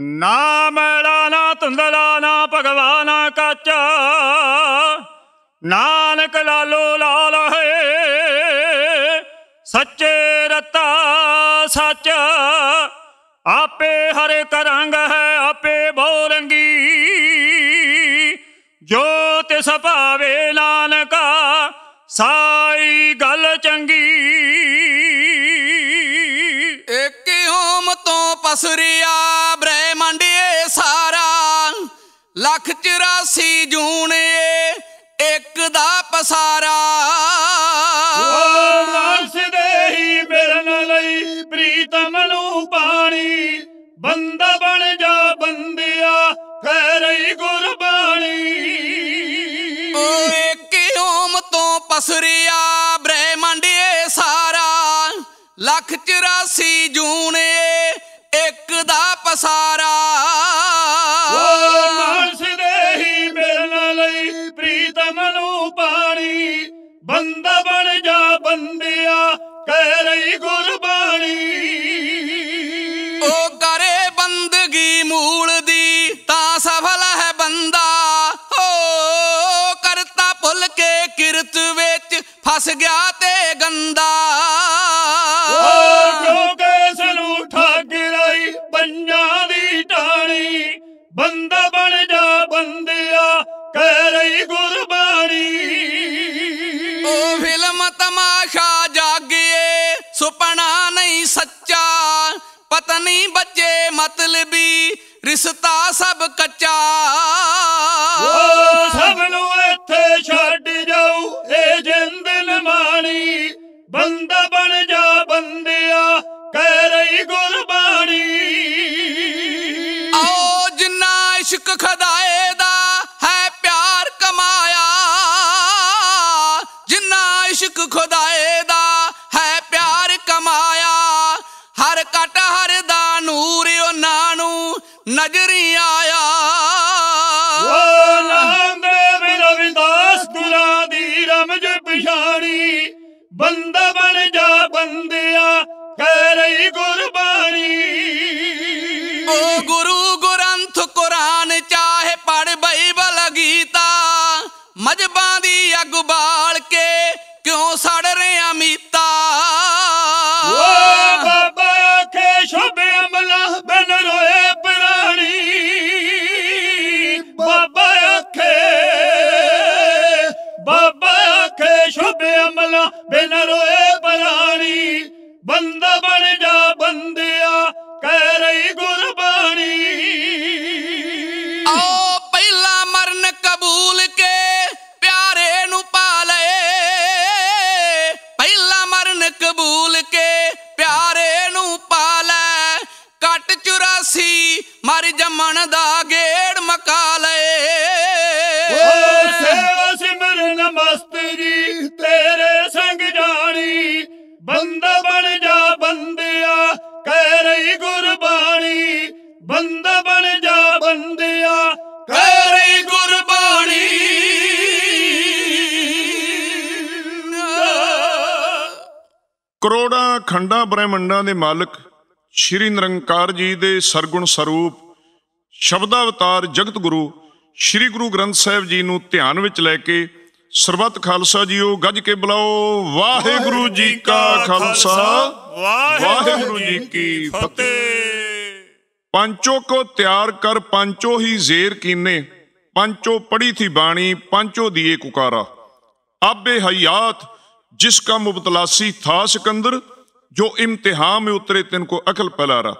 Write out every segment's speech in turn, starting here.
ਨਾ ਮੈਲਾ ਨਾ ਧੁੰਦਲਾ ਨਾ ਭਗਵਾਨ ਕੱਚ ਨਾਨਕ ਲਾਲੋ ਲਾਲ ਹੈ ਸੱਚੇ ਰਤਾ ਸੱਚ ਆਪੇ ਹਰ ਕਰੰਗ ਹੈ ਆਪੇ ਰੰਗੀ ਜੋ ਤਿਸ ਭਾਵੇ ਨਾਨਕਾ ਸਾਈ ਗੱਲ ਚੰਗੀ ਇੱਕ ਹੋਮ ਤੋਂ ਪਸਰੀ ਸਾਰਾ ਲਈ ਪ੍ਰੀਤਮ ਬੰਦਾ ਬਣ ਜਾ ਬੰਦਿਆ ਰਹੀ ਗੁਰਬਾਣੀ ਓਏ ਓਮ ਤੋਂ ਪਸਰਿਆ ਇਹ ਸਾਰਾ ਲੱਖ 84 ਜੂਨੇ ਇੱਕ ਦਾ ਪਸਾਰਾ ਬੰਦਾ ਬਣ ਜਾ ਬੰਦਿਆ ਕਹਿ ਰਹੀ ਗੁਰਬਾਣੀ ਉਹ ਕਰੇ ਬੰਦਗੀ ਮੂਲ ਦੀ ਤਾਂ ਸਫਲ ਹੈ ਬੰਦਾ ਹੋ ਕਰਤਾ ਭੁੱਲ ਕੇ ਕਿਰਤ ਵਿੱਚ ਫਸ ਗਿਆ ਤੇ ਗੰਦਾ ਪੰਜਾਂ ਦੀ ਬੰਦਾ ਬਣ ਜਾ ਬੰਦਿਆ ਕਹਿ ਰਹੀ ਗੁਰਬਾਣੀ ਤਮਾਸ਼ਾ ਜਾਗਿਏ ਸੁਪਨਾ ਨਹੀਂ ਸੱਚਾ ਪਤਨੀ ਬੱਚੇ ਮਤਲਬੀ ਰਿਸ਼ਤਾ ਸਭ ਕੱਚਾ ਸਭ ਨੂੰ ਇੱਥੇ ਛੱਡ ਜਾਉ ਇਹ ਜਿੰਦ ਨਮਾਣੀ ਬੰਦਾ ਬਣ ਜਾ ਬੰਦਿਆ ਕਹਿ ਰਹੀ ਗੁਰਬਾਣੀ ਇਸ਼ਕ ਖੁਦਾਏ ਦਾ ਹੈ ਪਿਆਰ ਕਮਾਇਆ ਹਰ ਕਟ ਹਰ ਦਾ ਨੂਰ ਉਹਨਾਂ ਨੂੰ ਨਜ਼ਰੀ ਆਇਆ ਉਹ ਨਾਮ ਦੇ ਰਵਿਦਾਸ ਤੁਰਾ ਦੀ ਰਮਜ ਪਿਛਾਣੀ ਬੰਦਾ ਬਣ ਜਾ ਬੰਦਿਆ ਕਹਿ ਰਹੀ ਗੁਰਬਾਣੀ ਉਹ ਗੁਰੂ ਗ੍ਰੰਥ ਕੁਰਾਨ ਚਾਹੇ ਪੜ ਬਈਬਲ ਗੀਤਾ ਮਜਬਾਂ ਦੀ ਅਗਬ ਕਿਉਂ ਸੜ ਰਿਆ ਮੀਤਾ ਓ ਬਾਬਾ ਸ਼ੁਭ ਅਮਲਾ ਬਿਨ ਰੋਏ ਬਾਬਾ ਬਾਬਾ ਸ਼ੁਭ ਅਮਲਾ ਬਿਨ ਰੋਏ ਬੰਦਾ ਬਣ ਜਾ ਬੰਦਿਆ ਕਹਿ ਰਹੀ ਗੁਰਬਾਣੀ ਮਰ ਜਮਣ ਦਾ ਗੇੜ ਮਕਾ ਲਏ ਸੇਵਾ ਸਿਮਰਨ ਮਸਤਰੀ ਤੇਰੇ ਸੰਗ ਜਾਣੀ ਬੰਦਾ ਬਣ ਜਾ ਬੰਦਿਆ ਕਹਿ ਰਹੀ ਗੁਰਬਾਣੀ ਬੰਦਾ ਬਣ ਜਾ ਬੰਦਿਆ ਕਹਿ ਰਹੀ ਗੁਰਬਾਣੀ ਕਰੋੜਾਂ ਖੰਡਾਂ ਬ੍ਰਹਿਮੰਡਾਂ ਦੇ ਮਾਲਕ ਸ਼੍ਰੀ ਨਿਰੰਕਾਰ ਜੀ ਦੇ ਸਰਗੁਣ ਸਰੂਪ ਸ਼ਬਦ ਅਵਤਾਰ ਜਗਤ ਗੁਰੂ ਸ਼੍ਰੀ ਗੁਰੂ ਗ੍ਰੰਥ ਸਾਹਿਬ ਜੀ ਨੂੰ ਧਿਆਨ ਵਿੱਚ ਲੈ ਕੇ ਸਰਬੱਤ ਖਾਲਸਾ ਜੀਓ ਗੱਜ ਕੇ ਬੁਲਾਓ ਵਾਹਿਗੁਰੂ ਜੀ ਕਾ ਖਾਲਸਾ ਵਾਹਿਗੁਰੂ ਜੀ ਕੀ ਫਤਿਹ ਪੰਚੋ ਕੋ ਤਿਆਰ ਕਰ ਪੰਚੋ ਹੀ ਜ਼ੇਰ ਕੀਨੇ ਪੰਚੋ ਪੜੀ ਥੀ ਬਾਣੀ ਪੰਚੋ ਦੀਏ ਕੁਕਾਰਾ ਆਬੇ ਹਯਾਤ ਜਿਸ ਕਾ ਮੁਬਤਲਾਸੀ ਥਾ ਸਿਕੰਦਰ ਜੋ ਇਮਤਿਹਾਨ ਮੇ ਉਤਰੇ ਤਿੰਨ ਕੋ ਅਕਲ ਪਲਾਰਾ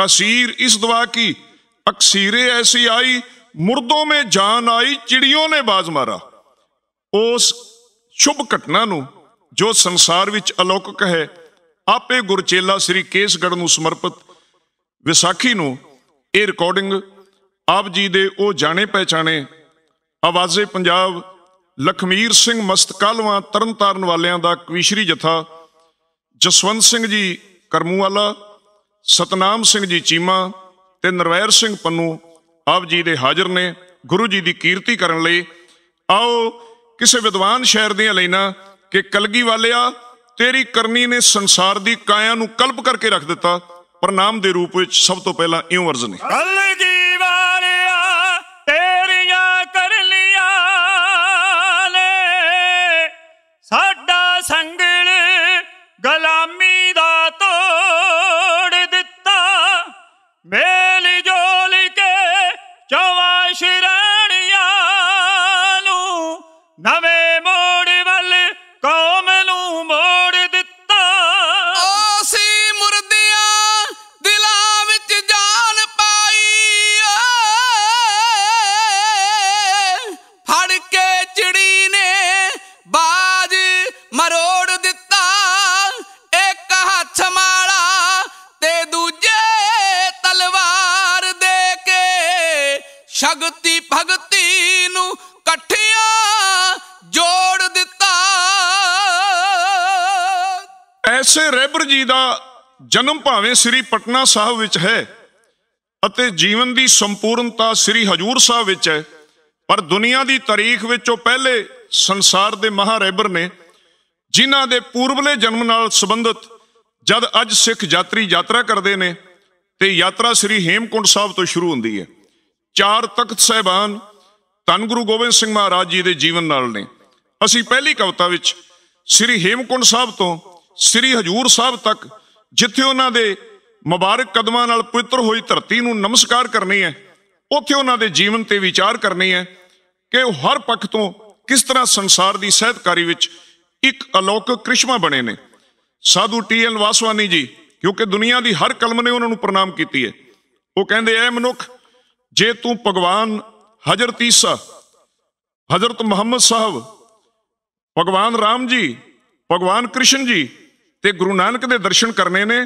तसीर ਇਸ ਦਵਾ ਕੀ ਅਕਸੀਰੇ ਐਸੀ ਆਈ ਮਰਦੋਂ ਮੇ ਜਾਨ ਆਈ ਚਿੜੀਆਂ ਨੇ ਬਾਜ਼ ਮਾਰਾ ਉਸ ਸ਼ੁਭ ਘਟਨਾ ਨੂੰ ਜੋ ਸੰਸਾਰ ਵਿੱਚ ਅਲੌਕਿਕ ਹੈ ਆਪੇ ਗੁਰਚੇਲਾ ਸ੍ਰੀ ਕੇਸਗੜ ਨੂੰ ਸਮਰਪਿਤ ਵਿਸਾਖੀ ਨੂੰ ਇਹ ਰਿਕਾਰਡਿੰਗ ਆਪ ਜੀ ਦੇ ਉਹ ਜਾਣੇ ਪਹਿਚਾਣੇ ਆਵਾਜ਼ੇ ਪੰਜਾਬ ਲਖਮੀਰ ਸਿੰਘ ਮਸਤਕਾਲਵਾ ਤਰਨਤਾਰਨ ਵਾਲਿਆਂ ਦਾ ਕਵੀਸ਼ਰੀ ਜਥਾ ਜਸਵੰਤ ਸਿੰਘ ਜੀ ਕਰਮੂਵਾਲਾ ਸਤਨਾਮ ਸਿੰਘ ਜੀ ਚੀਮਾ ਤੇ ਨਰਵੈਰ ਸਿੰਘ ਪੰਨੂ ਆਪ ਜੀ ਦੇ ਹਾਜ਼ਰ ਨੇ ਗੁਰੂ ਜੀ ਦੀ ਕੀਰਤੀ ਕਰਨ ਲਈ ਆਓ ਕਿਸੇ ਵਿਦਵਾਨ ਸ਼ਾਇਰ ਦੀਆਂ ਲੈਣਾ ਕਿ ਕਲਗੀ ਵਾਲਿਆ ਤੇਰੀ ਕਰਨੀ ਨੇ ਸੰਸਾਰ ਦੀ ਕਾਇਆ ਨੂੰ ਕਲਪ ਕਰਕੇ ਰੱਖ ਦਿੱਤਾ ਪ੍ਰਣਾਮ ਦੇ ਰੂਪ ਵਿੱਚ ਸਭ ਤੋਂ ਪਹਿਲਾਂ ਇਉਂ ਵਰਜ ਨੇ ਕਲਗੀ ਵਾਲਿਆ ਤੇਰੀਆਂ ਕਰਨੀਆਂ ਨੇ ਸਾਡਾ ਸੰਗ ਐਸੇ ਰੈਬਰ ਜੀ ਦਾ ਜਨਮ ਭਾਵੇਂ ਸ੍ਰੀ ਪਟਨਾ ਸਾਹਿਬ ਵਿੱਚ ਹੈ ਅਤੇ ਜੀਵਨ ਦੀ ਸੰਪੂਰਨਤਾ ਸ੍ਰੀ ਹਜੂਰ ਸਾਹਿਬ ਵਿੱਚ ਹੈ ਪਰ ਦੁਨੀਆ ਦੀ ਤਾਰੀਖ ਵਿੱਚੋਂ ਪਹਿਲੇ ਸੰਸਾਰ ਦੇ ਮਹਾਰੈਬਰ ਨੇ ਜਿਨ੍ਹਾਂ ਦੇ ਪੂਰਬਲੇ ਜਨਮ ਨਾਲ ਸੰਬੰਧਿਤ ਜਦ ਅੱਜ ਸਿੱਖ ਯਾਤਰੀ ਯਾਤਰਾ ਕਰਦੇ ਨੇ ਤੇ ਯਾਤਰਾ ਸ੍ਰੀ ਹੇਮਕੁੰਟ ਸਾਹਿਬ ਤੋਂ ਸ਼ੁਰੂ ਹੁੰਦੀ ਹੈ ਚਾਰ ਤਖਤ ਸਹਿਬਾਨ ਤਨ ਗੁਰੂ ਗੋਬਿੰਦ ਸਿੰਘ ਮਹਾਰਾਜ ਜੀ ਦੇ ਜੀਵਨ ਨਾਲ ਨੇ ਅਸੀਂ ਪਹਿਲੀ ਕਵਿਤਾ ਵਿੱਚ ਸ੍ਰੀ ਹੇਮਕੁੰਟ ਸਾਹਿਬ ਤੋਂ ਸ੍ਰੀ ਹਜੂਰ ਸਾਹਿਬ ਤੱਕ ਜਿੱਥੇ ਉਹਨਾਂ ਦੇ ਮੁਬਾਰਕ ਕਦਮਾਂ ਨਾਲ ਪਵਿੱਤਰ ਹੋਈ ਧਰਤੀ ਨੂੰ ਨਮਸਕਾਰ ਕਰਨੀ ਹੈ ਉੱਥੇ ਉਹਨਾਂ ਦੇ ਜੀਵਨ ਤੇ ਵਿਚਾਰ ਕਰਨੀ ਹੈ ਕਿ ਉਹ ਹਰ ਪੱਖ ਤੋਂ ਕਿਸ ਤਰ੍ਹਾਂ ਸੰਸਾਰ ਦੀ ਸਹਿਤਕਾਰੀ ਵਿੱਚ ਇੱਕ ਅਲੌਕਿਕ ਕ੍ਰਿਸ਼ਮਾ ਬਣੇ ਨੇ ਸਾਧੂ ਟੀ ਐਲ ਵਾਸਵਾਨੀ ਜੀ ਕਿਉਂਕਿ ਦੁਨੀਆ ਦੀ ਹਰ ਕਲਮ ਨੇ ਉਹਨਾਂ ਨੂੰ ਪ੍ਰਣਾਮ ਕੀਤੀ ਹੈ ਉਹ ਕਹਿੰਦੇ ਐ ਮਨੁੱਖ ਜੇ ਤੂੰ ਭਗਵਾਨ ਹਜ਼ਰਤ ਈਸਾ ਹਜ਼ਰਤ ਮੁਹੰਮਦ ਸਾਹਿਬ ਭਗਵਾਨ ਰਾਮ ਜੀ ਭਗਵਾਨ ਕ੍ਰਿਸ਼ਨ ਜੀ ਤੇ ਗੁਰੂ ਨਾਨਕ ਦੇ ਦਰਸ਼ਨ ਕਰਨੇ ਨੇ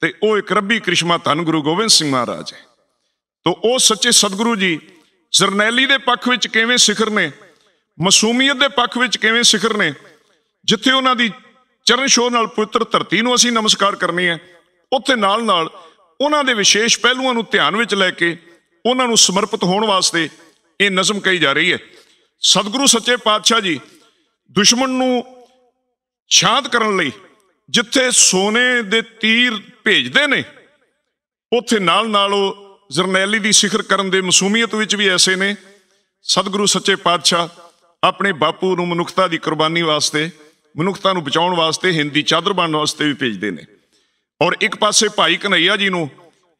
ਤੇ ਉਹ ਇੱਕ ਰੱਬੀ ਕ੍ਰਿਸ਼ਮਾ ਧੰਨ ਗੁਰੂ ਗੋਬਿੰਦ ਸਿੰਘ ਮਹਾਰਾਜ ਹੈ ਤੋਂ ਉਹ ਸੱਚੇ ਸਤਿਗੁਰੂ ਜੀ ਜ਼ਰਨੈਲੀ ਦੇ ਪੱਖ ਵਿੱਚ ਕਿਵੇਂ ਸਿਖਰ ਨੇ ਮਸੂਮੀਅਤ ਦੇ ਪੱਖ ਵਿੱਚ ਕਿਵੇਂ ਸਿਖਰ ਨੇ ਜਿੱਥੇ ਉਹਨਾਂ ਦੀ ਚਰਨ ਛੋਹ ਨਾਲ ਪਵਿੱਤਰ ਧਰਤੀ ਨੂੰ ਅਸੀਂ ਨਮਸਕਾਰ ਕਰਨੀ ਹੈ ਉੱਥੇ ਨਾਲ ਨਾਲ ਉਹਨਾਂ ਦੇ ਵਿਸ਼ੇਸ਼ ਪਹਿਲੂਆਂ ਨੂੰ ਧਿਆਨ ਵਿੱਚ ਲੈ ਕੇ ਉਹਨਾਂ ਨੂੰ ਸਮਰਪਿਤ ਹੋਣ ਵਾਸਤੇ ਇਹ ਨਜ਼ਮ ਕਹੀ ਜਾ ਰਹੀ ਹੈ ਸਤਿਗੁਰੂ ਸੱਚੇ ਪਾਤਸ਼ਾਹ ਜੀ ਦੁਸ਼ਮਣ ਨੂੰ ਸ਼ਾਂਤ ਕਰਨ ਲਈ ਜਿੱਥੇ ਸੋਨੇ ਦੇ ਤੀਰ ਭੇਜਦੇ ਨੇ ਉੱਥੇ ਨਾਲ ਨਾਲ ਉਹ ਜਰਨੈਲੀ ਦੀ ਸਿਖਰ ਕਰਨ ਦੇ ਮਸੂਮੀਅਤ ਵਿੱਚ ਵੀ ਐਸੇ ਨੇ ਸਤਿਗੁਰੂ ਸੱਚੇ ਪਾਤਸ਼ਾਹ ਆਪਣੇ ਬਾਪੂ ਨੂੰ ਮਨੁੱਖਤਾ ਦੀ ਕੁਰਬਾਨੀ ਵਾਸਤੇ ਮਨੁੱਖਤਾ ਨੂੰ ਬਚਾਉਣ ਵਾਸਤੇ ਹਿੰਦੀ ਚਾਦਰ ਬਣਨ ਵਾਸਤੇ ਵੀ ਭੇਜਦੇ ਨੇ ਔਰ ਇੱਕ ਪਾਸੇ ਭਾਈ ਕਨਈਆ ਜੀ ਨੂੰ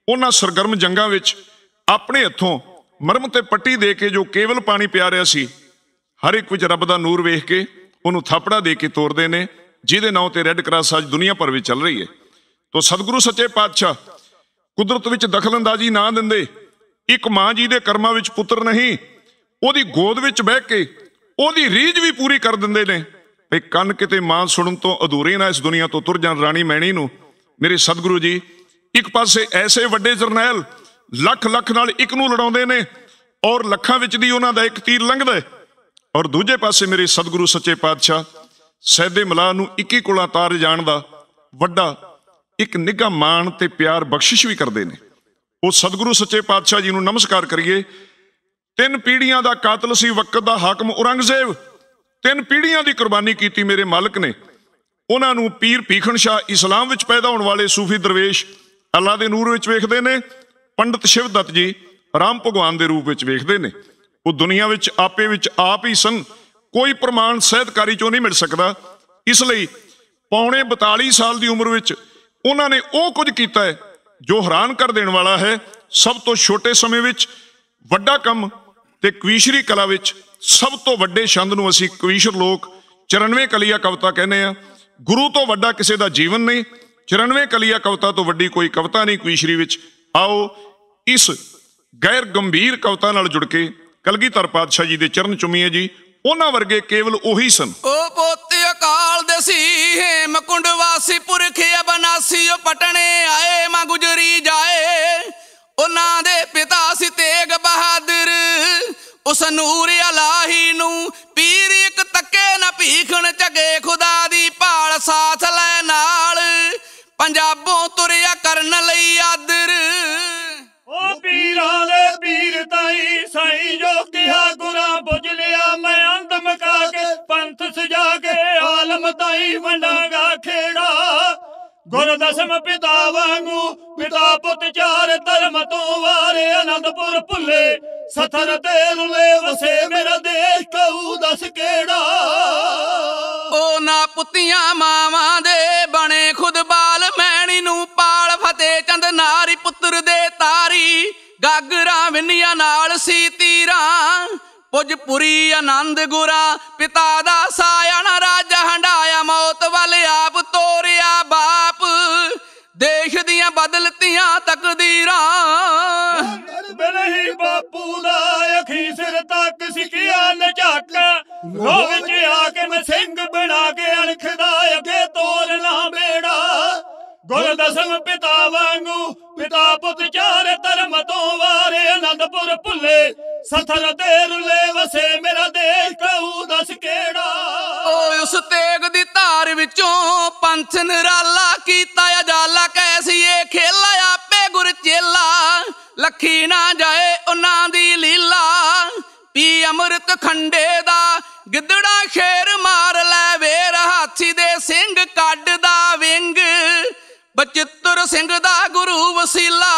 ਉਹਨਾਂ ਸਰਗਰਮ ਜੰਗਾਂ ਵਿੱਚ ਆਪਣੇ ਹੱਥੋਂ ਮਰਮ ਤੇ ਪੱਟੀ ਦੇ ਕੇ ਜੋ ਕੇਵਲ ਪਾਣੀ ਪਿਆ ਰਿਆ ਸੀ ਹਰ ਇੱਕ ਵਿੱਚ ਰੱਬ ਦਾ ਨੂਰ ਵੇਖ ਕੇ ਉਹਨੂੰ ਥਾਪੜਾ ਦੇ ਕੇ ਤੋਰਦੇ ਨੇ ਜਿਹਦੇ ਨਾਂ ਤੇ ਰੈੱਡ ਕਰਾਸ ਅੱਜ ਦੁਨੀਆ ਭਰ ਵਿੱਚ ਚੱਲ ਰਹੀ ਹੈ ਤੋਂ ਸਤਿਗੁਰੂ ਸੱਚੇ ਪਾਤਸ਼ਾਹ ਕੁਦਰਤ ਵਿੱਚ ਦਖਲਅੰਦਾਜ਼ੀ ਨਾ ਦਿੰਦੇ ਇੱਕ ਮਾਂ ਜੀ ਦੇ ਕਰਮਾਂ ਵਿੱਚ ਪੁੱਤਰ ਨਹੀਂ ਉਹਦੀ ਗੋਦ ਵਿੱਚ ਬਹਿ ਕੇ ਉਹਦੀ ਰੀਝ ਵੀ ਪੂਰੀ ਕਰ ਦਿੰਦੇ ਨੇ ਭਈ ਕੰਨ ਕਿਤੇ ਮਾਂ ਸੁਣਨ ਤੋਂ ਅਧੂਰੇ ਨਾ ਇਸ ਦੁਨੀਆ ਤੋਂ ਤੁਰ ਜਾਣ ਰਾਣੀ ਮੈਣੀ ਨੂੰ ਮੇਰੇ ਸਤਿਗੁਰੂ ਜੀ ਇੱਕ ਪਾਸੇ ਐਸੇ ਵੱਡੇ ਜਰਨੈਲ ਲੱਖ ਲੱਖ ਨਾਲ ਇੱਕ ਨੂੰ ਲੜਾਉਂਦੇ ਨੇ ਔਰ ਲੱਖਾਂ ਵਿੱਚ ਦੀ ਉਹਨਾਂ ਦਾ ਇੱਕ ਤੀਰ ਲੰਘਦਾ ਔਰ ਦੂਜੇ ਪਾਸੇ ਮੇਰੇ ਸਤਿਗੁਰੂ ਸੱਚੇ ਪਾਤਸ਼ਾਹ ਸੈਦੇ ਮਲਾ ਨੂੰ ਇੱਕੀ ਕੋਲਾ ਤਾਰ ਜਾਣ ਦਾ ਵੱਡਾ ਇੱਕ ਨਿਗਾ ਮਾਣ ਤੇ ਪਿਆਰ ਬਖਸ਼ਿਸ਼ ਵੀ ਕਰਦੇ ਨੇ ਉਹ ਸਤਿਗੁਰੂ ਸੱਚੇ ਪਾਤਸ਼ਾਹ ਜੀ ਨੂੰ ਨਮਸਕਾਰ ਕਰੀਏ ਤਿੰਨ ਪੀੜੀਆਂ ਦਾ ਕਾਤਲ ਸੀ ਵਕਤ ਦਾ ਹਾਕਮ ਔਰੰਗਜ਼ੇਬ ਤਿੰਨ ਪੀੜੀਆਂ ਦੀ ਕੁਰਬਾਨੀ ਕੀਤੀ ਮੇਰੇ ਮਾਲਕ ਨੇ ਉਹਨਾਂ ਨੂੰ ਪੀਰ ਪੀਖਣ ਸ਼ਾਹ ਇਸਲਾਮ ਵਿੱਚ ਪੈਦਾ ਹੋਣ ਵਾਲੇ ਸੂਫੀ ਦਰਵੇਸ਼ ਅੱਲਾ ਦੇ ਨੂਰ ਵਿੱਚ ਵੇਖਦੇ ਨੇ ਪੰਡਤ ਸ਼ਿਵਦਤ ਜੀ ਰਾਮ ਭਗਵਾਨ ਦੇ ਰੂਪ ਵਿੱਚ ਵੇਖਦੇ ਨੇ ਉਹ ਦੁਨੀਆ ਵਿੱਚ ਆਪੇ ਵਿੱਚ ਆਪ ਹੀ ਸਨ ਕੋਈ ਪ੍ਰਮਾਣ ਸਹਿਤਕਾਰੀ ਚੋਂ ਨਹੀਂ ਮਿਲ ਸਕਦਾ ਇਸ ਲਈ ਪੌਣੇ 42 ਸਾਲ ਦੀ ਉਮਰ ਵਿੱਚ ਉਹਨਾਂ ਨੇ ਉਹ ਕੁਝ ਕੀਤਾ ਹੈ ਜੋ ਹੈਰਾਨ ਕਰ ਦੇਣ ਵਾਲਾ ਹੈ ਸਭ ਤੋਂ ਛੋਟੇ ਸਮੇਂ ਵਿੱਚ ਵੱਡਾ ਕੰਮ ਤੇ ਕਵੀਸ਼ਰੀ ਕਲਾ ਵਿੱਚ ਸਭ ਤੋਂ ਵੱਡੇ ਛੰਦ ਨੂੰ ਅਸੀਂ ਕਵੀਸ਼ਰ ਲੋਕ 94 ਕਲੀਆ ਕਵਤਾ ਕਹਿੰਦੇ ਆ ਗੁਰੂ ਤੋਂ ਵੱਡਾ ਕਿਸੇ ਦਾ ਜੀਵਨ ਨਹੀਂ 94 ਕਲੀਆ ਕਵਤਾ ਤੋਂ ਵੱਡੀ ਕੋਈ ਕਵਤਾ ਨਹੀਂ ਕਵੀਸ਼ਰੀ ਵਿੱਚ ਆਓ ਇਸ ਗੈਰ ਗੰਭੀਰ ਕਵਤਾ ਨਾਲ ਜੁੜ ਕੇ ਕਲਗੀਧਰ ਪਾਤਸ਼ਾਹ ਜੀ ਦੇ ਚਰਨ ਚੁੰਮੀਏ ਜੀ ਉਹਨਾਂ ਵਰਗੇ ਕੇਵਲ ਉਹੀ ਸਨ ਉਹ ਪੁੱਤ ਅਕਾਲ ਦੇ ਸੀ ਹੇਮਕੁੰਡ ਵਾਸੀ ਪੁਰਖ ਅਬਨਾਸੀ ਉਹ ਪਟਣੇ ਆਏ ਮਾ ਗੁਜਰੀ ਜਾਏ ਉਹਨਾਂ ਦੇ ਪਿਤਾ ਸੀ ਤੇਗ ਬਹਾਦਰ ਉਸ ਨੂਰ ਅਲਾਹੀ ਨੂੰ ਪੀਰ ਇੱਕ ਤੱਕੇ ਨਾ ਭੀਖਣ ਝਗੇ ਖੁਦਾ ਦੀ ਭਾਲ ਸਾਥ ਲੈ ਨਾਲ ਪੰਜਾਬੋਂ ਤੁਰਿਆ ਕਰਨ ਲਈ ਆਦਰ ਪੀਰਾਂ ਦੇ ਪੀਰ ਤਾਈ ਸਾਈ ਜੋ ਕਿਹਾ ਗੁਰਾਂ ਬੁਝ ਲਿਆ ਮੈਂ ਅੰਧ ਮਕਾ ਕੇ ਪੰਥ ਸਜਾ ਕੇ ਆਲਮ ਤਾਈ ਵੰਡਾਂਗਾ ਖੇੜਾ ਗੁਰ ਦਸਮ ਪਿਤਾ ਵਾਂਗੂ ਪਿਤਾ ਪੁੱਤ ਚਾਰ ਧਰਮ ਤੋਂ ਵਾਰੇ ਅਨੰਦਪੁਰ ਭੁੱਲੇ ਸਥਰ ਤੇ ਰੁਲੇ ਵਸੇ ਮੇਰਾ ਦੇਸ਼ ਕਉ ਦੱਸ ਕਿਹੜਾ ਉਹ ਨਾ ਪੁੱਤੀਆਂ ਮਾਵਾਂ ਦੇ ਬਣੇ ਨਾਰੀ ਪੁੱਤਰ ਦੇ ਤਾਰੀ ਗਾਗਰਾ ਵਿੰਨਿਆ ਨਾਲ ਸੀ ਤੀਰਾ ਪੁਜ ਪੁਰੀ ਆਨੰਦ ਗੁਰਾ ਪਿਤਾ ਦਾ ਸਾਇਆ ਨਾ ਹੰਡਾਇਆ ਮੌਤ ਵੱਲ ਆਪ ਤੋਰਿਆ ਬਾਪ ਦੇਸ਼ ਦੀਆਂ ਬਦਲਤੀਆਂ ਤਕਦੀਰਾਂ ਨਹੀਂ ਬਾਪੂ ਦਾ ਅਖੀ ਸਿਰ ਤੱਕ ਸਿੱਕਿਆ ਨਝਾਕਾ ਰੋ ਵਿੱਚ ਆ ਕੇ ਮੈਂ ਸਿੰਘ ਬਣਾ ਕੇ ਅਣਖਦਾ ਅੱਗੇ ਤੋਂ ਗੁਰਦਸਮ ਪਿਤਾ ਵਾਂਗੂ ਪਿਤਾ ਪੁੱਤ ਚਾਰ ਧਰਮ ਤੋਂ ਵਾਰੇ ਅਨੰਦਪੁਰ ਭੁੱਲੇ ਸਥਰ ਤੇ ਰੁਲੇ ਵਸੇ ਮੇਰਾ ਦੇਸ਼ ਕਹੂ ਦੱਸ ਕਿਹੜਾ ਓ ਉਸ ਤੇਗ ਦੀ ਧਾਰ ਵਿੱਚੋਂ ਪੰਥ ਨਿਰਾਲਾ ਕੀਤਾ ਅਜਾਲਾ ਕੈਸੀ ਏ ਖੇਲਾ ਆਪੇ ਗੁਰ ਚੇਲਾ ਲੱਖੀ ਨਾ ਜਾਏ ਉਹਨਾਂ ਦੀ ਲੀਲਾ ਪੀ ਅੰਮ੍ਰਿਤ ਖੰਡੇ ਦਾ ਗਿੱਦੜਾ ਸ਼ੇਰ ਮਾਰ ਲੈ ਵੇਰ ਹਾਥੀ ਦੇ ਸਿੰਘ ਕੱਢਦਾ ਵਿੰਗ ਬਚਿੱਤਰ ਸਿੰਘ ਦਾ ਗੁਰੂ ਵਸੀਲਾ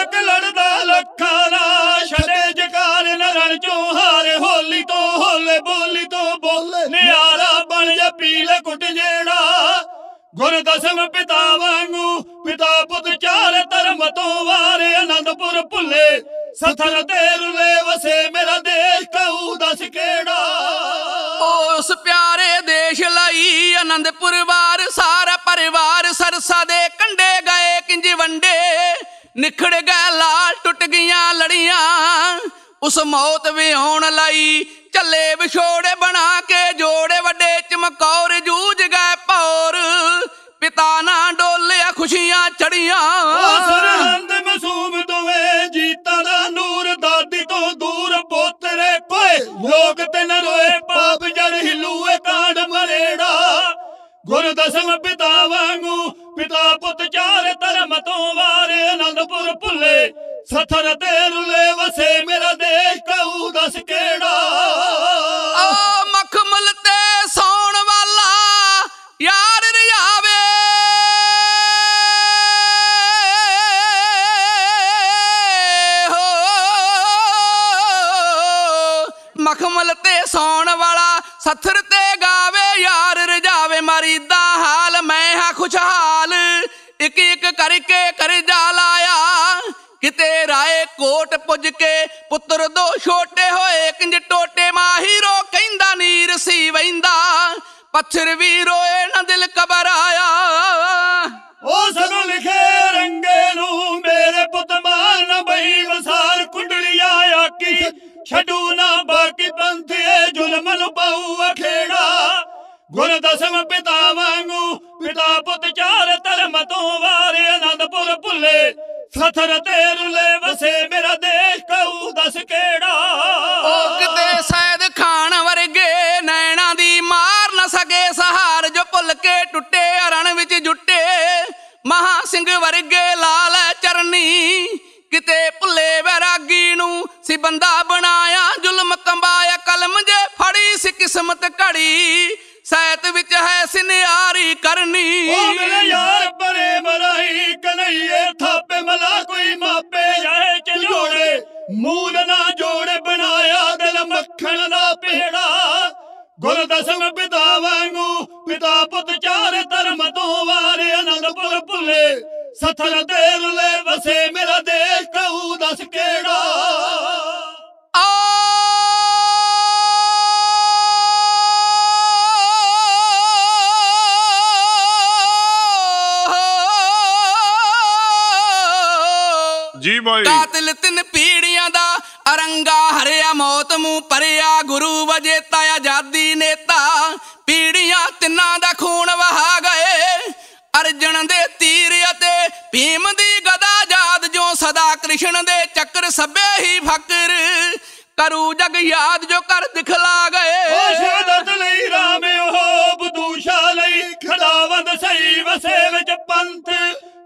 ਇੱਕ ਲੜਦਾ ਲੱਖਾਂ ਨਾ ਛੱਡੇ ਜਕਾਰ ਨਰਨ ਚੋਂ ਹਾਰੇ ਹੋਲੀ ਤੋਂ ਹੋਲੇ ਬੋਲੀ ਤੋਂ ਬੋਲੇ ਨਿਆਰਾ ਬਣ ਜਾ ਪੀਲੇ ਕੁੱਟ ਜਿਹੜਾ ਗੁਰ ਦਸਮ ਪਿਤਾ ਵਾਂਗੂ ਪਿਤਾ ਪੁੱਤ ਚਾਰ ਧਰਮ ਤੋਂ ਵਾਰੇ ਅਨੰਦਪੁਰ ਭੁੱਲੇ ਸਥਰ ਤੇ ਰੁਲੇ ਵਸੇ ਮੇਰਾ ਦੇਸ਼ ਕਉ ਦਸ ਕਿਹੜਾ ਉਸ ਪਿਆਰ ਦੇਸ਼ ਲਈ ਆਨੰਦਪੁਰ ਵਾਰ ਸਾਰਾ ਪਰਿਵਾਰ ਸਰਸਾ ਦੇ ਕੰਡੇ ਗਏ ਕਿੰਜ ਵੰਡੇ ਨਿਖੜ ਗਏ ਲਾਲ ਟੁੱਟ ਗਈਆਂ ਲੜੀਆਂ ਉਸ ਮੌਤ ਵੀ ਆਉਣ ਲਈ ਚੱਲੇ ਵਿਛੋੜੇ ਬਣਾ ਕੇ ਜੋੜੇ ਵੱਡੇ ਚਮਕੌਰ ਜੂਝ ਗਏ ਪੌਰ ਪਿਤਾ ਨਾ ਡੋਲਿਆ ਖੁਸ਼ੀਆਂ ਚੜੀਆਂ ਉਹ ਸਰਹੰਦ ਮਸੂਮ ਦੋਵੇਂ ਜੀਤਾਂ ਰੋਏ ਲੋਕ ਤੇ ਨਾ ਰੋਏ ਪਾਪ ਜੜ ਹਿਲੂਏ ਕਾਂਡ ਮਰੇੜਾ ਗੁਰ ਦਸਮ ਪਿਤਾ ਵਾਂਗੂ ਪਿਤਾ ਪੁੱਤ ਚਾਰ ਧਰਮ ਤੋਂ ਵਾਰੇ ਅਨੰਦਪੁਰ ਭੁੱਲੇ ਸਥਰ ਤੇ ਰੁਲੇ ਵਸੇ ਮੇਰਾ ਦੇਸ਼ ਕਉ ਦਸ ਕਿਹੜਾ ਆ ਮਖਮਲ ਤੇ ਸੌਣ ਵਾਲਾ ਯਾਰ ਸੌਣ ਵਾਲਾ ਸੱਥਰ ਤੇ ਗਾਵੇ ਯਾਰ ਰਜਾਵੇ ਮਰੀਦਾ ਹਾਲ ਮੈਂ ਹਾਂ ਖੁਸ਼ਹਾਲ ਇੱਕ ਇੱਕ ਕਰਕੇ ਕਰਜ਼ਾ ਲਾਇਆ ਕਿਤੇ ਰਾਏ ਕੋਟ ਪੁੱਜ ਕੇ ਪੁੱਤਰ ਦੋ ਛੋਟੇ ਹੋਏ ਕਿੰਜ ਟੋਟੇ ਮਾਹੀਰੋ ਕਹਿੰਦਾ ਨੀਰ ਸੀ ਵੈਂਦਾ ਪੱਥਰ ਵੀ ਰੋਏ ਨਾ ਦਿਲ ਕਬਰ ਆਇਆ ਉਹ ਸਭ ਲਿਖੇ ਰੰਗੇ ਨੂੰ ਮੇਰੇ ਪੁੱਤ ਮਾਨ ਬਈ ਵਸਾਰ ਕੁੰਡਲੀ ਆਇਆ ਕੀ ਛੱਡੂ ਨਾ ਜਾਤੀ ਬੰਦੇ ਜ਼ੁਲਮ ਨੂੰ ਪਾਉ ਅਖੇੜਾ ਗੁਰ ਦਸਮ ਪਿਤਾ ਵਾਂਗੂ ਪਿਤਾ ਪੁੱਤ ਚਾਰ ਧਰਮ ਤੋਂ ਵਾਰੇ ਅਨੰਦਪੁਰ ਭੁੱਲੇ ਸਥਰ ਤੇ ਰੁਲੇ ਵਸੇ ਮੇਰਾ ਦੇਸ਼ ਕਉ ਦੱਸ ਕਿਹੜਾ ਉਹ ਕਿਤੇ ਸੈਦ ਖਾਨ ਵਰਗੇ ਨੈਣਾ ਦੀ ਮਾਰ ਨਾ ਸਕੇ ਸਹਾਰ ਜੋ ਭੁੱਲ ਕੇ ਟੁੱਟੇ ਅਰਣ ਵਿੱਚ ਜੁੱਟੇ ਮਹਾ ਸਿੰਘ ਵਰਗੇ ਲਾਲ ਚਰਨੀ ਕਿਤੇ ਭੁੱਲੇ ਵੈਰਾਗੀ ਨੂੰ ਸੀ ਬੰਦਾ ਬਣਾਇਆ ਜ਼ੁਲਮ ਕੰਬਾਇਆ ਕਲਮ ਜੇ ਫੜੀ ਸੀ ਕਿਸਮਤ ਘੜੀ ਸੈਤ ਵਿੱਚ ਹੈ ਸਿਨਿਆਰੀ ਕਰਨੀ ਓ ਮੇਰੇ ਯਾਰ ਬਰੇ ਮਰਾਈ ਕਨਈਏ ਥਾਪੇ ਮਲਾ ਕੋਈ ਮਾਪੇ ਜਾਏ ਕਿ ਜੋੜੇ ਮੂਲ ਨਾ ਜੋੜੇ ਬਣਾਇਆ ਦਿਲ ਮੱਖਣ ਦਾ ਪੇੜਾ ਗੁਰ ਦਸਮ ਪਿਤਾ ਵਾਂਗੂ ਪਿਤਾ ਪੁੱਤ ਚਾਰ ਧਰਮ ਤੋਂ ਵਾਰੇ ਅਨੰਦਪੁਰ ਭੁੱਲੇ ਸਥਰ ਦੇਰਲੇ ਵਸੇ ਮੇਰਾ ਦੇਸ਼ ਕਹੂ ਦੱਸ ਕਿਹੜਾ ਜੀ ਬਾਈ ਕਾਤਲ ਤਿੰਨ ਪੀੜੀਆਂ ਦਾ ਅਰੰਗਾ ਹਰਿਆ ਮੌਤ ਮੂ ਪਰਿਆ ਗੁਰੂ ਵਜੇਤਾ ਆਜ਼ਾਦੀ ਨੇਤਾ ਪੀੜੀਆਂ ਤਿੰਨਾਂ ਦਾ ਖੂਨ ਵਹਾ ਗਏ ਅਰਜਣ ਦੇ ਤੀਰ ਅਤੇ ਭੀਮ ਦੀ ਗਦਾ ਯਾਦ ਜੋ ਸਦਾ ਕ੍ਰਿਸ਼ਨ ਦੇ ਚੱਕਰ ਸੱਬੇ ਹੀ ਫਕਰ ਕਰੂ ਜਗ ਯਾਦ ਜੋ ਕਰ ਦਿਖਲਾ ਗਏ ਓ ਸ਼ਹਾਦਤ ਲਈ ਰਾਮ ਉਹ ਬਦੂਸ਼ਾ ਲਈ ਖੜਾਵੰਦ ਸਹੀ ਵਸੇ ਵਿੱਚ ਪੰਥ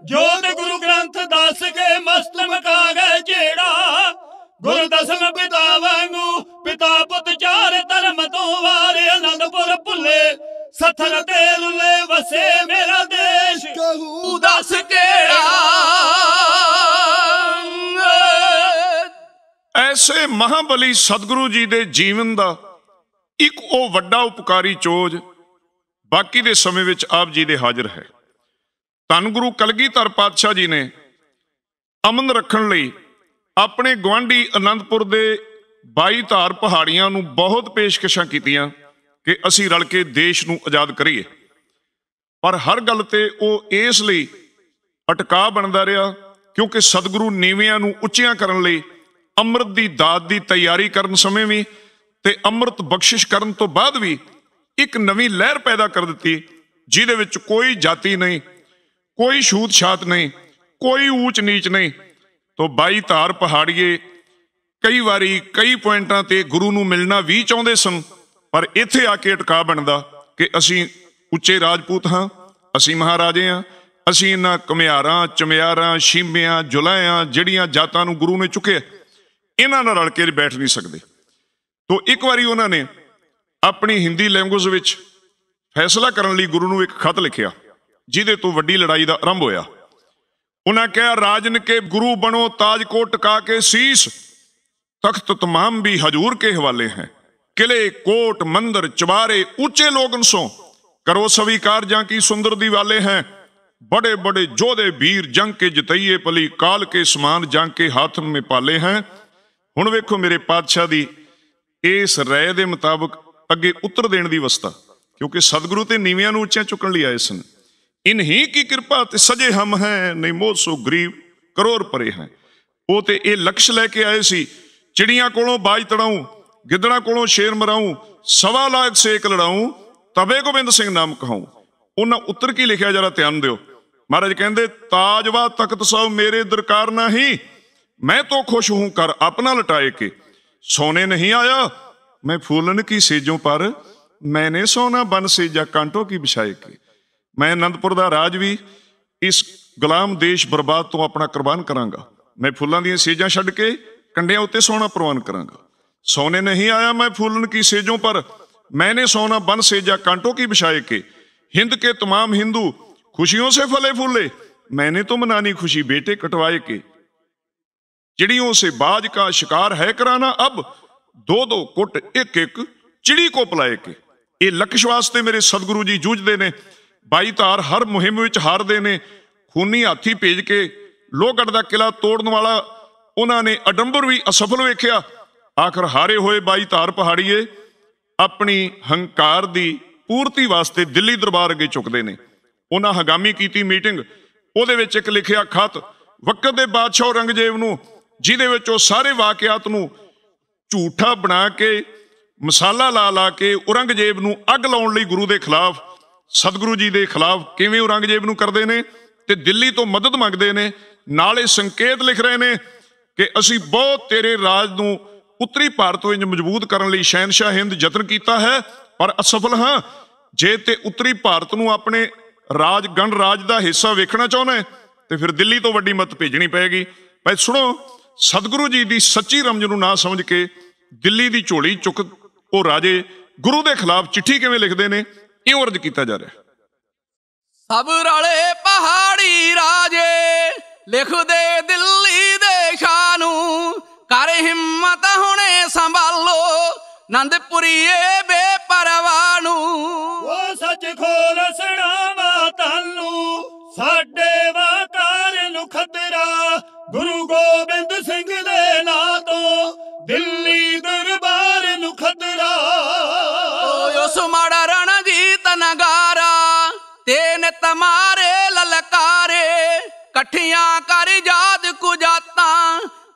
ਜੋਤ ਗੁਰੂ ਗ੍ਰੰਥ ਦੱਸ ਕੇ ਮਸਤ ਮਕਾ ਗਏ ਜਿਹੜਾ ਗੁਰ ਦਸਮ ਪਿਤਾ ਵਾਂਗੂ ਪਿਤਾ ਪੁੱਤ ਚਾਰ ਧਰਮ ਤੋਂ ਵਾਰੇ ਅਨੰਦਪੁਰ ਭੁੱਲੇ ਸਥਰ ਤੇ ਲੁਲੇ ਵਸੇ ਮੇਰਾ ਦੇਸ਼ ਕਹੂ ਦੱਸ ਕਿਹੜਾ ਐਸੇ ਮਹਾਬਲੀ ਸਤਿਗੁਰੂ ਜੀ ਦੇ ਜੀਵਨ ਦਾ ਇੱਕ ਉਹ ਵੱਡਾ ਉਪਕਾਰੀ ਚੋਜ ਬਾਕੀ ਦੇ ਸਮੇਂ ਵਿੱਚ ਆਪ ਜੀ ਦੇ ਹਾਜ਼ਰ ਹੈ ਧੰਨ ਗੁਰੂ ਕਲਗੀਧਰ ਪਾਤਸ਼ਾਹ ਜੀ ਨੇ ਅਮਨ ਰੱਖਣ ਲਈ ਆਪਣੇ ਗਵਾਂਢੀ ਅਨੰਦਪੁਰ ਦੇ 22 ਧਾਰ ਪਹਾੜੀਆਂ ਨੂੰ ਬਹੁਤ ਪੇਸ਼ਕਸ਼ਾਂ ਕੀਤੀਆਂ ਕਿ ਅਸੀਂ ਰਲ ਕੇ ਦੇਸ਼ ਨੂੰ ਆਜ਼ਾਦ ਕਰੀਏ ਪਰ ਹਰ ਗੱਲ ਤੇ ਉਹ ਇਸ ਲਈ ਅਟਕਾ ਬਣਦਾ ਰਿਹਾ ਕਿਉਂਕਿ ਸਤਿਗੁਰੂ ਨੀਵਿਆਂ ਨੂੰ ਉੱਚੀਆਂ ਕਰਨ ਲਈ ਅੰਮ੍ਰਿਤ ਦੀ ਦਾਤ ਦੀ ਤਿਆਰੀ ਕਰਨ ਸਮੇਂ ਵੀ ਤੇ ਅੰਮ੍ਰਿਤ ਬਖਸ਼ਿਸ਼ ਕਰਨ ਤੋਂ ਬਾਅਦ ਵੀ ਇੱਕ ਨਵੀਂ ਲਹਿਰ ਪੈਦਾ ਕਰ ਦਿੱਤੀ ਜਿਹਦੇ ਵਿੱਚ ਕੋਈ ਜਾਤੀ ਨਹੀਂ ਕੋਈ ਛੂਤ ਛਾਤ ਨਹੀਂ ਕੋਈ ਊਚ ਨੀਚ ਨਹੀਂ ਤੋਂ ਬਾਈ ਧਾਰ ਪਹਾੜੀਏ ਕਈ ਵਾਰੀ ਕਈ ਪੁਆਇੰਟਾਂ ਤੇ ਗੁਰੂ ਨੂੰ ਮਿਲਣਾ ਵੀ ਚਾਹੁੰਦੇ ਸਨ ਪਰ ਇੱਥੇ ਆ ਕੇ ਟਕਾ ਬਣਦਾ ਕਿ ਅਸੀਂ ਉੱਚੇ ਰਾਜਪੂਤ ਹਾਂ ਅਸੀਂ ਮਹਾਰਾਜੇ ਹਾਂ ਅਸੀਂ ਇਹਨਾਂ ਕਮਿਆਰਾਂ ਚਮਿਆਰਾਂ ਸ਼ੀਮਿਆਂ ਜੁਲਾਇਆਂ ਜਿਹੜੀਆਂ ਜਾਤਾਂ ਨੂੰ ਗੁਰੂ ਨੇ ਚੁੱਕਿਆ ਇਹਨਾਂ ਨਾਲ ਰਲ ਕੇ ਬੈਠ ਨਹੀਂ ਸਕਦੇ ਤੋਂ ਇੱਕ ਵਾਰੀ ਉਹਨਾਂ ਨੇ ਆਪਣੀ ਹਿੰਦੀ ਲੈਂਗੁਏਜ ਵਿੱਚ ਫੈਸਲਾ ਕਰਨ ਲਈ ਗੁਰੂ ਨੂੰ ਇੱਕ ਖਤ ਲਿਖਿਆ ਜਿਹਦੇ ਤੋਂ ਵੱਡੀ ਲੜਾਈ ਦਾ ਆਰੰਭ ਹੋਇਆ ਉਹਨਾਂ ਕਹਿਆ ਰਾਜਨ ਕੇ ਗੁਰੂ ਬਣੋ ਤਾਜ ਕੋ ਟਿਕਾ ਕੇ ਸੀਸ ਤਖਤ ਤਮਾਮ ਵੀ ਹਜ਼ੂਰ ਕੇ ਹਵਾਲੇ ਹੈ ਕਿਲੇ ਕੋਟ ਮੰਦਰ ਚਵਾਰੇ ਉੱਚੇ ਲੋਗਨ ਸੋ ਕਰੋ ਸਵੀਕਾਰ ਜਾਂ ਕੀ ਸੁੰਦਰ ਦੀਵਾਲੇ ਹੈ ਬੜੇ ਬੜੇ ਜੋਧੇ वीर ਜੰਗ ਕੇ ਜਤਈਏ ਪਲੀ ਕਾਲ ਕੇ ਸਮਾਨ ਜੰਗ ਕੇ ਹੱਥ ਮੇ ਪਾਲੇ ਹੈ ਹੁਣ ਵੇਖੋ ਮੇਰੇ ਪਾਤਸ਼ਾਹ ਦੀ ਇਸ ਰਾਏ ਦੇ ਮੁਤਾਬਕ ਅੱਗੇ ਉੱਤਰ ਦੇਣ ਦੀ ਅਵਸਥਾ ਕਿਉਂਕਿ ਸਤਿਗੁਰੂ ਤੇ ਨੀਵਿਆਂ ਨੂੰ ਉੱਚਿਆਂ ਚੁੱਕਣ ਲਈ ਆਏ ਸਨ ਇਨਹੀ ਕੀ ਕਿਰਪਾ ਤੇ ਸਜੇ ਹਮ ਹੈ ਨਹੀਂ ਮੋਹ ਸੋ ਗਰੀਬ ਕਰੋੜ ਪਰੇ ਹੈ ਉਹ ਤੇ ਇਹ ਲਕਸ਼ ਲੈ ਕੇ ਆਏ ਸੀ ਚਿੜੀਆਂ ਕੋਲੋਂ ਬਾਜ ਤੜਾਉਂ ਗਿੱਦੜਾਂ ਕੋਲੋਂ ਸ਼ੇਰ ਮਰਾਉਂ ਸਵਾ ਲਾਖ ਸੇਕ ਲੜਾਉਂ ਤਬੇ ਗੋਬਿੰਦ ਸਿੰਘ ਨਾਮ ਕਹਾਉਂ ਉਹਨਾਂ ਉੱਤਰ ਕੀ ਲਿਖਿਆ ਜਰਾ ਧਿਆਨ ਦਿਓ ਮਹਾਰਾਜ ਕਹਿੰਦੇ ਤਾਜਵਾ ਤਖਤ ਸਭ ਮੇਰੇ ਦਰਕਾਰ ਨਹੀਂ ਮੈਂ ਤੋ ਖੁਸ਼ ਹੂੰ ਕਰ ਆਪਣਾ ਲਟਾਏ ਕੇ ਸੋਨੇ ਨਹੀਂ ਆਇਆ ਮੈਂ ਫੂਲਨ ਕੀ ਸੇਜੋਂ ਪਰ ਮੈਨੇ ਸੋਨਾ ਬਨ ਸੇਜਾ ਕਾਂਟੋ ਕੀ ਵਿਛਾਏ ਕੇ ਮੈਂ ਅਨੰਦਪੁਰ ਦਾ ਰਾਜ ਵੀ ਇਸ ਗੁਲਾਮ ਦੇਸ਼ ਬਰਬਾਦ ਤੋਂ ਆਪਣਾ ਕੁਰਬਾਨ ਕਰਾਂਗਾ ਮੈਂ ਫੁੱਲਾਂ ਦੀਆਂ ਸੇਜਾਂ ਛੱਡ ਕੇ ਕੰਡਿਆਂ ਉੱਤੇ ਸੋਨਾ ਪ੍ਰਵਾਨ ਕਰਾਂਗਾ ਸੋਨੇ ਨਹੀਂ ਆਇਆ ਮੈਂ ਫੁੱਲਨ ਕੀ ਸੇਜੋਂ ਪਰ ਮੈਨੇ ਸੋਨਾ ਬਨ ਸੇਜਾ ਕਾਂਟੋ ਕੀ ਵਿਛਾਏ ਕੇ ਹਿੰਦ ਕੇ तमाम ਹਿੰਦੂ ਖੁਸ਼ੀਆਂ ਸੇ ਫਲੇ ਫੁੱਲੇ ਮੈਨੇ ਤੋਂ ਮਨਾਨੀ ਖੁਸ਼ੀ ਬੇਟੇ ਕਟਵਾਏ ਕੇ चिड़ियों ਉਸੇ ਬਾਜ ਕਾ ਸ਼ਿਕਾਰ ਹੈ ਕਰਾਨਾ ਅਬ ਦੋ ਦੋ ਕੁੱਟ ਇੱਕ ਇੱਕ ਚਿੜੀ ਕੋ ਪਲਾਏ ਕੇ ਇਹ ਲਕਸ਼ਵਾਸਤੇ ਮੇਰੇ ਸਤਿਗੁਰੂ ਜੀ ਜੂਝਦੇ ਨੇ ਬਾਈ ਧਾਰ ਹਰ ਮੁਹਿੰਮ ਵਿੱਚ ਹਾਰਦੇ ਨੇ ਖੂਨੀ ਹਾਥੀ ਭੇਜ ਕੇ ਲੋਹਗੜ ਦਾ ਕਿਲਾ ਤੋੜਨ ਵਾਲਾ ਉਹਨਾਂ ਨੇ ਅਡੰਬਰ ਵੀ ਅਸਫਲ ਵੇਖਿਆ ਆਖਰ ਹਾਰੇ ਹੋਏ ਬਾਈ ਧਾਰ ਪਹਾੜੀਏ ਆਪਣੀ ਹੰਕਾਰ ਦੀ ਪੂਰਤੀ ਵਾਸਤੇ ਦਿੱਲੀ ਦਰਬਾਰ ਅੱਗੇ ਝੁਕਦੇ ਨੇ ਉਹਨਾਂ ਹਗਾਮੀ ਕੀਤੀ ਮੀਟਿੰਗ ਉਹਦੇ ਵਿੱਚ ਇੱਕ ਲਿਖਿਆ ਖਤ ਵਕਤ ਦੇ ਬਾਦਸ਼ਾਹ ਔਰੰਗਜ਼ੇਬ ਨੂੰ ਜਿਹਦੇ ਵਿੱਚ ਉਹ ਸਾਰੇ ਵਾਕਿਆਤ ਨੂੰ ਝੂਠਾ ਬਣਾ ਕੇ ਮਸਾਲਾ ਲਾ ਲਾ ਕੇ ਔਰੰਗਜ਼ੇਬ ਨੂੰ ਅੱਗ ਲਾਉਣ ਲਈ ਗੁਰੂ ਦੇ ਖਿਲਾਫ ਸਤਿਗੁਰੂ ਜੀ ਦੇ ਖਿਲਾਫ ਕਿਵੇਂ ਔਰੰਗਜ਼ੇਬ ਨੂੰ ਕਰਦੇ ਨੇ ਤੇ ਦਿੱਲੀ ਤੋਂ ਮਦਦ ਮੰਗਦੇ ਨੇ ਨਾਲੇ ਸੰਕੇਤ ਲਿਖ ਰਹੇ ਨੇ ਕਿ ਅਸੀਂ ਬਹੁਤ ਤੇਰੇ ਰਾਜ ਨੂੰ ਉੱਤਰੀ ਭਾਰਤ ਵਿੱਚ ਮਜ਼ਬੂਤ ਕਰਨ ਲਈ ਸ਼ਹਿਨशाह ਹਿੰਦ ਯਤਨ ਕੀਤਾ ਹੈ ਪਰ ਅਸਫਲ ਹਾਂ ਜੇ ਤੇ ਉੱਤਰੀ ਭਾਰਤ ਨੂੰ ਆਪਣੇ ਰਾਜ ਗਣ ਰਾਜ ਦਾ ਹਿੱਸਾ ਵੇਖਣਾ ਚਾਹੁੰਦਾ ਤੇ ਫਿਰ ਦਿੱਲੀ ਤੋਂ ਵੱਡੀ ਮਤ ਭੇਜਣੀ ਪਏਗੀ ਭਾਈ ਸੁਣੋ ਸਤਿਗੁਰੂ ਜੀ ਦੀ ਸੱਚੀ ਰਮਜ ਨੂੰ ਨਾ ਸਮਝ ਕੇ ਦਿੱਲੀ ਦੀ ਝੋਲੀ ਚੁੱਕ ਉਹ ਰਾਜੇ ਗੁਰੂ ਦੇ ਖਿਲਾਫ ਚਿੱਠੀ ਕਿਵੇਂ ਲਿਖਦੇ ਨੇ ਇਹ ਅਰਜ ਕੀਤਾ ਜਾ ਰਿਹਾ ਸਭ ਰਲੇ ਪਹਾੜੀ ਰਾਜੇ ਲਿਖਦੇ ਦਿੱਲੀ ਦੇ ਸ਼ਾਹ ਨੂੰ ਕਰ ਹਿੰਮਤ ਹੁਣੇ ਸੰਭਾਲੋ ਨੰਦਪੁਰੀਏ ਬੇਪਰਵਾਹ ਨੂੰ ਉਹ ਸੱਚ ਖੋਲ ਸਣਾਵਾ ਤਾਲੂ ਸਾਡੇ ਵਾਕਾਰ ਨੂੰ ਖਤਰਾ ਗੁਰੂ ਗੋਬਿੰਦ ਸਿੰਘ ਦੇ ਨਾਂ ਤੋਂ ਦਿੱਲੀ ਦਰਬਾਰ ਨੂੰ ਖਤਰਾ ਓ ਉਸ ਤਮਾਰੇ ਲਲਕਾਰੇ ਇਕੱਠੀਆਂ ਕਰ ਯਾਦ ਕੁਜਾਤਾ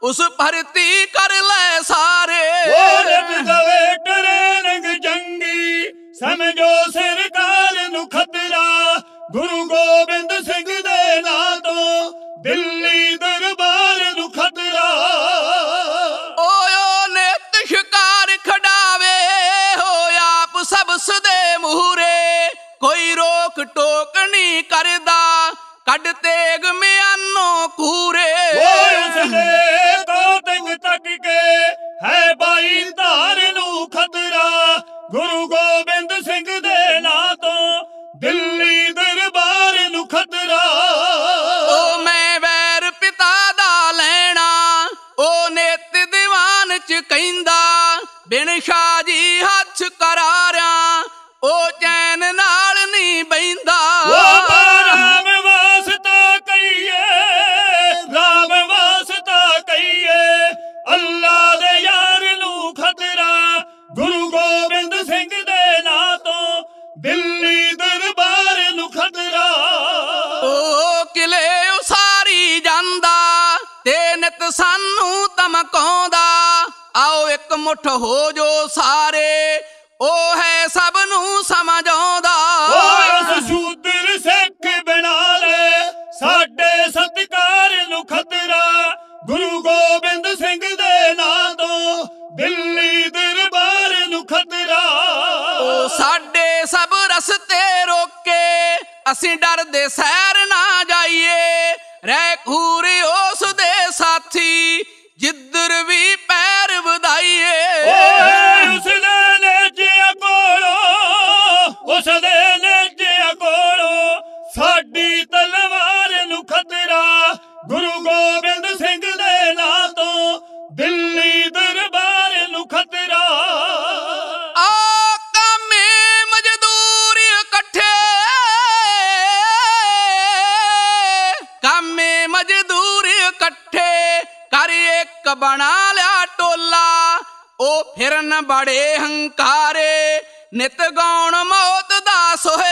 ਉਸ ਭਰਤੀ ਕਰ ਲੈ ਸਾਰੇ ਵੋਟ ਦਵੇ ਕਰੇ ਰੰਗ ਜੰਗੀ ਸਮਝੋ ਸਰਕਾਰ ਨੂੰ ਖਤਰਾ ਗੁਰੂ ਗੋਬਿੰਦ ਸਿੰਘ ਦੇ ਨਾਂ ਤੋਂ ਦਿੱਲੀ ਦਰਬਾਰ ਨੂੰ ਖਤਰਾ ਓਯੋ ਨੇਤ ਸ਼ਿਕਾਰ ਖਡਾਵੇ ਹੋ ਆਪ ਸਭ ਸੁਦੇ ਮੂਹਰੇ ਕੋਈ ਰੋ ਨਹੀਂ ਕਰਦਾ ਕੱਢ ਤੇਗ ਮਿਆਨੋ ਕੂਰੇ ਓਏ ਉਸਨੇ ਕੋਤਿੰਗ ਤੱਕ ਕੇ ਹੈ ਬਾਈ ਧਾਰ ਨੂੰ ਖਤਰਾ ਗੁਰੂ ਗੋਬਿੰਦ ਸਿੰਘ ਦੇ ਨਾਂ ਤੋਂ ਦਿੱਲੀ ਦਰਬਾਰ ਨੂੰ ਖਤਰਾ ਓ ਮੈਂ ਵੈਰ ਪਿਤਾ ਦਾ ਲੈਣਾ ਓ ਨੇਤ ਦੀਵਾਨ ਚ ਕਹਿੰਦਾ ਬਿਨ ਜੀ ਹੱਥ ਕਰਾਰਿਆ ਓ ਮੁੱਠ ਹੋ ਜੋ ਸਾਰੇ ਉਹ ਹੈ ਸਭ ਨੂੰ ਸਮਝ ਆਉਂਦਾ ਉਸ ਸ਼ੂਦਰ ਸਿੱਖ ਬਣਾ ਲੈ ਸਾਡੇ ਸਤਕਾਰ ਨੂੰ ਖਤਰਾ ਗੁਰੂ ਗੋਬਿੰਦ ਸਿੰਘ ਦੇ ਨਾਂ ਤੋਂ ਦਿੱਲੀ ਦਰਬਾਰ ਨੂੰ ਖਤਰਾ ਉਹ ਸਾਡੇ ਸਭ ਰਸਤੇ ਰੋਕੇ ਅਸੀਂ ਡਰਦੇ ਸਹਿਰ ਬੜੇ ਹੰਕਾਰੇ ਨਿਤ ਗਾਉਣ ਮੌਤ ਦਾ ਸੋਹੇ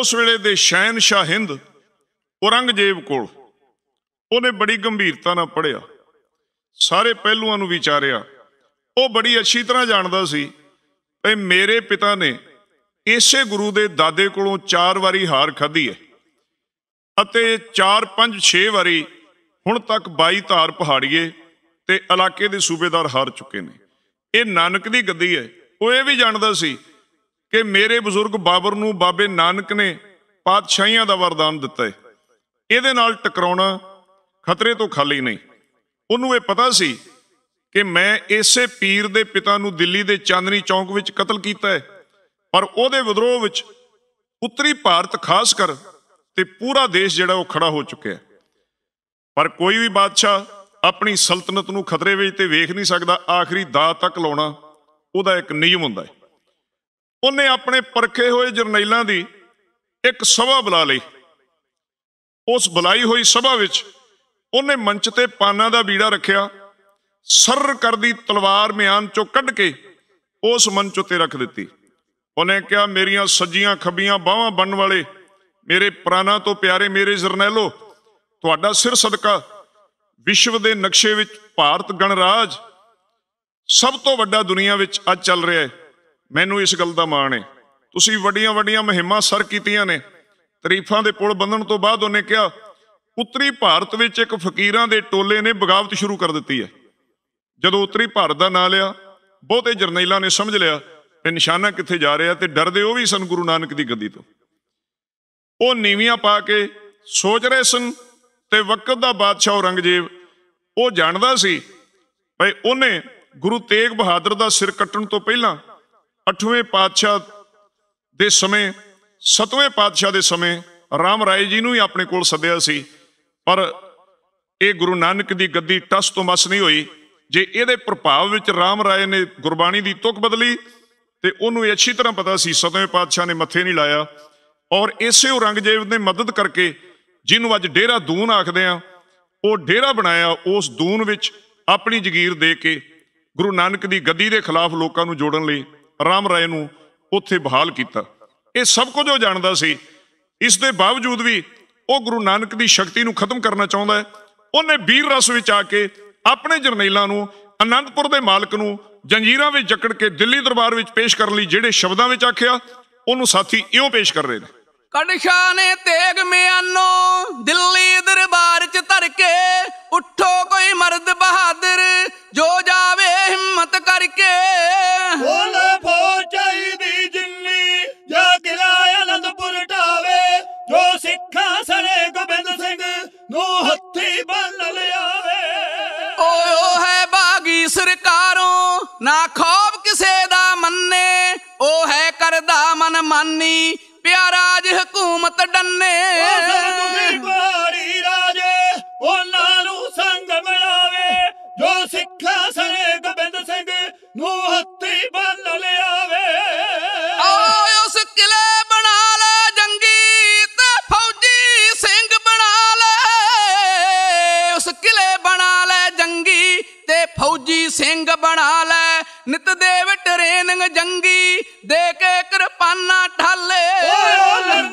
ਉਸ ਵੇਲੇ ਦੇ ਸ਼ਹਿਨशाह ਹਿੰਦ ਔਰੰਗਜ਼ੇਬ ਕੋਲ ਉਹਨੇ ਬੜੀ ਗੰਭੀਰਤਾ ਨਾਲ ਪੜਿਆ ਸਾਰੇ ਪਹਿਲੂਆਂ ਨੂੰ ਵਿਚਾਰਿਆ ਉਹ ਬੜੀ ਅੱਛੀ ਤਰ੍ਹਾਂ ਜਾਣਦਾ ਸੀ ਕਿ ਮੇਰੇ ਪਿਤਾ ਨੇ ਇਸੇ ਗੁਰੂ ਦੇ ਦਾਦੇ ਕੋਲੋਂ ਚਾਰ ਵਾਰੀ ਹਾਰ ਖਾਧੀ ਹੈ ਅਤੇ 4 5 6 ਵਾਰੀ ਹੁਣ ਤੱਕ 22 ਧਾਰ ਪਹਾੜੀਏ ਤੇ ਇਲਾਕੇ ਦੇ ਸੂਬੇਦਾਰ ਹਾਰ ਚੁੱਕੇ ਨੇ ਇਹ ਨਾਨਕ ਦੀ ਗੱਦੀ ਹੈ ਉਹ ਇਹ ਵੀ ਜਾਣਦਾ ਸੀ ਕਿ ਮੇਰੇ ਬਜ਼ੁਰਗ ਬਾਬਰ ਨੂੰ ਬਾਬੇ ਨਾਨਕ ਨੇ ਪਾਤਸ਼ਾਹੀਆਂ ਦਾ ਵਰਦਾਨ ਦਿੱਤਾ ਹੈ ਇਹਦੇ ਨਾਲ ਟਕਰਾਉਣਾ ਖਤਰੇ ਤੋਂ ਖਾਲੀ ਨਹੀਂ ਉਹਨੂੰ ਇਹ ਪਤਾ ਸੀ ਕਿ ਮੈਂ ਇਸੇ ਪੀਰ ਦੇ ਪਿਤਾ ਨੂੰ ਦਿੱਲੀ ਦੇ ਚਾਂਦਨੀ ਚੌਂਕ ਵਿੱਚ ਕਤਲ ਕੀਤਾ ਹੈ ਪਰ ਉਹਦੇ ਵਿਦਰੋਹ ਵਿੱਚ ਉੱਤਰੀ ਭਾਰਤ ਖਾਸ ਕਰ ਤੇ ਪੂਰਾ ਦੇਸ਼ ਜਿਹੜਾ ਉਹ ਖੜਾ ਹੋ ਚੁੱਕਿਆ ਹੈ ਪਰ ਕੋਈ ਵੀ ਬਾਦਸ਼ਾਹ ਆਪਣੀ ਸਲਤਨਤ ਨੂੰ ਖਤਰੇ ਵਿੱਚ ਤੇ ਵੇਖ ਨਹੀਂ ਸਕਦਾ ਆਖਰੀ ਦਾਅ ਤੱਕ ਲਾਉਣਾ ਉਹਦਾ ਇੱਕ ਨਿਯਮ ਹੁੰਦਾ ਹੈ ਉਹਨੇ ਆਪਣੇ ਪਰਖੇ ਹੋਏ ਜਰਨੈਲਾਂ ਦੀ ਇੱਕ ਸਭਾ ਬੁਲਾ ਲਈ ਉਸ ਬੁਲਾਈ ਹੋਈ ਸਭਾ ਵਿੱਚ ਉਹਨੇ ਮੰਚ ਤੇ ਪਾਨਾਂ ਦਾ ਬੀੜਾ ਰੱਖਿਆ ਸਰਰ ਕਰਦੀ ਤਲਵਾਰ ਮਿਆਨ ਚੋਂ ਕੱਢ ਕੇ ਉਸ ਮੰਚ ਉੱਤੇ ਰੱਖ ਦਿੱਤੀ ਉਹਨੇ ਕਿਹਾ ਮੇਰੀਆਂ ਸੱਜੀਆਂ ਖੱਬੀਆਂ ਬਾਹਾਂ ਬੰਨ ਵਾਲੇ ਮੇਰੇ ਪ੍ਰਾਣਾ ਤੋਂ ਪਿਆਰੇ ਮੇਰੇ ਜਰਨੈਲੋ ਤੁਹਾਡਾ ਸਿਰ ਸਦਕਾ ਵਿਸ਼ਵ ਦੇ ਨਕਸ਼ੇ ਵਿੱਚ ਭਾਰਤ ਗਣਰਾਜ ਸਭ ਤੋਂ ਵੱਡਾ ਦੁਨੀਆ ਵਿੱਚ ਅੱਜ ਚੱਲ ਰਿਹਾ ਹੈ ਮੈਨੂੰ ਇਸ ਗੱਲ ਦਾ ਮਾਣ ਹੈ ਤੁਸੀਂ ਵੱਡੀਆਂ ਵੱਡੀਆਂ ਮਹਿਮਾ ਸਰ ਕੀਤੀਆਂ ਨੇ ਤਰੀਫਾਂ ਦੇ ਪੁਲ ਬੰਨਣ ਤੋਂ ਬਾਅਦ ਉਹਨੇ ਕਿਹਾ ਉੱਤਰੀ ਭਾਰਤ ਵਿੱਚ ਇੱਕ ਫਕੀਰਾਂ ਦੇ ਟੋਲੇ ਨੇ ਬਗਾਵਤ ਸ਼ੁਰੂ ਕਰ ਦਿੱਤੀ ਹੈ ਜਦੋਂ ਉੱਤਰੀ ਭਾਰਤ ਦਾ ਨਾਂ ਲਿਆ ਬਹੁਤੇ ਜਰਨੈਲਾਂ ਨੇ ਸਮਝ ਲਿਆ ਕਿ ਨਿਸ਼ਾਨਾ ਕਿੱਥੇ ਜਾ ਰਿਹਾ ਤੇ ਡਰਦੇ ਉਹ ਵੀ ਸਨ ਗੁਰੂ ਨਾਨਕ ਦੀ ਗੱਦੀ ਤੋਂ ਉਹ ਨੀਵੀਆਂ ਪਾ ਕੇ ਸੋਚ ਰਹੇ ਸਨ ਤੇ ਵਕਤ ਦਾ ਬਾਦਸ਼ਾਹ ਔਰੰਗਜ਼ੇਬ ਉਹ ਜਾਣਦਾ ਸੀ ਭਈ ਉਹਨੇ ਗੁਰੂ ਤੇਗ ਬਹਾਦਰ ਦਾ ਸਿਰ ਕੱਟਣ ਤੋਂ ਪਹਿਲਾਂ 8ਵੇਂ ਪਾਤਸ਼ਾਹ ਦੇ ਸਮੇਂ 7ਵੇਂ ਪਾਤਸ਼ਾਹ ਦੇ ਸਮੇਂ ਰਾਮ ਰਾਏ ਜੀ ਨੂੰ ਹੀ ਆਪਣੇ ਕੋਲ ਸੱਦਿਆ ਸੀ ਪਰ ਇਹ ਗੁਰੂ ਨਾਨਕ ਦੀ ਗੱਦੀ ਟਸ ਤੋਂ ਮਸ ਨਹੀਂ ਹੋਈ ਜੇ ਇਹਦੇ ਪ੍ਰਭਾਵ ਵਿੱਚ ਰਾਮ ਰਾਏ ਨੇ ਗੁਰਬਾਣੀ ਦੀ ਤੁਕ ਬਦਲੀ ਤੇ ਉਹਨੂੰ ਇਹ ਅੱਛੀ ਤਰ੍ਹਾਂ ਪਤਾ ਸੀ ਸਤਵੇਂ ਪਾਤਸ਼ਾਹ ਨੇ ਮੱਥੇ ਨਹੀਂ ਲਾਇਆ ਔਰ ਇਸੇ ਔਰੰਗਜ਼ੇਬ ਨੇ ਮਦਦ ਕਰਕੇ ਜਿਹਨੂੰ ਅੱਜ ਡੇਰਾ ਦੂਨ ਆਖਦੇ ਆ ਉਹ ਡੇਰਾ ਬਣਾਇਆ ਉਸ ਦੂਨ ਵਿੱਚ ਆਪਣੀ ਜ਼ਗੀਰ ਦੇ ਕੇ ਗੁਰੂ ਨਾਨਕ ਦੀ ਗੱਦੀ ਦੇ ਖਿਲਾਫ ਲੋਕਾਂ ਨੂੰ ਜੋੜਨ ਲਈ ਰਾਮ ਰਾਏ ਨੂੰ ਉੱਥੇ ਬਹਾਲ ਕੀਤਾ ਇਹ ਸਭ ਕੁਝ ਉਹ ਜਾਣਦਾ ਸੀ ਇਸ ਦੇ ਬਾਵਜੂਦ ਵੀ ਉਹ ਗੁਰੂ ਨਾਨਕ ਦੀ ਸ਼ਕਤੀ ਨੂੰ ਖਤਮ ਕਰਨਾ ਚਾਹੁੰਦਾ ਹੈ ਉਹਨੇ ਵੀਰ ਰਸ ਵਿੱਚ ਆ ਕੇ ਆਪਣੇ ਜਰਨੈਲਾਂ ਨੂੰ ਅਨੰਦਪੁਰ ਦੇ ਮਾਲਕ ਨੂੰ ਜੰਜੀਰਾਂ ਵਿੱਚ ਜਕੜ ਕੇ ਦਿੱਲੀ ਦਰਬਾਰ ਵਿੱਚ ਪੇਸ਼ ਕਰਨ ਲਈ ਜਿਹੜੇ ਸ਼ਬਦਾਂ ਵਿੱਚ ਆਖਿਆ ਉਹਨੂੰ ਸਾਥੀ ਇਉਂ ਪੇਸ਼ ਕਰ ਰਹੇ ਨੇ ਕੜਸ਼ਾ ਨੇ ਤੇਗ ਮਿਆਨੋ ਦਿੱਲੀ ਦਰਬਾਰ ਚ ਧਰ ਕੇ ਉੱਠੋ ਕੋਈ ਮਰਦ ਬਹਾਦਰ ਜੋ ਜਾਵੇ ਹਿੰਮਤ ਕਰਕੇ ਬੋਲ ਫੌਜ ਚਾਹੀਦੀ ਜਿੰਨੀ ਜਾ ਕਿਲਾ ਅਨੰਦਪੁਰ ਢਾਵੇ ਜੋ ਸਿੱਖਾਂ ਸਣੇ ਗੋਬਿੰਦ ਸਿੰਘ ਨੂੰ ਹੱਥੀ ਬੰਨ ਲਿਆਵੇ ਓਏ ਹੈ ਬਾਗੀ ਸਰਕਾਰੋਂ ਨਾ ਖੋਬ ਕਿਸੇ ਦਾ ਮੰਨੇ ਉਹ ਹੈ ਕਰਦਾ ਮਨ ਮਾਨੀ ਦੀ ਹਕੂਮਤ ਡੰਨੇ ਤੁਸੀਂ ਭਾਰੀ ਰਾਜੇ ਉਹਨਾਂ ਨੂੰ ਸੰਗ ਬਣਾਵੇ ਜੋ ਸਿੱਖਾਂ ਸਰੇ ਗੋਬਿੰਦ ਸਿੰਘ ਨੂੰ ਹੱਥੀ ਬੰਨ ਲਿਆਵੇ ਆਏ ਉਸ ਕਿਲੇ ਬਣਾ ਲੈ ਜੰਗੀ ਤੇ ਫੌਜੀ ਸਿੰਘ ਬਣਾ ਲੈ ਉਸ ਕਿਲੇ ਬਣਾ ਲੈ ਜੰਗੀ ਤੇ ਫੌਜੀ ਸਿੰਘ ਬਣਾ ਲੈ ਨਿਤ ਦੇਵ ਟ੍ਰੇਨਿੰਗ ਜੰਗੀ ਦੇ ਕੇ ਨਾ ਢਾਲੇ ਓਏ ਓ ਲੜ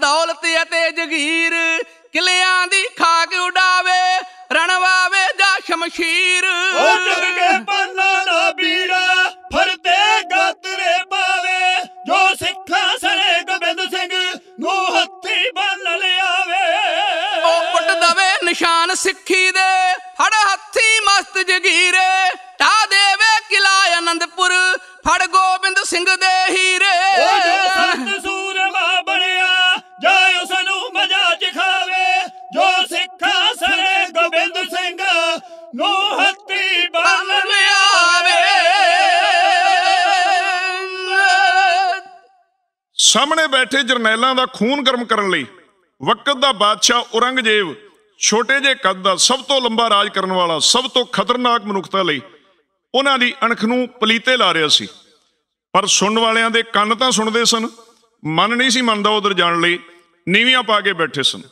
ਦੌਲਤ ਅਤੇ ਜਗੀਰ ਇੱਥੇ ਜਰਨੈਲਾਂ ਦਾ ਖੂਨ ਗਰਮ ਕਰਨ ਲਈ ਵਕਤ ਦਾ ਬਾਦਸ਼ਾਹ ਔਰੰਗਜ਼ੇਬ ਛੋਟੇ ਜੇ ਕੱਦ ਦਾ ਸਭ ਤੋਂ ਲੰਬਾ ਰਾਜ ਕਰਨ ਵਾਲਾ ਸਭ ਤੋਂ ਖਤਰਨਾਕ ਮਨੁੱਖਤਾ ਲਈ ਉਹਨਾਂ ਦੀ ਅਣਖ ਨੂੰ ਪਲੀਤੇ ਲਾ ਰਿਹਾ ਸੀ ਪਰ ਸੁਣਨ ਵਾਲਿਆਂ ਦੇ ਕੰਨ ਤਾਂ ਸੁਣਦੇ ਸਨ ਮਨ ਨਹੀਂ ਸੀ ਮੰਨਦਾ ਉਧਰ ਜਾਣ ਲਈ ਨੀਵੀਆਂ ਪਾ ਕੇ ਬੈਠੇ ਸਨ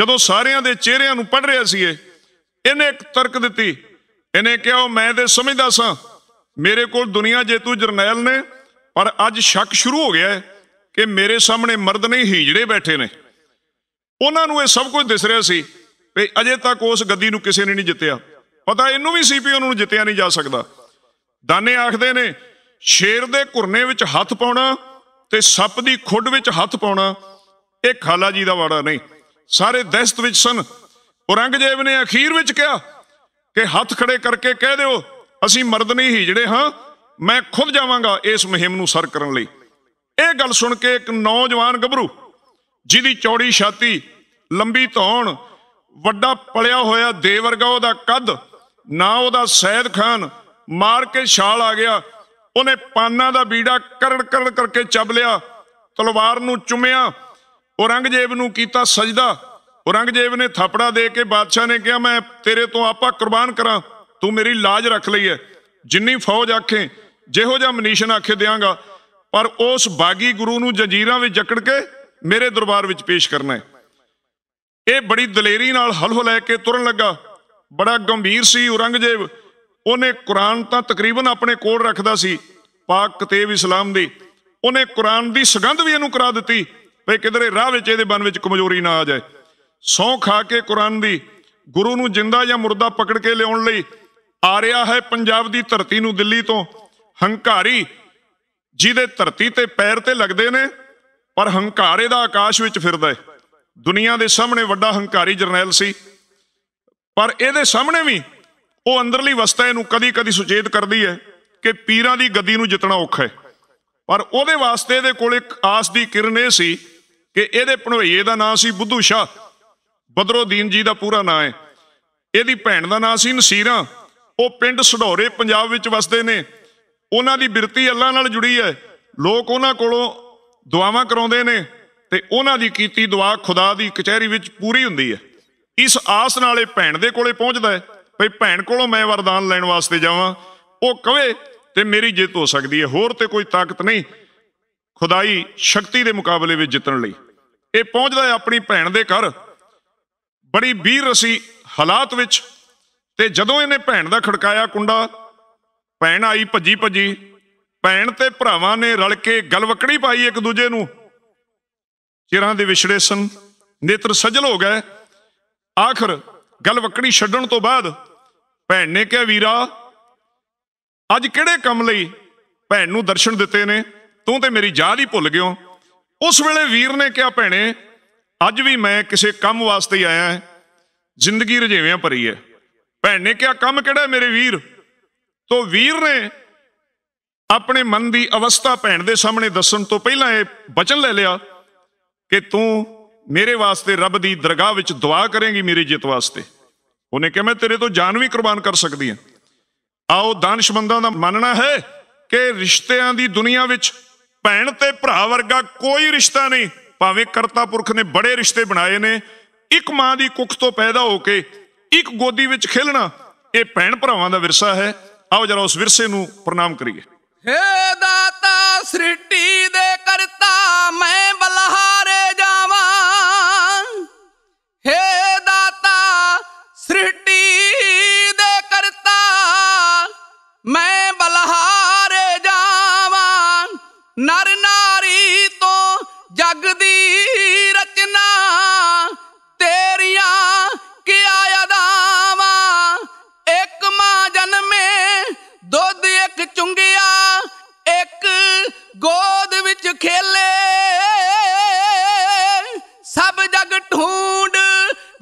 ਜਦੋਂ ਸਾਰਿਆਂ ਦੇ ਚਿਹਰਿਆਂ ਨੂੰ ਪੜ ਰਿਹਾ ਸੀ ਇਹਨੇ ਇੱਕ ਤਰਕ ਦਿੱਤੀ ਇਹਨੇ ਕਿਹਾ ਉਹ ਮੈਂ ਤੇ ਸਮਝਦਾ ਸਾਂ ਮੇਰੇ ਕੋਲ ਦੁਨੀਆ ਜੇਤੂ ਜਰਨੈਲ ਨੇ ਪਰ ਅੱਜ ਸ਼ੱਕ ਸ਼ੁਰੂ ਹੋ ਗਿਆ ਹੈ ਕਿ ਮੇਰੇ ਸਾਹਮਣੇ ਮਰਦ ਨਹੀਂ ਹੀਜੜੇ ਬੈਠੇ ਨੇ ਉਹਨਾਂ ਨੂੰ ਇਹ ਸਭ ਕੁਝ ਦਿਸ ਰਿਹਾ ਸੀ ਵੀ ਅਜੇ ਤੱਕ ਉਸ ਗੱਦੀ ਨੂੰ ਕਿਸੇ ਨੇ ਨਹੀਂ ਜਿੱਤਿਆ ਪਤਾ ਇਹਨੂੰ ਵੀ ਸੀ ਵੀ ਉਹਨਾਂ ਨੂੰ ਜਿੱਤਿਆ ਨਹੀਂ ਜਾ ਸਕਦਾ ਦਾਨੇ ਆਖਦੇ ਨੇ ਸ਼ੇਰ ਦੇ ਘੁਰਨੇ ਵਿੱਚ ਹੱਥ ਪਾਉਣਾ ਤੇ ਸੱਪ ਦੀ ਖੁੱਡ ਵਿੱਚ ਹੱਥ ਪਾਉਣਾ ਇਹ ਖਾਲਾ ਜੀ ਦਾ ਵਾੜਾ ਨਹੀਂ ਸਾਰੇ ਦਹਿਸ਼ਤ ਵਿੱਚ ਸਨ ਔਰੰਗਜ਼ੇਬ ਨੇ ਅਖੀਰ ਵਿੱਚ ਕਿਹਾ ਕਿ ਹੱਥ ਖੜੇ ਕਰਕੇ ਕਹਿ ਦਿਓ ਅਸੀਂ ਮਰਦ ਨਹੀਂ ਹੀ ਜਿਹੜੇ ਹਾਂ ਮੈਂ ਖੁਦ ਜਾਵਾਂਗਾ ਇਸ ਮਹਿਮ ਨੂੰ ਸਰ ਕਰਨ ਲਈ ਇਹ ਗੱਲ ਸੁਣ ਕੇ ਇੱਕ ਨੌਜਵਾਨ ਗੱਭਰੂ ਜਿਹਦੀ ਚੌੜੀ ਛਾਤੀ ਲੰਬੀ ਧੌਣ ਵੱਡਾ ਪਲਿਆ ਹੋਇਆ ਦੇ ਵਰਗਾ ਉਹਦਾ ਕੱਦ ਨਾ ਉਹਦਾ ਸੈਦ ਖਾਨ ਮਾਰ ਕੇ ਛਾਲ ਆ ਗਿਆ ਉਹਨੇ ਪਾਨਾਂ ਦਾ ਬੀੜਾ ਕਰੜ ਕਰੜ ਕਰਕੇ ਚੱਬ ਲਿਆ ਤਲਵਾਰ ਨੂੰ ਚੁੰਮਿਆ ਔਰੰਗਜ਼ੇਬ ਨੂੰ ਕੀਤਾ ਸਜਦਾ ਔਰੰਗਜ਼ੇਬ ਨੇ ਥਾਪੜਾ ਦੇ ਕੇ ਬਾਦਸ਼ਾਹ ਨੇ ਕਿਹਾ ਮੈਂ ਤੇਰੇ ਤੋਂ ਆਪਾ ਕੁਰਬਾਨ ਕਰਾਂ ਤੂੰ ਮੇਰੀ ਲਾਜ ਰੱਖ ਲਈ ਹੈ ਜਿੰਨੀ ਫੌਜ ਆਖੇ ਜਿਹੋ ਜਿਹਾ ਮਨੀਸ਼ਨ ਆਖੇ ਦੇਵਾਂਗਾ ਪਰ ਉਸ ਬਾਗੀ ਗੁਰੂ ਨੂੰ ਜੰਜੀਰਾਂ ਵਿੱਚ ਜਕੜ ਕੇ ਮੇਰੇ ਦਰਬਾਰ ਵਿੱਚ ਪੇਸ਼ ਕਰਨਾ ਹੈ ਇਹ ਬੜੀ ਦਲੇਰੀ ਨਾਲ ਹਲਫ ਲੈ ਕੇ ਤੁਰਨ ਲੱਗਾ ਬੜਾ ਗੰਭੀਰ ਸੀ ਔਰੰਗਜ਼ੇਬ ਉਹਨੇ ਕੁਰਾਨ ਤਾਂ ਤਕਰੀਬਨ ਆਪਣੇ ਕੋਲ ਰੱਖਦਾ ਸੀ ਪਾਕ ਕਿਤਾਬ ਇਸਲਾਮ ਦੀ ਉਹਨੇ ਕੁਰਾਨ ਦੀ ਸਗੰਧ ਵੀ ਇਹਨੂੰ ਕਰਾ ਦਿੱਤੀ ਭਈ ਕਿਧਰੇ ਰਾਹ ਵਿੱਚ ਇਹਦੇ ਬਨ ਵਿੱਚ ਕਮਜ਼ੋਰੀ ਨਾ ਆ ਜਾਏ ਸੌ ਖਾ ਕੇ ਕੁਰਾਨ ਦੀ ਗੁਰੂ ਨੂੰ ਜਿੰਦਾ ਜਾਂ ਮੁਰਦਾ ਪਕੜ ਕੇ ਲਿਆਉਣ ਲਈ ਆ ਰਿਹਾ ਹੈ ਪੰਜਾਬ ਦੀ ਧਰਤੀ ਨੂੰ ਦਿੱਲੀ ਤੋਂ ਹੰਕਾਰੀ ਜਿਹਦੇ ਧਰਤੀ ਤੇ ਪੈਰ ਤੇ ਲੱਗਦੇ ਨੇ ਪਰ ਹੰਕਾਰੇ ਦਾ ਆਕਾਸ਼ ਵਿੱਚ ਫਿਰਦਾ ਹੈ ਦੁਨੀਆ ਦੇ ਸਾਹਮਣੇ ਵੱਡਾ ਹੰਕਾਰੀ ਜਰਨੈਲ ਸੀ ਪਰ ਇਹਦੇ ਸਾਹਮਣੇ ਵੀ ਉਹ ਅੰਦਰਲੀ ਵਸਤਾ ਇਹਨੂੰ ਕਦੀ-ਕਦੀ ਸੁਚੇਤ ਕਰਦੀ ਹੈ ਕਿ ਪੀਰਾਂ ਦੀ ਗੱਦੀ ਨੂੰ ਜਿੱਤਣਾ ਔਖਾ ਹੈ ਪਰ ਉਹਦੇ ਵਾਸਤੇ ਇਹਦੇ ਕੋਲ ਇੱਕ ਆਸ ਦੀ ਕਿਰਨ ਇਹ ਸੀ ਕਿ ਇਹਦੇ ਭਣੋਈਏ ਦਾ ਨਾਂ ਸੀ ਬੁੱਧੂ ਸ਼ਾਹ ਬਦਰੋਦੀਨ ਜੀ ਦਾ ਪੂਰਾ ਨਾਂ ਹੈ ਇਹਦੀ ਭੈਣ ਦਾ ਨਾਂ ਸੀ ਨਸੀਰਾ ਉਹ ਪਿੰਡ ਸਢੋਰੇ ਪੰਜਾਬ ਵਿੱਚ ਵਸਦੇ ਨੇ ਉਹਨਾਂ ਦੀ ਬਿਰਤੀ ਅੱਲਾ ਨਾਲ ਜੁੜੀ ਹੈ ਲੋਕ ਉਹਨਾਂ ਕੋਲੋਂ ਦੁਆਵਾਂ ਕਰਾਉਂਦੇ ਨੇ ਤੇ ਉਹਨਾਂ ਦੀ ਕੀਤੀ ਦੁਆ ਖੁਦਾ ਦੀ ਕਚਹਿਰੀ ਵਿੱਚ ਪੂਰੀ ਹੁੰਦੀ ਹੈ ਇਸ ਆਸ ਨਾਲ ਇਹ ਭੈਣ ਦੇ ਕੋਲੇ ਪਹੁੰਚਦਾ ਹੈ ਭਈ ਭੈਣ ਕੋਲੋਂ ਮੈਂ ਵਰਦਾਨ ਲੈਣ ਵਾਸਤੇ ਜਾਵਾਂ ਉਹ ਕਵੇ ਤੇ ਮੇਰੀ ਜਿੱਤ ਹੋ ਸਕਦੀ ਹੈ ਹੋਰ ਤੇ ਕੋਈ ਤਾਕਤ ਨਹੀਂ ਖੁਦਾਈ ਸ਼ਕਤੀ ਦੇ ਮੁਕਾਬਲੇ ਵਿੱਚ ਜਿੱਤਣ ਲਈ ਇਹ ਪਹੁੰਚਦਾ ਹੈ ਆਪਣੀ ਭੈਣ ਦੇ ਘਰ ਬੜੀ ਬੀਰ ਰਸੀ ਹਾਲਾਤ ਵਿੱਚ ਤੇ ਜਦੋਂ ਇਹਨੇ ਭੈਣ ਦਾ ਖੜਕਾਇਆ ਕੁੰਡਾ ਭੈਣ ਆਈ ਭੱਜੀ ਭੱਜੀ ਭੈਣ ਤੇ ਭਰਾਵਾਂ ਨੇ ਰਲ ਕੇ ਗਲਵਕੜੀ ਪਾਈ ਇੱਕ ਦੂਜੇ ਨੂੰ ਚਿਰਾਂ ਦੇ ਵਿਛੜੇ ਸਨ ਨੇਤਰ ਸਜਲ ਹੋ ਗਏ ਆਖਰ ਗਲਵਕੜੀ ਛੱਡਣ ਤੋਂ ਬਾਅਦ ਭੈਣ ਨੇ ਕਿਹਾ ਵੀਰਾ ਅੱਜ ਕਿਹੜੇ ਕੰਮ ਲਈ ਭੈਣ ਨੂੰ ਦਰਸ਼ਨ ਦਿੱਤੇ ਨੇ ਤੂੰ ਤੇ ਮੇਰੀ ਯਾਦ ਹੀ ਭੁੱਲ ਗਿਓ ਉਸ ਵੇਲੇ ਵੀਰ ਨੇ ਕਿਹਾ ਭੈਣੇ ਅੱਜ ਵੀ ਮੈਂ ਕਿਸੇ ਕੰਮ ਵਾਸਤੇ ਆਇਆ ਹਾਂ ਜ਼ਿੰਦਗੀ ਰਜੇਵਿਆਂ ਭਰੀ ਹੈ ਭੈਣ ਨੇ ਕਿਹਾ ਕੰਮ ਕਿਹੜਾ ਮੇਰੇ ਵੀਰ ਤੋ ਵੀਰ ਨੇ ਆਪਣੇ ਮਨ ਦੀ ਅਵਸਥਾ ਭੈਣ ਦੇ ਸਾਹਮਣੇ ਦੱਸਣ ਤੋਂ ਪਹਿਲਾਂ ਇਹ ਬਚਨ ਲੈ ਲਿਆ ਕਿ ਤੂੰ ਮੇਰੇ ਵਾਸਤੇ ਰੱਬ ਦੀ ਦਰਗਾਹ ਵਿੱਚ ਦੁਆ ਕਰੇਂਗੀ ਮੇਰੀ ਜਿੱਤ ਵਾਸਤੇ ਉਹਨੇ ਕਿਹਾ ਮੈਂ ਤੇਰੇ ਤੋਂ ਜਾਨ ਵੀ ਕੁਰਬਾਨ ਕਰ ਸਕਦੀ ਹਾਂ ਆਓ ਦਾਨਿਸ਼ਮੰਦਾਂ ਦਾ ਮੰਨਣਾ ਹੈ ਕਿ ਰਿਸ਼ਤਿਆਂ ਦੀ ਦੁਨੀਆ ਵਿੱਚ ਭੈਣ ਤੇ ਭਰਾ ਵਰਗਾ ਕੋਈ ਰਿਸ਼ਤਾ ਨਹੀਂ ਭਾਵੇਂ ਕਰਤਾ ਪੁਰਖ ਨੇ ਬੜੇ ਰਿਸ਼ਤੇ ਬਣਾਏ ਨੇ ਇੱਕ ਮਾਂ ਦੀ ਕੁੱਖ ਤੋਂ ਪੈਦਾ ਹੋ ਕੇ ਇੱਕ ਗੋਦੀ ਵਿੱਚ ਖੇਲਣਾ ਇਹ ਭੈਣ ਭਰਾਵਾਂ ਦਾ ਵਿਰਸਾ ਹੈ ਆਓ ਜਰਾ ਉਸ ਵਿਰਸੇ ਨੂੰ ਪ੍ਰਣਾਮ ਕਰੀਏ ਹੇ ਦਾਤਾ ਸ੍ਰਿਟੀ ਦੇ ਕਰਤਾ ਮੈਂ ਬਲਹਾਰੇ ਜਾਵਾਂ ਹੇ ਖੇਲੇ ਸਭ ਜਗ ਢੂੰਡ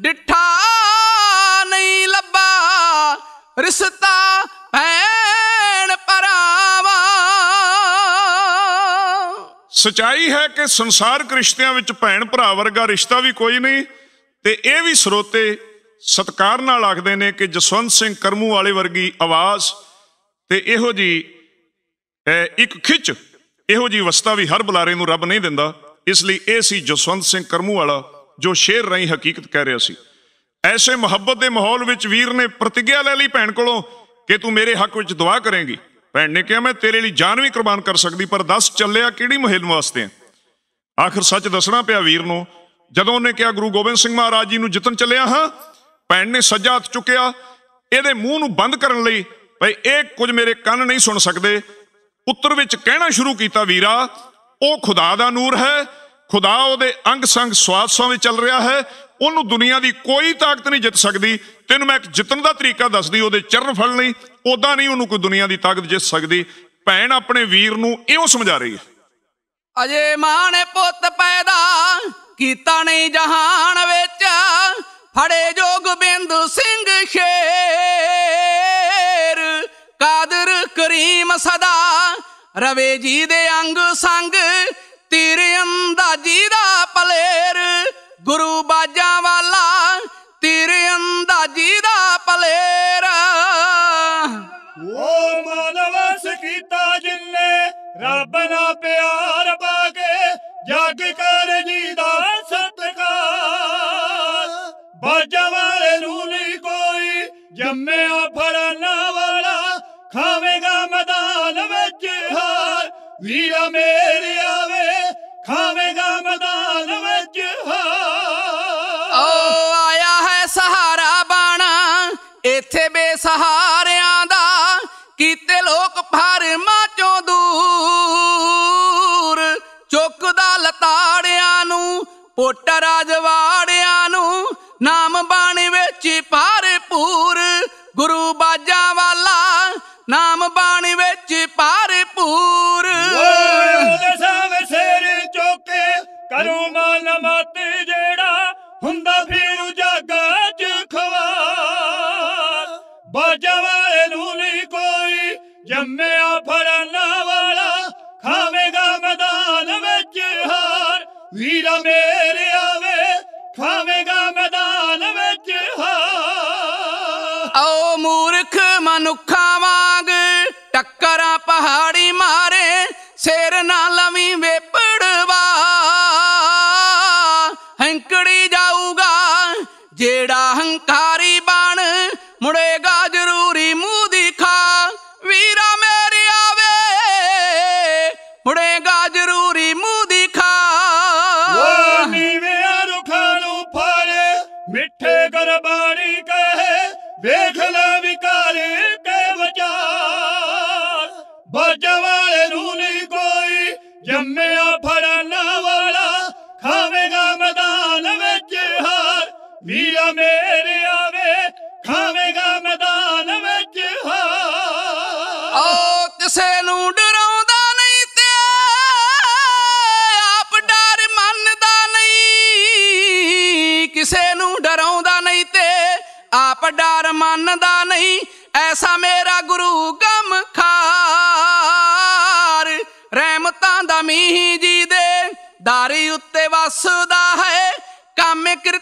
ਡਿਠਾ ਨਹੀਂ ਲੱਭਾ ਰਿਸ਼ਤਾ ਭੈਣ ਪਰਾਵਾ ਸਚਾਈ ਹੈ ਕਿ ਸੰਸਾਰ ਕ੍ਰਿਸ਼ਤਿਆਂ ਵਿੱਚ ਭੈਣ ਭਰਾ ਵਰਗਾ ਰਿਸ਼ਤਾ ਵੀ ਕੋਈ ਨਹੀਂ ਤੇ ਇਹ ਵੀ ਸਰੋਤੇ ਸਤਕਾਰ ਨਾਲ ਆਖਦੇ ਨੇ ਕਿ ਜਸਵੰਤ ਸਿੰਘ ਕਰਮੂ ਵਾਲੇ ਵਰਗੀ ਆਵਾਜ਼ ਤੇ ਇਹੋ ਜੀ ਇੱਕ ਖਿੱਚ ਇਹੋ ਜੀ ਵਸਤਾ ਵੀ ਹਰ ਬੁਲਾਰੇ ਨੂੰ ਰੱਬ ਨਹੀਂ ਦਿੰਦਾ ਇਸ ਲਈ ਇਹ ਸੀ ਜਸਵੰਤ ਸਿੰਘ ਕਰਮੂ ਵਾਲਾ ਜੋ ਸ਼ੇਰ ਰਹੀ ਹਕੀਕਤ ਕਹਿ ਰਿਹਾ ਸੀ ਐਸੇ ਮੁਹੱਬਤ ਦੇ ਮਾਹੌਲ ਵਿੱਚ ਵੀਰ ਨੇ ਪ੍ਰਤੀਗਿਆ ਲੈ ਲਈ ਭੈਣ ਕੋਲੋਂ ਕਿ ਤੂੰ ਮੇਰੇ ਹੱਕ ਵਿੱਚ ਦੁਆ ਕਰੇਂਗੀ ਭੈਣ ਨੇ ਕਿਹਾ ਮੈਂ ਤੇਰੇ ਲਈ ਜਾਨ ਵੀ ਕੁਰਬਾਨ ਕਰ ਸਕਦੀ ਪਰ ਦੱਸ ਚੱਲਿਆ ਕਿਹੜੀ ਮਹਿਲ ਵਾਸਤੇ ਆ ਆਖਰ ਸੱਚ ਦੱਸਣਾ ਪਿਆ ਵੀਰ ਨੂੰ ਜਦੋਂ ਉਹਨੇ ਕਿਹਾ ਗੁਰੂ ਗੋਬਿੰਦ ਸਿੰਘ ਮਹਾਰਾਜ ਜੀ ਨੂੰ ਜਿੱਤਣ ਚੱਲਿਆ ਹਾਂ ਭੈਣ ਨੇ ਸੱਜਾ ਹੱਥ ਚੁੱਕਿਆ ਇਹਦੇ ਮੂੰਹ ਨੂੰ ਬੰਦ ਕਰਨ ਲਈ ਭਈ ਇਹ ਕੁਝ ਮੇਰੇ ਕੰਨ ਨਹੀਂ ਸੁਣ ਸਕਦੇ ਪੁੱਤਰ ਵਿੱਚ ਕਹਿਣਾ ਸ਼ੁਰੂ ਕੀਤਾ ਵੀਰਾ ਉਹ ਖੁਦਾ ਦਾ ਨੂਰ ਹੈ ਖੁਦਾ ਉਹਦੇ ਅੰਗ ਸੰਗ ਸਵਾਸਾਂ ਵਿੱਚ ਚੱਲ ਰਿਹਾ ਹੈ ਉਹਨੂੰ ਦੁਨੀਆ ਦੀ ਕੋਈ ਤਾਕਤ ਨਹੀਂ ਜਿੱਤ ਸਕਦੀ ਤੈਨੂੰ ਮੈਂ ਇੱਕ ਜਿੱਤਣ ਦਾ ਤਰੀਕਾ ਦੱਸਦੀ ਉਹਦੇ ਚਰਨ ਫੜ ਲਈ ਉਦਾਂ ਨਹੀਂ ਉਹਨੂੰ ਕੋਈ ਦੁਨੀਆ ਦੀ ਤਾਕਤ ਜਿੱਤ ਸਕਦੀ ਭੈਣ ਆਪਣੇ ਵੀਰ ਨੂੰ ਇਹੋ ਸਮਝਾ ਰਹੀ ਹੈ ਅਜੇ ਮਾਂ ਨੇ ਪੁੱਤ ਪੈਦਾ ਕੀਤਾ ਨਹੀਂ ਜਹਾਨ ਵਿੱਚ ਫੜੇ ਜੋਗ ਬਿੰਦੂ ਸਿੰਘ ਸ਼ੇਰ ਕਾਦਰ ਰੀਮ ਸਦਾ ਰਵੇ ਜੀ ਦੇ ਅੰਗ ਸੰਗ ਤੀਰ ਅੰਦਾਜੀ ਦਾ ਪਲੇਰ ਗੁਰੂ ਬਾਜਾਂ ਵਾਲਾ ਤੀਰ ਅੰਦਾਜੀ ਦਾ ਪਲੇਰ ਓ ਮਾਨਵ ਸਕੀਤਾ ਜਿੰਨੇ ਰੱਬ ਨਾਲ ਪਿਆਰ ਪਾ ਕੇ ਜਾਗ ਕਰ ਜੀ ਦਾ ਸਤਕਾਰ ਬਾਜਾਂ ਵਾਲੇ ਨੂੰ ਨਹੀਂ ਕੋਈ ਜੰਮਿਆ ਫੜਨ ਵਾਲਾ ਖਾਵੇਗਾ ਮਦਾਨ ਵਿੱਚ ਹਾਰ ਵੀਰਾ ਮੇਰੇ ਆਵੇ ਖਾਵੇਗਾ ਮਦਾਨ ਵਿੱਚ ਹਾਰ ਓ ਆਇਆ ਹੈ ਸਹਾਰਾ ਬਾਣਾ ਇੱਥੇ ਬੇਸਹਾਰਿਆਂ ਦਾ ਕੀਤੇ ਲੋਕ ਫਰਮਾਂ ਮਾਚੋਂ ਦੂਰ ਚੁੱਕਦਾ ਲਤਾੜਿਆਂ ਨੂੰ ਪੋਟ ਰਾਜਵਾੜਿਆਂ ਨੂੰ ਨਾਮ ਬਾਣੀ ਵਿੱਚ ਪਾਰੇ ਪੂਰ ਗੁਰੂ ਜੰਮਿਆ ਫੜਨਾ ਵਾਲਾ ਖਾਵੇਗਾ ਮੈਦਾਨ ਵਿੱਚ ਹਾਰ ਵੀਰਾ ਮੇਰੇ ਆਵੇ ਖਾਵੇਗਾ ਮੈਦਾਨ ਵਿੱਚ ਹਾਰ ਆਓ ਮੂਰਖ ਮਨੁੱਖਾਂ ਵਾਂਗ ਟੱਕਰਾਂ ਪਹਾੜੀ ਮਾਰੇ ਸਿਰ ਨਾ ਲਵੀਂ ਵੇਪੜਵਾ ਹੰਕੜੀ ਜਾਊਗਾ ਜਿਹੜਾ ਹੰਕਾਰੀ ਬਣ ਮੁੜੇਗਾ ਮੰਨਦਾ ਨਹੀਂ ਐਸਾ ਮੇਰਾ ਗੁਰੂ ਗਮ ਖਾਰ ਰਹਿਮਤਾਂ ਦਾ ਮੀਂਹ ਜੀ ਦੇ ਦਾਰੀ ਉੱਤੇ ਵਸਦਾ ਹੈ ਕਾਮੇ ਕਰ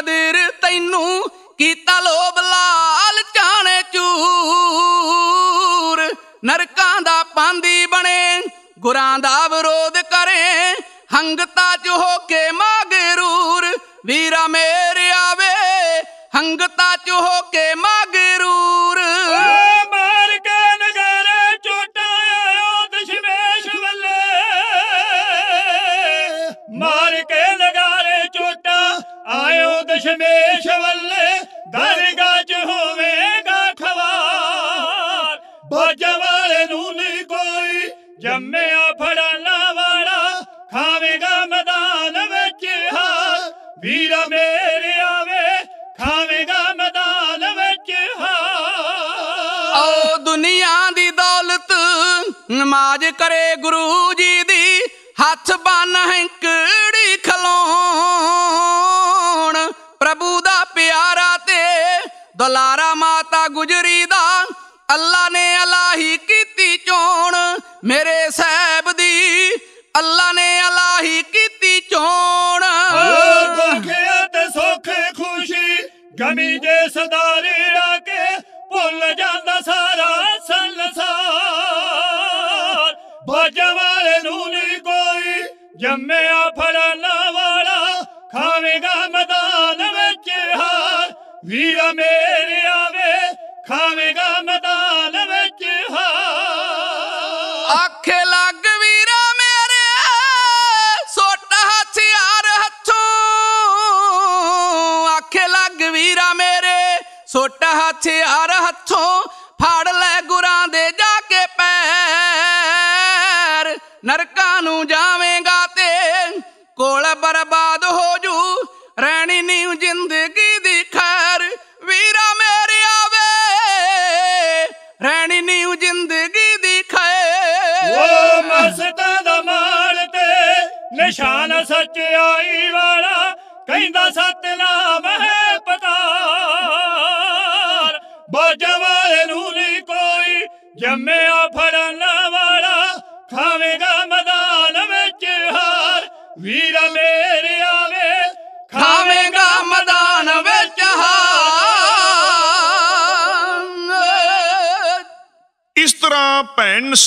ਕਦਰ ਤੈਨੂੰ ਕੀਤਾ ਲੋਭ ਲਾਲ ਚਾਣੇ ਚੂਰ ਨਰਕਾਂ ਦਾ ਪਾਂਦੀ ਬਣੇ ਗੁਰਾਂ ਦਾ ਵਿਰੋਧ ਕਰੇ ਹੰਗਤਾ ਚ ਹੋ ਬੋਝ ਵਾਲੇ ਨੂੰ ਨਹੀਂ ਕੋਈ ਜੰਮਿਆ ਫੜਾਨਾ ਵਾਲਾ ਖਾਵੇਗਾ ਮੈਦਾਨ ਵਿੱਚ ਹਾ ਵੀਰਾ ਮੇਰੇ ਆਵੇ ਖਾਵੇਗਾ ਮੈਦਾਨ ਵਿੱਚ ਹਾ ਓ ਦੁਨੀਆ ਦੀ ਦੌਲਤ ਨਮਾਜ਼ ਕਰੇ ਗੁਰੂ ਜੀ ਦੀ ਹੱਥ ਬੰਨ ਹੰਕ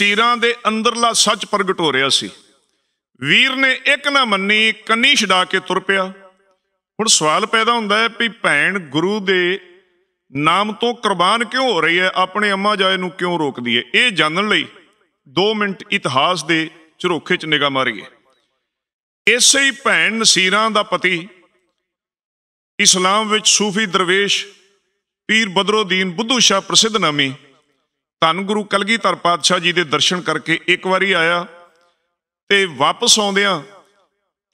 ਤਸਵੀਰਾਂ ਦੇ ਅੰਦਰਲਾ ਸੱਚ ਪ੍ਰਗਟ ਹੋ ਰਿਹਾ ਸੀ ਵੀਰ ਨੇ ਇੱਕ ਨਾ ਮੰਨੀ ਕੰਨੀ ਛਡਾ ਕੇ ਤੁਰ ਪਿਆ ਹੁਣ ਸਵਾਲ ਪੈਦਾ ਹੁੰਦਾ ਹੈ ਵੀ ਭੈਣ ਗੁਰੂ ਦੇ ਨਾਮ ਤੋਂ ਕੁਰਬਾਨ ਕਿਉਂ ਹੋ ਰਹੀ ਹੈ ਆਪਣੇ ਅੰਮਾ ਜਾਏ ਨੂੰ ਕਿਉਂ ਰੋਕਦੀ ਹੈ ਇਹ ਜਾਣਨ ਲਈ 2 ਮਿੰਟ ਇਤਿਹਾਸ ਦੇ ਝਰੋਖੇ 'ਚ ਨਿਗਾਹ ਮਾਰੀਏ ਇਸੇ ਹੀ ਭੈਣ ਨਸੀਰਾਂ ਦਾ ਪਤੀ ਇਸਲਾਮ ਵਿੱਚ ਸੂਫੀ ਦਰਵੇਸ਼ ਪੀਰ ਬਦਰੁਦੀਨ ਬੁੱਧੂ ਸ਼ਾਹ ਪ੍ਰਸਿੱਧ ਨਾਮੀ ਧੰਨ ਗੁਰੂ ਕਲਗੀਧਰ ਪਾਤਸ਼ਾਹ ਜੀ ਦੇ ਦਰਸ਼ਨ ਕਰਕੇ ਇੱਕ ਵਾਰੀ ਆਇਆ ਤੇ ਵਾਪਸ ਆਉਂਦਿਆਂ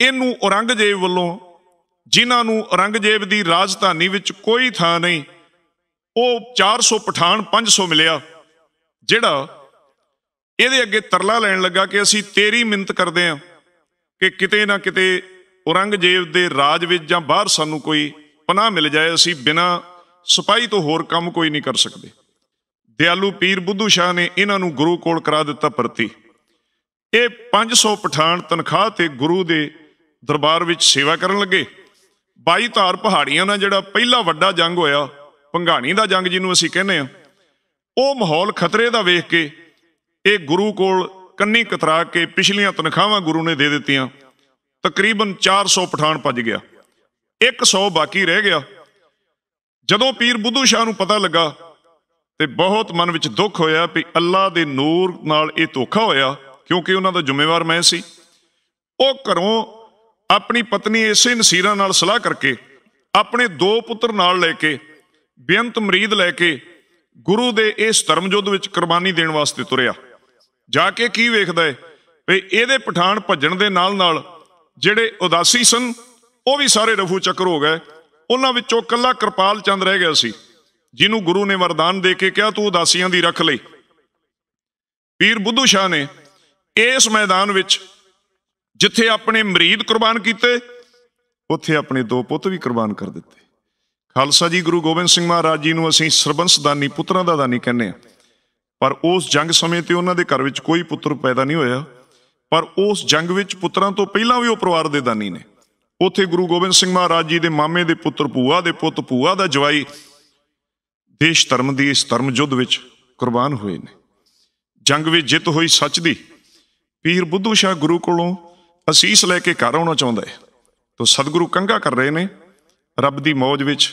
ਇਹਨੂੰ ਔਰੰਗਜ਼ੇਬ ਵੱਲੋਂ ਜਿਨ੍ਹਾਂ ਨੂੰ ਔਰੰਗਜ਼ੇਬ ਦੀ ਰਾਜਧਾਨੀ ਵਿੱਚ ਕੋਈ ਥਾਂ ਨਹੀਂ ਉਹ 400 ਪਠਾਨ 500 ਮਿਲਿਆ ਜਿਹੜਾ ਇਹਦੇ ਅੱਗੇ ਤਰਲਾ ਲੈਣ ਲੱਗਾ ਕਿ ਅਸੀਂ ਤੇਰੀ ਮਿੰਤ ਕਰਦੇ ਆਂ ਕਿ ਕਿਤੇ ਨਾ ਕਿਤੇ ਔਰੰਗਜ਼ੇਬ ਦੇ ਰਾਜ ਵਿੱਚ ਜਾਂ ਬਾਹਰ ਸਾਨੂੰ ਕੋਈ ਪਨਾਹ ਮਿਲ ਜਾਏ ਅਸੀਂ ਬਿਨਾ ਸਿਪਾਹੀ ਤੋਂ ਹੋਰ ਕੰਮ ਕੋਈ ਨਹੀਂ ਕਰ ਸਕਦੇ ਦਿਆਲੂ ਪੀਰ ਬੁੱਧੂ ਸ਼ਾਹ ਨੇ ਇਹਨਾਂ ਨੂੰ ਗੁਰੂ ਕੋਲ ਕਰਾ ਦਿੱਤਾ ਭਰਤੀ ਇਹ 500 ਪਠਾਨ ਤਨਖਾਹ ਤੇ ਗੁਰੂ ਦੇ ਦਰਬਾਰ ਵਿੱਚ ਸੇਵਾ ਕਰਨ ਲੱਗੇ ਬਾਈ ਧਾਰ ਪਹਾੜੀਆਂ ਨਾਲ ਜਿਹੜਾ ਪਹਿਲਾ ਵੱਡਾ ਜੰਗ ਹੋਇਆ ਪੰਘਾਣੀ ਦਾ ਜੰਗ ਜਿਹਨੂੰ ਅਸੀਂ ਕਹਿੰਦੇ ਆ ਉਹ ਮਾਹੌਲ ਖਤਰੇ ਦਾ ਵੇਖ ਕੇ ਇਹ ਗੁਰੂ ਕੋਲ ਕੰਨੀ ਕਤਰਾ ਕੇ ਪਿਛਲੀਆਂ ਤਨਖਾਹਾਂ ਗੁਰੂ ਨੇ ਦੇ ਦਿੱਤੀਆਂ ਤਕਰੀਬਨ 400 ਪਠਾਨ ਭੱਜ ਗਿਆ 100 ਬਾਕੀ ਰਹਿ ਗਿਆ ਜਦੋਂ ਪੀਰ ਬੁੱਧੂ ਸ਼ਾਹ ਨੂੰ ਪਤਾ ਲੱਗਾ ਤੇ ਬਹੁਤ ਮਨ ਵਿੱਚ ਦੁੱਖ ਹੋਇਆ ਵੀ ਅੱਲਾ ਦੇ ਨੂਰ ਨਾਲ ਇਹ ਧੋਖਾ ਹੋਇਆ ਕਿਉਂਕਿ ਉਹਨਾਂ ਦਾ ਜ਼ਿੰਮੇਵਾਰ ਮੈਂ ਸੀ ਉਹ ਘਰੋਂ ਆਪਣੀ ਪਤਨੀ ਇਸੇ ਨਸੀਰਾ ਨਾਲ ਸਲਾਹ ਕਰਕੇ ਆਪਣੇ ਦੋ ਪੁੱਤਰ ਨਾਲ ਲੈ ਕੇ ਬੇਅੰਤ ਮਰੀਦ ਲੈ ਕੇ ਗੁਰੂ ਦੇ ਇਸ ਧਰਮ ਯੁੱਧ ਵਿੱਚ ਕੁਰਬਾਨੀ ਦੇਣ ਵਾਸਤੇ ਤੁਰਿਆ ਜਾ ਕੇ ਕੀ ਵੇਖਦਾ ਹੈ ਵੀ ਇਹਦੇ ਪਠਾਨ ਭੱਜਣ ਦੇ ਨਾਲ ਨਾਲ ਜਿਹੜੇ ਉਦਾਸੀ ਸਨ ਉਹ ਵੀ ਸਾਰੇ ਰਫੂ ਚੱਕਰ ਹੋ ਗਏ ਉਹਨਾਂ ਵਿੱਚੋਂ ਕੱਲਾ ਕਿਰਪਾਲ ਚੰਦ ਰਹਿ ਗਿਆ ਸੀ ਜਿਹਨੂੰ ਗੁਰੂ ਨੇ ਵਰਦਾਨ ਦੇ ਕੇ ਕਿਹਾ ਤੂੰ ਉਦਾਸੀਆਂ ਦੀ ਰੱਖ ਲਈ ਪੀਰ ਬੁੱਧੂ ਸ਼ਾਹ ਨੇ ਇਸ ਮੈਦਾਨ ਵਿੱਚ ਜਿੱਥੇ ਆਪਣੇ ਮਰੀਦ ਕੁਰਬਾਨ ਕੀਤੇ ਉੱਥੇ ਆਪਣੇ ਦੋ ਪੁੱਤ ਵੀ ਕੁਰਬਾਨ ਕਰ ਦਿੱਤੇ ਖਾਲਸਾ ਜੀ ਗੁਰੂ ਗੋਬਿੰਦ ਸਿੰਘ ਮਹਾਰਾਜ ਜੀ ਨੂੰ ਅਸੀਂ ਸਰਬੰਸਦਾਨੀ ਪੁੱਤਰਾਂ ਦਾ ਦਾਨੀ ਕਹਿੰਦੇ ਆ ਪਰ ਉਸ ਜੰਗ ਸਮੇਂ ਤੇ ਉਹਨਾਂ ਦੇ ਘਰ ਵਿੱਚ ਕੋਈ ਪੁੱਤਰ ਪੈਦਾ ਨਹੀਂ ਹੋਇਆ ਪਰ ਉਸ ਜੰਗ ਵਿੱਚ ਪੁੱਤਰਾਂ ਤੋਂ ਪਹਿਲਾਂ ਵੀ ਉਹ ਪਰਿਵਾਰ ਦੇ ਦਾਨੀ ਨੇ ਉੱਥੇ ਗੁਰੂ ਗੋਬਿੰਦ ਸਿੰਘ ਮਹਾਰਾਜ ਜੀ ਦੇ ਮਾਮੇ ਦੇ ਪੁੱਤਰ ਭੂਆ ਦੇ ਪੁੱਤ ਭੂਆ ਦਾ ਜਵਾਈ ਦੇਸ਼ ਧਰਮ ਦੀ ਇਸ ਧਰਮ ਯੁੱਧ ਵਿੱਚ ਕੁਰਬਾਨ ਹੋਏ ਨੇ ਜੰਗ ਵਿੱਚ ਜਿੱਤ ਹੋਈ ਸੱਚ ਦੀ ਪੀਰ ਬੁੱਧੂ ਸ਼ਾਹ ਗੁਰੂ ਕੋਲੋਂ ਅਸੀਸ ਲੈ ਕੇ ਘਰ ਆਉਣਾ ਚਾਹੁੰਦਾ ਹੈ ਤੋਂ ਸਤਿਗੁਰੂ ਕੰਗਾ ਕਰ ਰਹੇ ਨੇ ਰੱਬ ਦੀ ਮੌਜ ਵਿੱਚ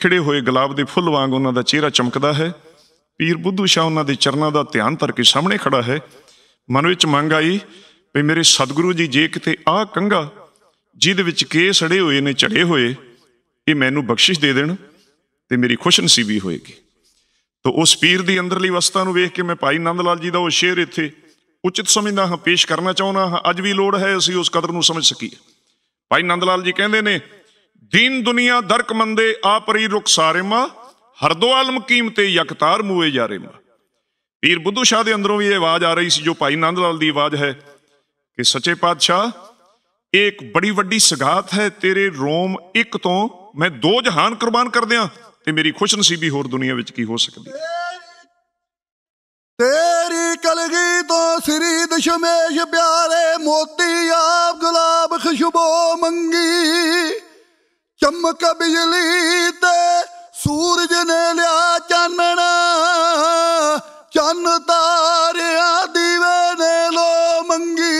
ਖਿੜੇ ਹੋਏ ਗੁਲਾਬ ਦੇ ਫੁੱਲ ਵਾਂਗ ਉਹਨਾਂ ਦਾ ਚਿਹਰਾ ਚਮਕਦਾ ਹੈ ਪੀਰ ਬੁੱਧੂ ਸ਼ਾਹ ਉਹਨਾਂ ਦੇ ਚਰਨਾਂ ਦਾ ਧਿਆਨ ਧਰ ਕੇ ਸਾਹਮਣੇ ਖੜਾ ਹੈ ਮਨ ਵਿੱਚ ਮੰਗ ਆਈ ਵੀ ਮੇਰੇ ਸਤਿਗੁਰੂ ਜੀ ਜੇ ਕਿਤੇ ਆਹ ਕੰਗਾ ਜਿਹਦੇ ਵਿੱਚ ਕੇਸ ਅੜੇ ਹੋਏ ਨੇ ਝੜੇ ਹੋਏ ਇਹ ਮੈਨੂੰ ਬਖਸ਼ਿਸ਼ ਦੇ ਦੇਣ ਤੇ ਮੇਰੀ ਖੁਸ਼ਨਸੀਬੀ ਹੋਏਗੀ ਤੋਂ ਉਸ ਪੀਰ ਦੀ ਅੰਦਰਲੀ ਅਵਸਥਾ ਨੂੰ ਵੇਖ ਕੇ ਮੈਂ ਭਾਈ ਨੰਦ ਲਾਲ ਜੀ ਦਾ ਉਹ ਸ਼ੇਰ ਇੱਥੇ ਉਚਿਤ ਸਮਝਦਾ ਹਾਂ ਪੇਸ਼ ਕਰਨਾ ਚਾਹੁੰਦਾ ਹਾਂ ਅੱਜ ਵੀ ਲੋੜ ਹੈ ਅਸੀਂ ਉਸ ਕਦਰ ਨੂੰ ਸਮਝ ਸਕੀਏ ਭਾਈ ਨੰਦ ਲਾਲ ਜੀ ਕਹਿੰਦੇ ਨੇ ਦੀਨ ਦੁਨੀਆ ਦਰਕ ਮੰਦੇ ਆਪਰੀ ਰੁਖਸਾਰੇ ਮਾ ਹਰਦੋ ਆਲਮ ਕੀਮਤੇ ਯਕਤਾਰ ਮੂਏ ਜਾਰੇ ਮਾ ਪੀਰ ਬੁੱਧੂ ਸ਼ਾਹ ਦੇ ਅੰਦਰੋਂ ਵੀ ਇਹ ਆਵਾਜ਼ ਆ ਰਹੀ ਸੀ ਜੋ ਭਾਈ ਨੰਦ ਲਾਲ ਦੀ ਆਵਾਜ਼ ਹੈ ਕਿ ਸੱਚੇ ਪਾਤਸ਼ਾਹ ਇੱਕ ਬੜੀ ਵੱਡੀ ਸਗਾਤ ਹੈ ਤੇਰੇ ਰੋਮ ਇੱਕ ਤੋਂ ਮੈਂ ਦੋ ਜਹਾਨ ਕੁਰਬਾਨ ਕਰ ਦਿਆਂ ਤੇ ਮੇਰੀ ਖੁਸ਼ਨਸੀਬੀ ਹੋਰ ਦੁਨੀਆ ਵਿੱਚ ਕੀ ਹੋ ਸਕਦੀ ਤੇਰੀ ਕਲਗੀ ਤੋਂ ਸ੍ਰੀ ਦਸ਼ਮੇਸ਼ ਪਿਆਰੇ ਮੋਤੀ ਆਪ ਗੁਲਾਬ ਖੁਸ਼ਬੂ ਮੰਗੀ ਚਮਕ ਬਿਜਲੀ ਤੇ ਸੂਰਜ ਨੇ ਲਿਆ ਚਾਨਣਾ ਚੰਨ ਤਾਰਿਆਂ ਦੀਵੇ ਨੇ ਲੋ ਮੰਗੀ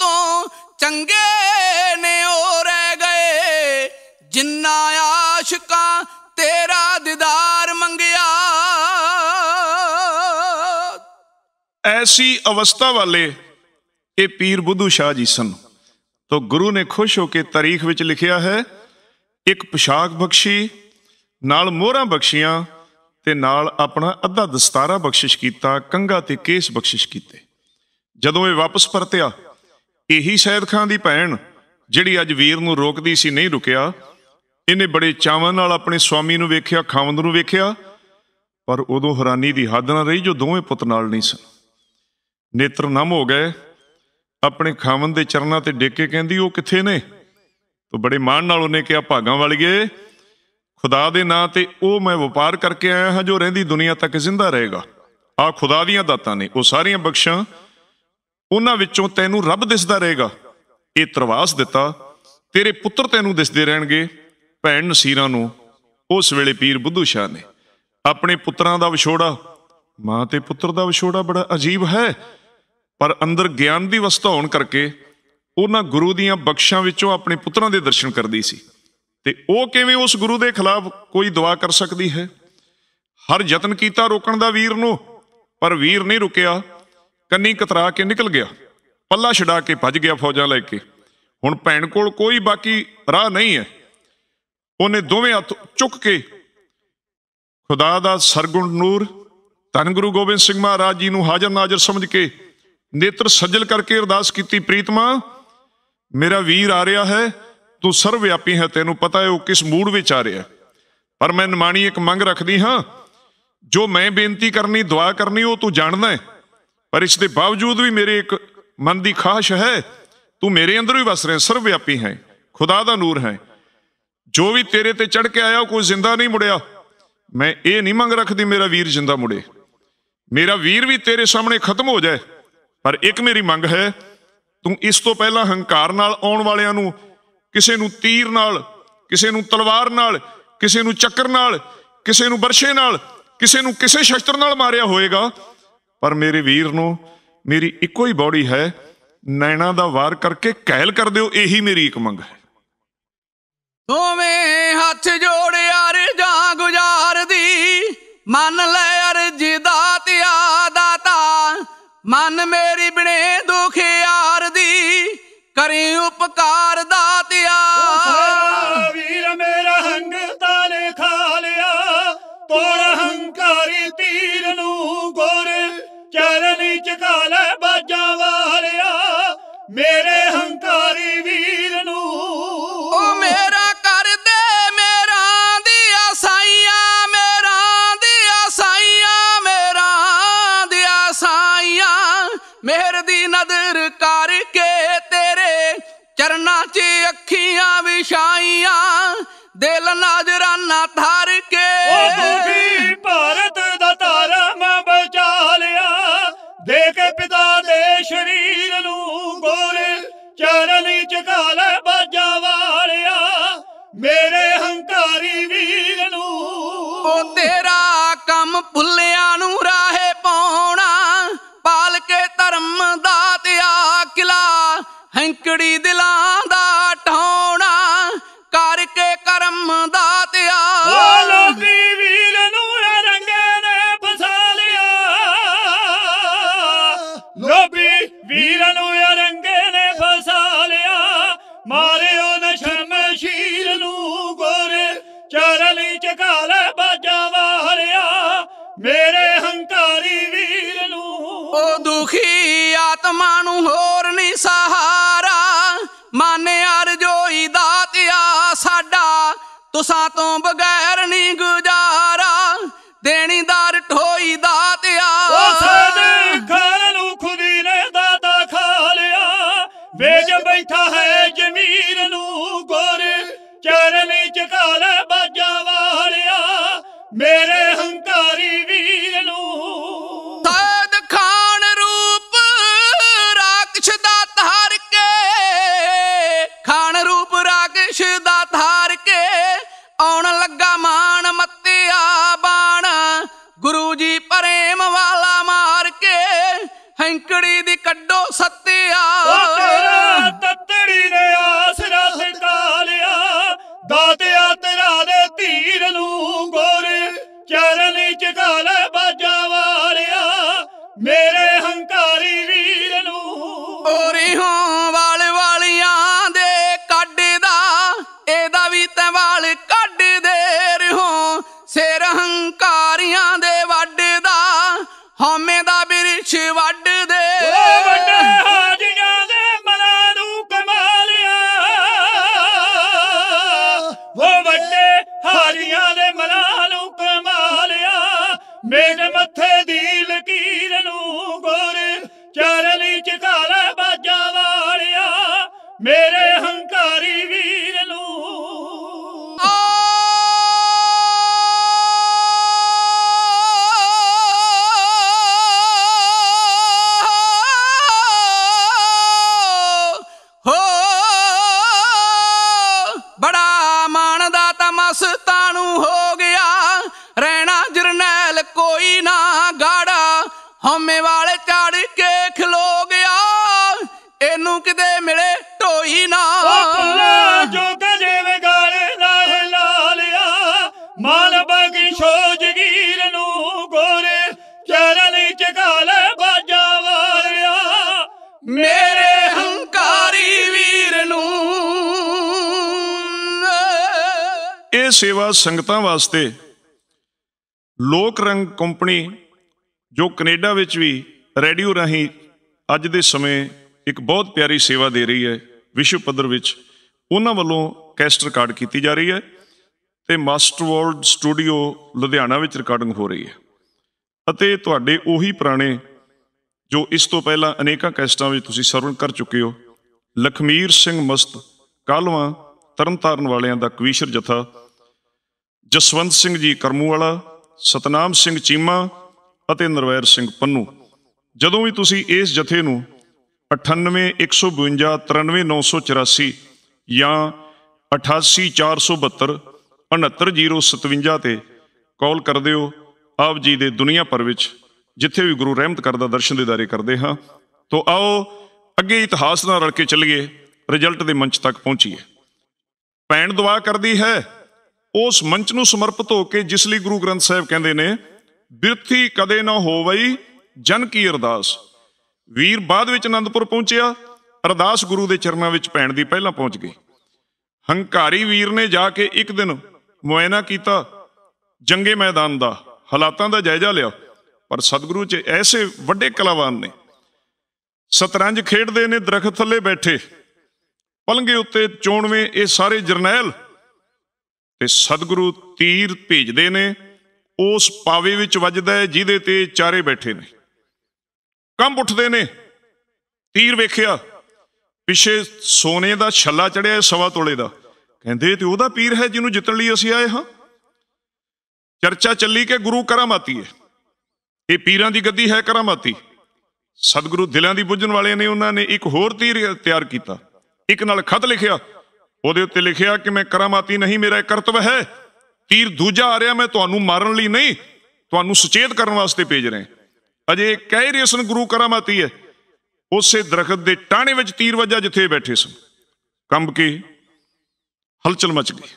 ਤੋਂ ਚੰਗੇ ਨੇ ਉਹ ਰਹਿ ਗਏ ਜਿੰਨਾ ਆਸ਼ਿਕਾਂ ਤੇਰਾ ਦਿਦਾਰ ਮੰਗਿਆ ਐਸੀ ਅਵਸਥਾ ਵਾਲੇ ਇਹ ਪੀਰ ਬੁੱਧੂ ਸ਼ਾਹ ਜੀ ਸਨ ਤੋਂ ਗੁਰੂ ਨੇ ਖੁਸ਼ ਹੋ ਕੇ ਤਾਰੀਖ ਵਿੱਚ ਲਿਖਿਆ ਹੈ ਇੱਕ ਪੋਸ਼ਾਕ ਬਖਸ਼ੀ ਨਾਲ ਮੋਹਰਾਂ ਬਖਸ਼ੀਆਂ ਤੇ ਨਾਲ ਆਪਣਾ ਅੱਧਾ ਦਸਤਾਰਾ ਬਖਸ਼ਿਸ਼ ਕੀਤਾ ਕੰਗਾ ਤੇ ਕੇਸ ਬਖਸ਼ਿਸ਼ ਕੀਤੇ ਜਦੋਂ ਇਹ ਵਾਪਸ ਪਰਤਿਆ ਇਹੀ ਸ਼ਹਿਦ ਖਾਨ ਦੀ ਭੈਣ ਜਿਹੜੀ ਅੱਜ ਵੀਰ ਨੂੰ ਰੋਕਦੀ ਸੀ ਨਹੀਂ ਰੁਕਿਆ ਇਹਨੇ ਬੜੇ ਚਾਵਾਂ ਨਾਲ ਆਪਣੇ ਸਵਾਮੀ ਨੂੰ ਵੇਖਿਆ ਖਾਵੰਦ ਨੂੰ ਵੇਖਿਆ ਪਰ ਉਦੋਂ ਹੈਰਾਨੀ ਦੀ ਹੱਦ ਨਾ ਰਹੀ ਜੋ ਦੋਵੇਂ ਪੁੱਤ ਨਾਲ ਨਹੀਂ ਸਨ ਨੇਤਰ ਨਮ ਹੋ ਗਏ ਆਪਣੇ ਖਾਵੰਦ ਦੇ ਚਰਨਾਂ ਤੇ ਡੇਕ ਕੇ ਕਹਿੰਦੀ ਉਹ ਕਿੱਥੇ ਨੇ ਤੋ ਬੜੇ ਮਾਣ ਨਾਲ ਉਹਨੇ ਕਿਹਾ ਭਾਗਾਂ ਵਾਲੀਏ ਖੁਦਾ ਦੇ ਨਾਂ ਤੇ ਉਹ ਮੈਂ ਵਪਾਰ ਕਰਕੇ ਆਇਆ ਹਾਂ ਜੋ ਰਹਿੰਦੀ ਦੁਨੀਆ ਤੱਕ ਜ਼ਿੰਦਾ ਰਹੇਗਾ ਆ ਖੁਦਾ ਦੀਆਂ ਦਾਤਾਂ ਨੇ ਉਹ ਸਾਰੀਆਂ ਬਖਸ਼ਾਂ ਉਹਨਾਂ ਵਿੱਚੋਂ ਤੈਨੂੰ ਰੱਬ ਦਿਸਦਾ ਰਹੇਗਾ ਇਹ ਤਰਵਾਸ ਦਿੱਤਾ ਤੇਰੇ ਪੁੱਤਰ ਤੈਨੂੰ ਦਿਸਦੇ ਰਹਿਣਗੇ ਭੈਣ ਨਸੀਰਾਂ ਨੂੰ ਉਸ ਵੇਲੇ ਪੀਰ ਬੁੱਧੂ ਸ਼ਾਹ ਨੇ ਆਪਣੇ ਪੁੱਤਰਾਂ ਦਾ ਵਿਛੋੜਾ ਮਾਂ ਤੇ ਪੁੱਤਰ ਦਾ ਵਿਛੋੜਾ ਬੜਾ ਅਜੀਬ ਹੈ ਪਰ ਅੰਦਰ ਗਿਆਨ ਦੀ ਵਸਤਾ ਹੋਣ ਕਰਕੇ ਉਹਨਾਂ ਗੁਰੂ ਦੀਆਂ ਬਖਸ਼ਾਂ ਵਿੱਚੋਂ ਆਪਣੇ ਪੁੱਤਰਾਂ ਦੇ ਦਰਸ਼ਨ ਕਰਦੀ ਸੀ ਤੇ ਉਹ ਕਿਵੇਂ ਉਸ ਗੁਰੂ ਦੇ ਖਿਲਾਫ ਕੋਈ ਦੁਆ ਕਰ ਸਕਦੀ ਹੈ ਹਰ ਯਤਨ ਕੀਤਾ ਰੋਕਣ ਦਾ ਵੀਰ ਨੂੰ ਪਰ ਵੀਰ ਨਹੀਂ ਰੁਕਿਆ ਕੰਨੀ ਕਤਰਾ ਕੇ ਨਿਕਲ ਗਿਆ ਪੱਲਾ ਛਡਾ ਕੇ ਭੱਜ ਗਿਆ ਫੌਜਾਂ ਲੈ ਕੇ ਹੁਣ ਭੈਣ ਕੋਲ ਕੋਈ ਬਾਕੀ ਰਾਹ ਨਹੀਂ ਹੈ ਉਹਨੇ ਦੋਵੇਂ ਹੱਥ ਚੁੱਕ ਕੇ ਖੁਦਾ ਦਾ ਸਰਗੁਣ ਨੂਰ ਧੰਨ ਗੁਰੂ ਗੋਬਿੰਦ ਸਿੰਘ ਮਹਾਰਾਜ ਜੀ ਨੂੰ ਹਾਜ਼ਰ ਨਾਜ਼ਰ ਸਮਝ ਕੇ ਨੇਤਰ ਸੱਜਲ ਕਰਕੇ ਅਰਦਾਸ ਕੀਤੀ ਪ੍ਰੀਤਮਾ ਮੇਰਾ ਵੀਰ ਆ ਰਿਹਾ ਹੈ ਤੂੰ ਸਰਵ ਵਿਆਪੀ ਹੈ ਤੈਨੂੰ ਪਤਾ ਹੈ ਉਹ ਕਿਸ ਮੂਡ ਵਿੱਚ ਆ ਰਿਹਾ ਪਰ ਮੈਂ ਨਿਮਾਣੀ ਇੱਕ ਮੰਗ ਰੱਖਦੀ ਹਾਂ ਜੋ ਮੈਂ ਬੇਨਤੀ ਕਰਨੀ ਦੁਆ ਕਰਨੀ ਉਹ ਤੂੰ ਜਾਣਦਾ ਹੈ ਪਰ ਇਸ ਦੇ ਬਾਵਜੂਦ ਵੀ ਮੇਰੇ ਇੱਕ ਮਨ ਦੀ ਖਾਹਸ਼ ਹੈ ਤੂੰ ਮੇਰੇ ਅੰਦਰ ਹੀ ਵਸ ਰਿਹਾ ਸਰਵ ਵਿਆਪੀ ਹੈ ਖੁਦਾ ਦਾ ਨੂਰ ਹੈ ਜੋ ਵੀ ਤੇਰੇ ਤੇ ਚੜ ਕੇ ਆਇਆ ਕੋਈ ਜ਼ਿੰਦਾ ਨਹੀਂ ਮੁੜਿਆ ਮੈਂ ਇਹ ਨਹੀਂ ਮੰਗ ਰੱਖਦੀ ਮੇਰਾ ਵੀਰ ਜ਼ਿੰਦਾ ਮੁੜੇ ਮੇਰਾ ਵੀਰ ਵੀ ਤੇਰੇ ਸਾਹਮਣੇ ਖਤਮ ਹੋ ਜਾਏ ਪਰ ਇੱਕ ਮੇਰੀ ਮੰਗ ਹੈ ਤੂੰ ਇਸ ਤੋਂ ਪਹਿਲਾਂ ਹੰਕਾਰ ਨਾਲ ਆਉਣ ਵਾਲਿਆਂ ਨੂੰ ਕਿਸੇ ਨੂੰ ਤੀਰ ਨਾਲ ਕਿਸੇ ਨੂੰ ਤਲਵਾਰ ਨਾਲ ਕਿਸੇ ਨੂੰ ਚੱਕਰ ਨਾਲ ਕਿਸੇ ਨੂੰ ਬਰਸ਼ੇ ਨਾਲ ਕਿਸੇ ਨੂੰ ਕਿਸੇ ਸ਼ਸਤਰ ਨਾਲ ਮਾਰਿਆ ਹੋਵੇਗਾ ਪਰ ਮੇਰੇ ਵੀਰ ਨੂੰ ਮੇਰੀ ਇੱਕੋ ਹੀ ਬੋੜੀ ਹੈ ਨੈਣਾ ਦਾ ਵਾਰ ਕਰਕੇ ਕਹਿਲ ਕਰ ਦਿਓ ਇਹੀ ਮੇਰੀ ਇੱਕ ਮੰਗ ਹੈ ਦੋਵੇਂ ਹੱਥ ਜੋੜ ਯਾਰ ਜਾਂ ਗੁਜ਼ਾਰ ਦੀ ਮੰਨ ਲੈ ਜੀ ਦਾ ਤਿਆ ਦਾਤਾ ਮਨ ਮੇਰੀ ਬਿਨੇ ਦੁਖ ਯਾਰ ਦੀ ਕਰੀ ਉਪਕਾਰ ਦਾ ਦਿਖਾ ਲੈ ਬਾਜਾਂ ਵਾਲਿਆ ਮੇਰੇ ਹੰਕਾਰੀ ਵੀਰ ਨੂੰ ਓ ਮੇਰਾ ਕਰ ਦੇ ਮੇਰਾ ਦੀ ਸਾਈਆਂ ਮੇਰਾ ਦੀ ਸਾਈਆਂ ਮੇਰਾ ਦੀ ਸਾਈਆਂ ਮਿਹਰ ਦੀ ਨਦਰ ਕਰਕੇ ਤੇਰੇ ਚਰਨਾਂ 'ਚ ਅੱਖੀਆਂ ਵਿਛਾਈਆਂ ਦਿਲ ਨਜ਼ਰਾਨਾ ਧਾਰ ਕੇ ਹਰੀ ਵੀਰ ਨੂੰ ਉਹ ਤੇਰਾ ਕੰਮ ਭੁੱਲਿਆਂ ਨੂੰ ਰਾਹੇ ਪਾਉਣਾ ਪਾਲ ਕੇ ਧਰਮ ਦਾ ਤਿਆ ਕਿਲਾ ਹੰਕੜੀ ਦਿਲਾਂ ਦਾ ਟਾਉਣਾ ਕਰਕੇ ਕਰਮ ਦਾ ਤਿਆ ਝਕਾਲ ਬਾਜਾਵਾ ਹਰਿਆ ਮੇਰੇ ਹੰਕਾਰੀ ਵੀਰ ਨੂੰ ਉਹ ਦੁਖੀ ਆਤਮਾ ਨੂੰ ਹੋਰ ਨਹੀਂ ਸਹਾਰਾ ਜੋਈ ਰਜੋਈ ਦਾਤਿਆ ਸਾਡਾ ਤੁਸਾਂ ਤੋਂ ਬਗੈਰ ਨਹੀਂ ਗੁਜ਼ਾਰਾ ਦੇਣੀਦਾਰ ਠੋਈ ਦਾਤਿਆ ਉਹ ਘਰ ਨੂੰ ਖੁਦੀ ਨੇ ਦਾਤਾ ਵੇਜ ਬੈਠਾ ਹੈ ਜ਼ਮੀਰ ਨੂੰ ਗੋਰ ਚਰਨੀ ਚਕਾਲ ਬਾਜਾਵਾ ਮੇਰੇ ਹੰਕਾਰੀ ਵੀਰ ਨੂੰ ਸਾਧ ਖਾਨ ਰੂਪ ਰਾਖਸ਼ ਦਾ ਧਾਰ ਕੇ ਖਾਨ ਰੂਪ ਰਾਖਸ਼ ਦਾ ਧਾਰ ਕੇ ਆਉਣ ਲੱਗਾ ਮਾਨ ਮੱਤਿਆ ਬਾਣ ਗੁਰੂ ਜੀ ਪ੍ਰੇਮ ਵਾਲਾ ਮਾਰ ਕੇ ਹੰਕੜੀ ਦੀ ਕੱਢੋ ਸੱਤਿਆ ਸੰਗਤਾਂ ਵਾਸਤੇ ਲੋਕ ਰੰਗ ਕੰਪਨੀ ਜੋ ਕੈਨੇਡਾ ਵਿੱਚ ਵੀ ਰੇਡੀਓ ਰਾਹੀਂ ਅੱਜ ਦੇ ਸਮੇਂ ਇੱਕ ਬਹੁਤ ਪਿਆਰੀ ਸੇਵਾ ਦੇ ਰਹੀ ਹੈ ਵਿਸ਼ਵ ਪੱਧਰ ਵਿੱਚ ਉਹਨਾਂ ਵੱਲੋਂ ਕੈਸਟ ਰਿਕਾਰਡ ਕੀਤੀ ਜਾ ਰਹੀ ਹੈ ਤੇ ਮਾਸਟਰ ਵਰਲਡ ਸਟੂਡੀਓ ਲੁਧਿਆਣਾ ਵਿੱਚ ਰਿਕਾਰਡਿੰਗ ਹੋ ਰਹੀ ਹੈ ਅਤੇ ਤੁਹਾਡੇ ਉਹੀ ਪੁਰਾਣੇ ਜੋ ਇਸ ਤੋਂ ਪਹਿਲਾਂ ਅਨੇਕਾਂ ਕੈਸਟਾਂ ਵਿੱਚ ਤੁਸੀਂ ਸਰਵਣ ਕਰ ਚੁੱਕੇ ਹੋ ਲਖਮੀਰ ਸਿੰਘ ਮਸਤ ਕਾਲਵਾ ਤਰਨਤਾਰਨ ਵਾਲਿਆਂ ਦਾ ਕਵੀਸ਼ਰ ਜਥਾ ਜਸਵੰਤ ਸਿੰਘ ਜੀ ਕਰਮੂਵਾਲਾ ਸਤਨਾਮ ਸਿੰਘ ਚੀਮਾ ਅਤੇ ਨਰਵੈਰ ਸਿੰਘ ਪੰਨੂ ਜਦੋਂ ਵੀ ਤੁਸੀਂ ਇਸ ਜਥੇ ਨੂੰ 9815593984 ਜਾਂ 8842799057 ਤੇ ਕਾਲ ਕਰਦੇ ਹੋ ਆਪ ਜੀ ਦੇ ਦੁਨੀਆ ਪਰ ਵਿੱਚ ਜਿੱਥੇ ਵੀ ਗੁਰੂ ਰਹਿਮਤ ਕਰਦਾ ਦਰਸ਼ਨ ਦੇਦਾਰੇ ਕਰਦੇ ਹਾਂ ਤੋਂ ਆਓ ਅੱਗੇ ਇਤਿਹਾਸ ਨਾਲ ਰਲ ਕੇ ਚੱਲੀਏ ਰਿਜ਼ਲਟ ਦੇ ਮੰਚ ਤੱਕ ਪਹੁੰਚੀਏ ਪੈਣ ਦੁਆ ਕਰਦੀ ਹੈ ਉਸ ਮੰਚ ਨੂੰ ਸਮਰਪਿਤ ਹੋ ਕੇ ਜਿਸ ਲਈ ਗੁਰੂ ਗ੍ਰੰਥ ਸਾਹਿਬ ਕਹਿੰਦੇ ਨੇ ਬਿਰਥੀ ਕਦੇ ਨਾ ਹੋਵਈ ਜਨ ਕੀ ਅਰਦਾਸ ਵੀਰ ਬਾਅਦ ਵਿੱਚ ਅਨੰਦਪੁਰ ਪਹੁੰਚਿਆ ਅਰਦਾਸ ਗੁਰੂ ਦੇ ਚਰਨਾਂ ਵਿੱਚ ਪੈਣ ਦੀ ਪਹਿਲਾਂ ਪਹੁੰਚ ਗਈ ਹੰਕਾਰੀ ਵੀਰ ਨੇ ਜਾ ਕੇ ਇੱਕ ਦਿਨ ਮੁਆਇਨਾ ਕੀਤਾ ਜੰਗੇ ਮੈਦਾਨ ਦਾ ਹਾਲਾਤਾਂ ਦਾ ਜਾਇਜ਼ਾ ਲਿਆ ਪਰ ਸਤਿਗੁਰੂ 'ਚ ਐਸੇ ਵੱਡੇ ਕਲਾਵਾਨ ਨੇ ਸਤਰੰਜ ਖੇਡਦੇ ਨੇ ਦਰਖਤ ਥੱਲੇ ਬੈਠੇ ਪਲੰਗੇ ਉੱਤੇ ਚੋਣਵੇਂ ਇਹ ਸਾਰੇ ਜਰਨੈਲ ਤੇ ਸਤਿਗੁਰੂ ਤੀਰ ਭੇਜਦੇ ਨੇ ਉਸ ਪਾਵੇ ਵਿੱਚ ਵੱਜਦਾ ਹੈ ਜਿਹਦੇ ਤੇ ਚਾਰੇ ਬੈਠੇ ਨੇ ਕੰਬ ਉੱਠਦੇ ਨੇ ਤੀਰ ਵੇਖਿਆ ਪਿਛੇ ਸੋਨੇ ਦਾ ਛੱਲਾ ਚੜਿਆ ਸਵਾ ਤੋਲੇ ਦਾ ਕਹਿੰਦੇ ਤੇ ਉਹਦਾ ਪੀਰ ਹੈ ਜਿਹਨੂੰ ਜਿੱਤਣ ਲਈ ਅਸੀਂ ਆਏ ਹਾਂ ਚਰਚਾ ਚੱਲੀ ਕਿ ਗੁਰੂ ਕਰਾਮਾਤੀ ਹੈ ਇਹ ਪੀਰਾਂ ਦੀ ਗੱਦੀ ਹੈ ਕਰਾਮਾਤੀ ਸਤਿਗੁਰੂ ਦਿਲਾਂ ਦੀ ਬੁੱਝਣ ਵਾਲੇ ਨੇ ਉਹਨਾਂ ਨੇ ਇੱਕ ਹੋਰ ਤੀਰ ਤਿਆਰ ਕੀਤਾ ਇੱਕ ਨਾਲ ਖਤ ਲਿਖਿਆ ਉਹਦੇ ਉੱਤੇ ਲਿਖਿਆ ਕਿ ਮੈਂ ਕਰਾਮਾਤੀ ਨਹੀਂ ਮੇਰਾ ਇਹ ਕਰਤਵ ਹੈ ਤੀਰ ਦੂਜਾ ਆ ਰਿਹਾ ਮੈਂ ਤੁਹਾਨੂੰ ਮਾਰਨ ਲਈ ਨਹੀਂ ਤੁਹਾਨੂੰ ਸੁਚੇਤ ਕਰਨ ਵਾਸਤੇ ਭੇਜ ਰਿਹਾ ਅਜੇ ਕਹਿ ਰਿਹਾ ਸਨ ਗੁਰੂ ਕਰਾਮਾਤੀ ਹੈ ਉਸੇ ਦਰਖਤ ਦੇ ਟਾਣੇ ਵਿੱਚ ਤੀਰ ਵੱਜਾ ਜਿੱਥੇ ਬੈਠੇ ਸਨ ਕੰਬ ਕੇ ਹਲਚਲ ਮਚ ਗਈ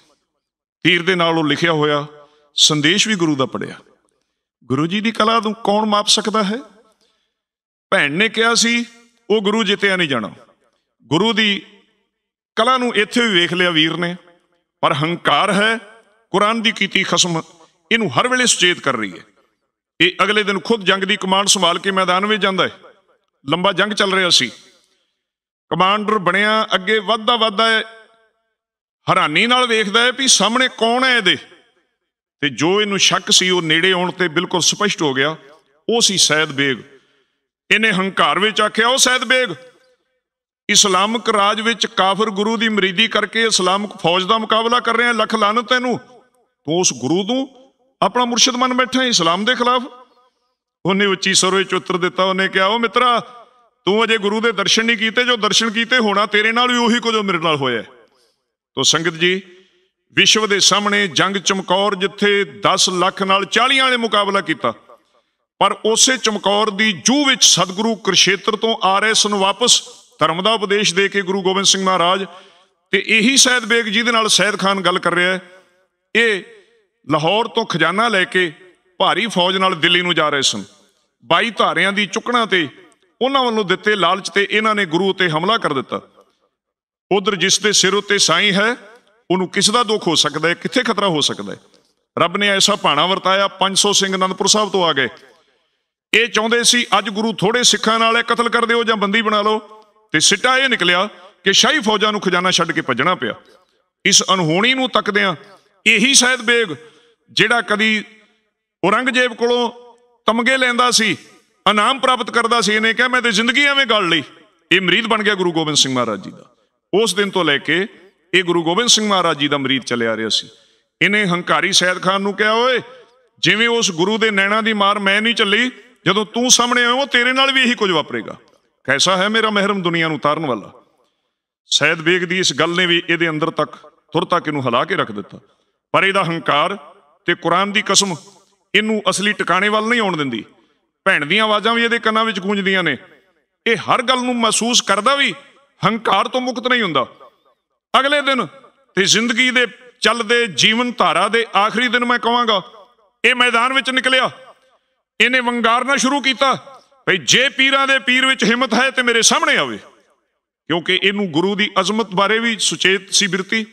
ਤੀਰ ਦੇ ਨਾਲ ਉਹ ਲਿਖਿਆ ਹੋਇਆ ਸੰਦੇਸ਼ ਵੀ ਗੁਰੂ ਦਾ ਪੜਿਆ ਗੁਰੂ ਜੀ ਦੀ ਕਲਾ ਨੂੰ ਕੌਣ ਮਾਪ ਸਕਦਾ ਹੈ ਭੈਣ ਨੇ ਕਿਹਾ ਸੀ ਉਹ ਗੁਰੂ ਜਿੱਤਿਆ ਨਹੀਂ ਜਾਣਾ ਗੁਰੂ ਦੀ ਕਲਾ ਨੂੰ ਇੱਥੇ ਵੀ ਵੇਖ ਲਿਆ ਵੀਰ ਨੇ ਪਰ ਹੰਕਾਰ ਹੈ ਕੁਰਾਨ ਦੀ ਕੀਤੀ ਖਸਮ ਇਹਨੂੰ ਹਰ ਵੇਲੇ ਸੁਚੇਤ ਕਰ ਰਹੀ ਹੈ ਇਹ ਅਗਲੇ ਦਿਨ ਖੁਦ ਜੰਗ ਦੀ ਕਮਾਂਡ ਸੰਭਾਲ ਕੇ ਮੈਦਾਨ ਵਿੱਚ ਜਾਂਦਾ ਹੈ ਲੰਬਾ ਜੰਗ ਚੱਲ ਰਿਹਾ ਸੀ ਕਮਾਂਡਰ ਬਣਿਆ ਅੱਗੇ ਵੱਧਦਾ ਵੱਧਦਾ ਹੈ ਹੈਰਾਨੀ ਨਾਲ ਵੇਖਦਾ ਹੈ ਵੀ ਸਾਹਮਣੇ ਕੌਣ ਹੈ ਇਹਦੇ ਤੇ ਜੋ ਇਹਨੂੰ ਸ਼ੱਕ ਸੀ ਉਹ ਨੇੜੇ ਆਉਣ ਤੇ ਬਿਲਕੁਲ ਸਪਸ਼ਟ ਹੋ ਗਿਆ ਉਹ ਸੀ ਸੈਦ ਬੇਗ ਇਹਨੇ ਹੰਕਾਰ ਵਿੱਚ ਆਖਿਆ ਉਹ ਸੈਦ ਬੇਗ ਇਸਲਾਮਿਕ ਰਾਜ ਵਿੱਚ ਕਾਫਰ ਗੁਰੂ ਦੀ ਮਰੀਦੀ ਕਰਕੇ ਇਸਲਾਮਿਕ ਫੌਜ ਦਾ ਮੁਕਾਬਲਾ ਕਰ ਰਹੇ ਆ ਲੱਖ ਲਾਨਤ ਤੈਨੂੰ ਤੂੰ ਉਸ ਗੁਰੂ ਨੂੰ ਆਪਣਾ ਮੁਰਸ਼ਿਦ ਮੰਨ ਬੈਠਾ ਇਸਲਾਮ ਦੇ ਖਿਲਾਫ ਉਹਨੇ ਉੱਚੀ ਸਰ ਵਿੱਚ ਉੱਤਰ ਦਿੱਤਾ ਉਹਨੇ ਕਿਹਾ ਉਹ ਮਿੱਤਰਾ ਤੂੰ ਅਜੇ ਗੁਰੂ ਦੇ ਦਰਸ਼ਨ ਨਹੀਂ ਕੀਤੇ ਜੋ ਦਰਸ਼ਨ ਕੀਤੇ ਹੋਣਾ ਤੇਰੇ ਨਾਲ ਵੀ ਉਹੀ ਕੁਝ ਮੇਰੇ ਨਾਲ ਹੋਇਆ ਤੋ ਸੰਗਤ ਜੀ ਵਿਸ਼ਵ ਦੇ ਸਾਹਮਣੇ ਜੰਗ ਚਮਕੌਰ ਜਿੱਥੇ 10 ਲੱਖ ਨਾਲ 40 ਵਾਲੇ ਮੁਕਾਬਲਾ ਕੀਤਾ ਪਰ ਉਸੇ ਚਮਕੌਰ ਦੀ ਜੂ ਵਿੱਚ ਸਤਿਗੁਰੂ ਕ੍ਰਿਸ਼ੇਤਰ ਤੋਂ ਆਰਐਸ ਨੂੰ ਵਾਪਸ ਧਰਮ ਦਾ ਉਪਦੇਸ਼ ਦੇ ਕੇ ਗੁਰੂ ਗੋਬਿੰਦ ਸਿੰਘ ਮਹਾਰਾਜ ਤੇ ਇਹੀ ਸੈਦ ਬੇਗ ਜਿਹਦੇ ਨਾਲ ਸੈਦ ਖਾਨ ਗੱਲ ਕਰ ਰਿਹਾ ਹੈ ਇਹ ਲਾਹੌਰ ਤੋਂ ਖਜ਼ਾਨਾ ਲੈ ਕੇ ਭਾਰੀ ਫੌਜ ਨਾਲ ਦਿੱਲੀ ਨੂੰ ਜਾ ਰਹੇ ਸਨ 22 ਧਾਰਿਆਂ ਦੀ ਚੁੱਕਣਾ ਤੇ ਉਹਨਾਂ ਵੱਲੋਂ ਦਿੱਤੇ ਲਾਲਚ ਤੇ ਇਹਨਾਂ ਨੇ ਗੁਰੂ ਉਤੇ ਹਮਲਾ ਕਰ ਦਿੱਤਾ ਉਧਰ ਜਿਸ ਦੇ ਸਿਰ ਉਤੇ ਸਾਈ ਹੈ ਉਹਨੂੰ ਕਿਸ ਦਾ ਦੁੱਖ ਹੋ ਸਕਦਾ ਹੈ ਕਿੱਥੇ ਖਤਰਾ ਹੋ ਸਕਦਾ ਹੈ ਰੱਬ ਨੇ ਐਸਾ ਭਾਣਾ ਵਰਤਾਇਆ 500 ਸਿੰਘ ਅਨੰਦਪੁਰ ਸਾਹਿਬ ਤੋਂ ਆ ਗਏ ਇਹ ਚਾਹੁੰਦੇ ਸੀ ਅੱਜ ਗੁਰੂ ਥੋੜੇ ਸਿੱਖਾਂ ਨਾਲ ਇਹ ਕਤਲ ਕਰ ਦਿਓ ਜਾਂ ਬੰਦੀ ਬਣਾ ਲਓ ਤੇ ਸਿੱਟਾ ਇਹ ਨਿਕਲਿਆ ਕਿ ਸ਼ਾਹੀ ਫੌਜਾਂ ਨੂੰ ਖਜ਼ਾਨਾ ਛੱਡ ਕੇ ਭੱਜਣਾ ਪਿਆ ਇਸ ਅਨਹੋਣੀ ਨੂੰ ਤੱਕਦਿਆਂ ਇਹੀ ਸ਼ਾਇਦ ਬੇਗ ਜਿਹੜਾ ਕਦੀ ਔਰੰਗਜ਼ੇਬ ਕੋਲੋਂ ਤਮਗੇ ਲੈਂਦਾ ਸੀ ਇਨਾਮ ਪ੍ਰਾਪਤ ਕਰਦਾ ਸੀ ਇਹਨੇ ਕਿਹਾ ਮੈਂ ਤੇ ਜ਼ਿੰਦਗੀ ਐਵੇਂ ਗੱਲ ਲਈ ਇਹ ਮਰੀਦ ਬਣ ਗਿਆ ਗੁਰੂ ਗੋਬਿੰਦ ਸਿੰਘ ਮਹਾਰਾਜ ਜੀ ਦਾ ਉਸ ਦਿਨ ਤੋਂ ਲੈ ਕੇ ਇਹ ਗੁਰੂ ਗੋਬਿੰਦ ਸਿੰਘ ਮਹਾਰਾਜ ਜੀ ਦਾ ਮਰੀਦ ਚੱਲਿਆ ਰਿਹਾ ਸੀ ਇਹਨੇ ਹੰਕਾਰੀ ਸੈਦ ਖਾਨ ਨੂੰ ਕਿਹਾ ਓਏ ਜਿਵੇਂ ਉਸ ਗੁਰੂ ਦੇ ਨੈਣਾ ਦੀ ਮਾਰ ਮੈਂ ਨਹੀਂ ਚੱਲੀ ਜਦੋਂ ਤੂੰ ਸਾਹਮਣੇ ਆਇਆ ਉਹ ਤੇਰੇ ਨਾਲ ਵੀ ਇਹੀ ਕੁਝ ਵਾਪਰੇਗਾ ਕੈਸਾ ਹੈ ਮੇਰਾ ਮਹਿਰਮ ਦੁਨੀਆ ਨੂੰ ਤਾਰਨ ਵਾਲਾ ਸੈਦ ਬੇਗ ਦੀ ਇਸ ਗੱਲ ਨੇ ਵੀ ਇਹਦੇ ਅੰਦਰ ਤੱਕ ਤੁਰ ਤੱਕ ਇਹਨੂੰ ਹਲਾ ਕੇ ਰੱਖ ਦਿੱਤਾ ਪਰ ਇਹਦਾ ਹੰਕਾਰ ਤੇ ਕੁਰਾਨ ਦੀ ਕਸਮ ਇਹਨੂੰ ਅਸਲੀ ਟਿਕਾਣੇ ਵੱਲ ਨਹੀਂ ਆਉਣ ਦਿੰਦੀ ਭੈਣ ਦੀਆਂ ਆਵਾਜ਼ਾਂ ਵੀ ਇਹਦੇ ਕੰਨਾਂ ਵਿੱਚ ਗੂੰਜਦੀਆਂ ਨੇ ਇਹ ਹਰ ਗੱਲ ਨੂੰ ਮਹਿਸੂਸ ਕਰਦਾ ਵੀ ਹੰਕਾਰ ਤੋਂ ਮੁਕਤ ਨਹੀਂ ਹੁੰਦਾ ਅਗਲੇ ਦਿਨ ਤੇ ਜ਼ਿੰਦਗੀ ਦੇ ਚੱਲਦੇ ਜੀਵਨ ਧਾਰਾ ਦੇ ਆਖਰੀ ਦਿਨ ਮੈਂ ਕਹਾਂਗਾ ਇਹ ਮੈਦਾਨ ਵਿੱਚ ਨਿਕਲਿਆ ਇਹਨੇ ਵੰਗਾਰਨਾ ਸ਼ੁਰੂ ਕੀਤਾ ਭਈ ਜੇ ਪੀਰਾਂ ਦੇ ਪੀਰ ਵਿੱਚ ਹਿੰਮਤ ਹੈ ਤੇ ਮੇਰੇ ਸਾਹਮਣੇ ਆਵੇ ਕਿਉਂਕਿ ਇਹਨੂੰ ਗੁਰੂ ਦੀ ਅਜ਼ਮਤ ਬਾਰੇ ਵੀ ਸੁਚੇਤ ਸੀ ਬਿਰਤੀ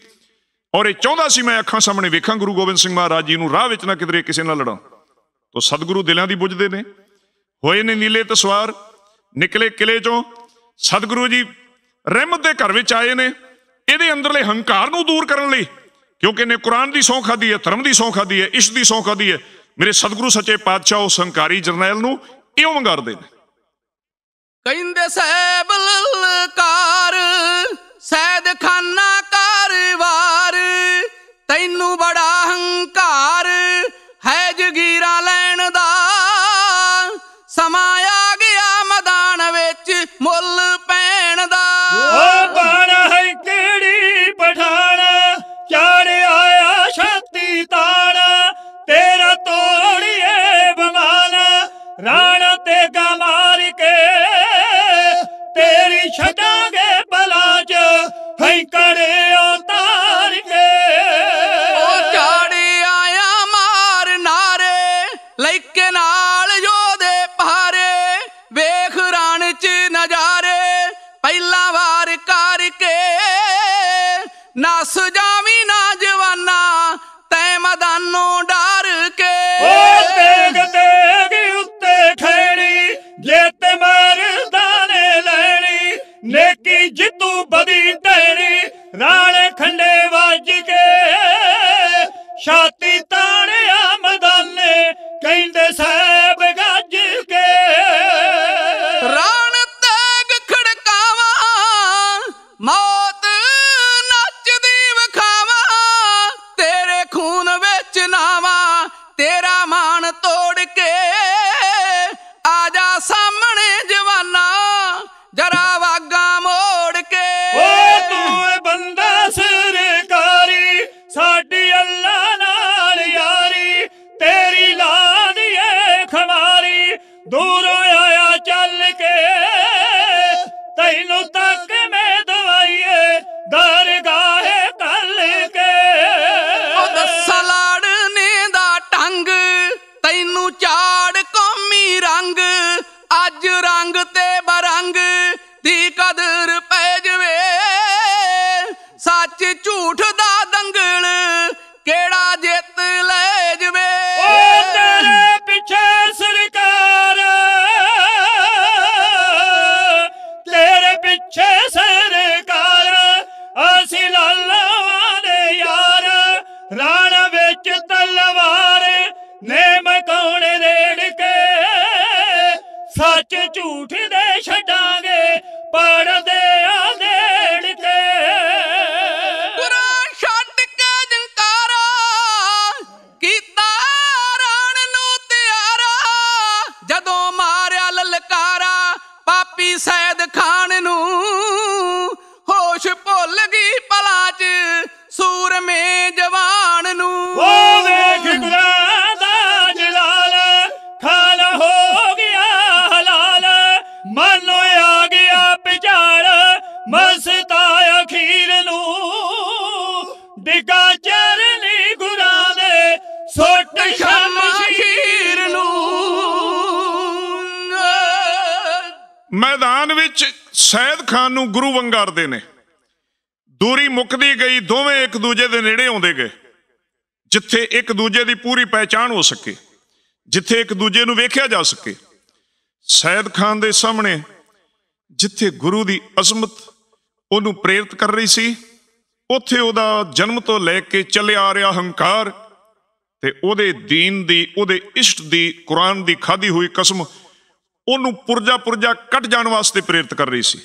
ਔਰ ਇਹ ਚਾਹੁੰਦਾ ਸੀ ਮੈਂ ਅੱਖਾਂ ਸਾਹਮਣੇ ਵੇਖਾਂ ਗੁਰੂ ਗੋਬਿੰਦ ਸਿੰਘ ਮਹਾਰਾਜ ਜੀ ਨੂੰ ਰਾਹ ਵਿੱਚ ਨਾ ਕਿਧਰੇ ਕਿਸੇ ਨਾਲ ਲੜਾਂ ਤੋ ਸਤਿਗੁਰੂ ਦਿਲਾਂ ਦੀ ਬੁੱਝਦੇ ਨੇ ਹੋਏ ਨੇ ਨੀਲੇ ਤਸਵਾਰ ਨਿਕਲੇ ਕਿਲੇ ਚੋਂ ਸਤਿਗੁਰੂ ਜੀ ਰਹਿਮਤ ਦੇ ਘਰ ਵਿੱਚ ਆਏ ਨੇ ਇਹਦੇ ਅੰਦਰਲੇ ਹੰਕਾਰ ਨੂੰ ਦੂਰ ਕਰਨ ਲਈ ਕਿਉਂਕਿ ਨੇ ਕੁਰਾਨ ਦੀ ਸੌਂਖ ਆਦੀ ਹੈ ਧਰਮ ਦੀ ਸੌਂਖ ਆਦੀ ਹੈ ਇਸ਼ਕ ਦੀ ਸੌਂਖ ਆਦੀ ਹੈ ਮੇਰੇ ਸਤਿਗੁਰੂ ਸੱਚੇ ਪਾਤਸ਼ਾਹ ਉਹ ਸੰਕਾਰੀ ਜਰਨੈਲ ਨੂੰ ਇਉਂ ਕਰਦੇ ਨੇ ਕਹਿੰਦੇ ਸਹਿਬ ਲਲਕਾਰ ਸੈਦ ਖਾਨਾ ਕਾਰਵਾਰ ਤੈਨੂੰ ਬੜਾ ਹੰਕਾਰ ਤੇਰੀ ਛੱਡਾਂਗੇ ਬਲਾ ਚ ਹਈ ਕੜੇ ਉਤਾਰ ਕੇ ਉਹ ਝਾੜੀ ਆਇਆ ਮਾਰ ਨਾਰੇ ਲੈ ਕੇ ਨਾਲ ਯੋਦੇ ਪਹਾਰੇ ਵੇਖ ਰਾਣ ਚ ਨਜ਼ਾਰੇ ਪਹਿਲਾ ਵਾਰ ਕਰਕੇ ਨਾ ਸੁਜਾ ਵੇਖੀ ਜਿੱਤੂ ਬਦੀ ਮੈਦਾਨ ਵਿੱਚ ਸੈਦ ਖਾਨ ਨੂੰ ਗੁਰੂ ਵੰਗਾਰਦੇ ਨੇ ਦੂਰੀ ਮੁੱਕਦੀ ਗਈ ਦੋਵੇਂ ਇੱਕ ਦੂਜੇ ਦੇ ਨੇੜੇ ਆਉਂਦੇ ਗਏ ਜਿੱਥੇ ਇੱਕ ਦੂਜੇ ਦੀ ਪੂਰੀ ਪਛਾਣ ਹੋ ਸਕੇ ਜਿੱਥੇ ਇੱਕ ਦੂਜੇ ਨੂੰ ਵੇਖਿਆ ਜਾ ਸਕੇ ਸੈਦ ਖਾਨ ਦੇ ਸਾਹਮਣੇ ਜਿੱਥੇ ਗੁਰੂ ਦੀ ਅਜ਼ਮਤ ਉਹਨੂੰ ਪ੍ਰੇਰਿਤ ਕਰ ਰਹੀ ਸੀ ਉੱਥੇ ਉਹਦਾ ਜਨਮ ਤੋਂ ਲੈ ਕੇ ਚੱਲਿਆ ਆ ਰਿਹਾ ਹੰਕਾਰ ਤੇ ਉਹਦੇ ਦੀਨ ਦੀ ਉਹਦੇ ਇਸ਼ਟ ਦੀ ਕੁਰਾਨ ਦੀ ਖਾਦੀ ਹੋਈ ਕਸਮ ਉਹਨੂੰ ਪੁਰਜਾ ਪੁਰਜਾ ਕੱਟ ਜਾਣ ਵਾਸਤੇ ਪ੍ਰੇਰਿਤ ਕਰ ਰਹੀ ਸੀ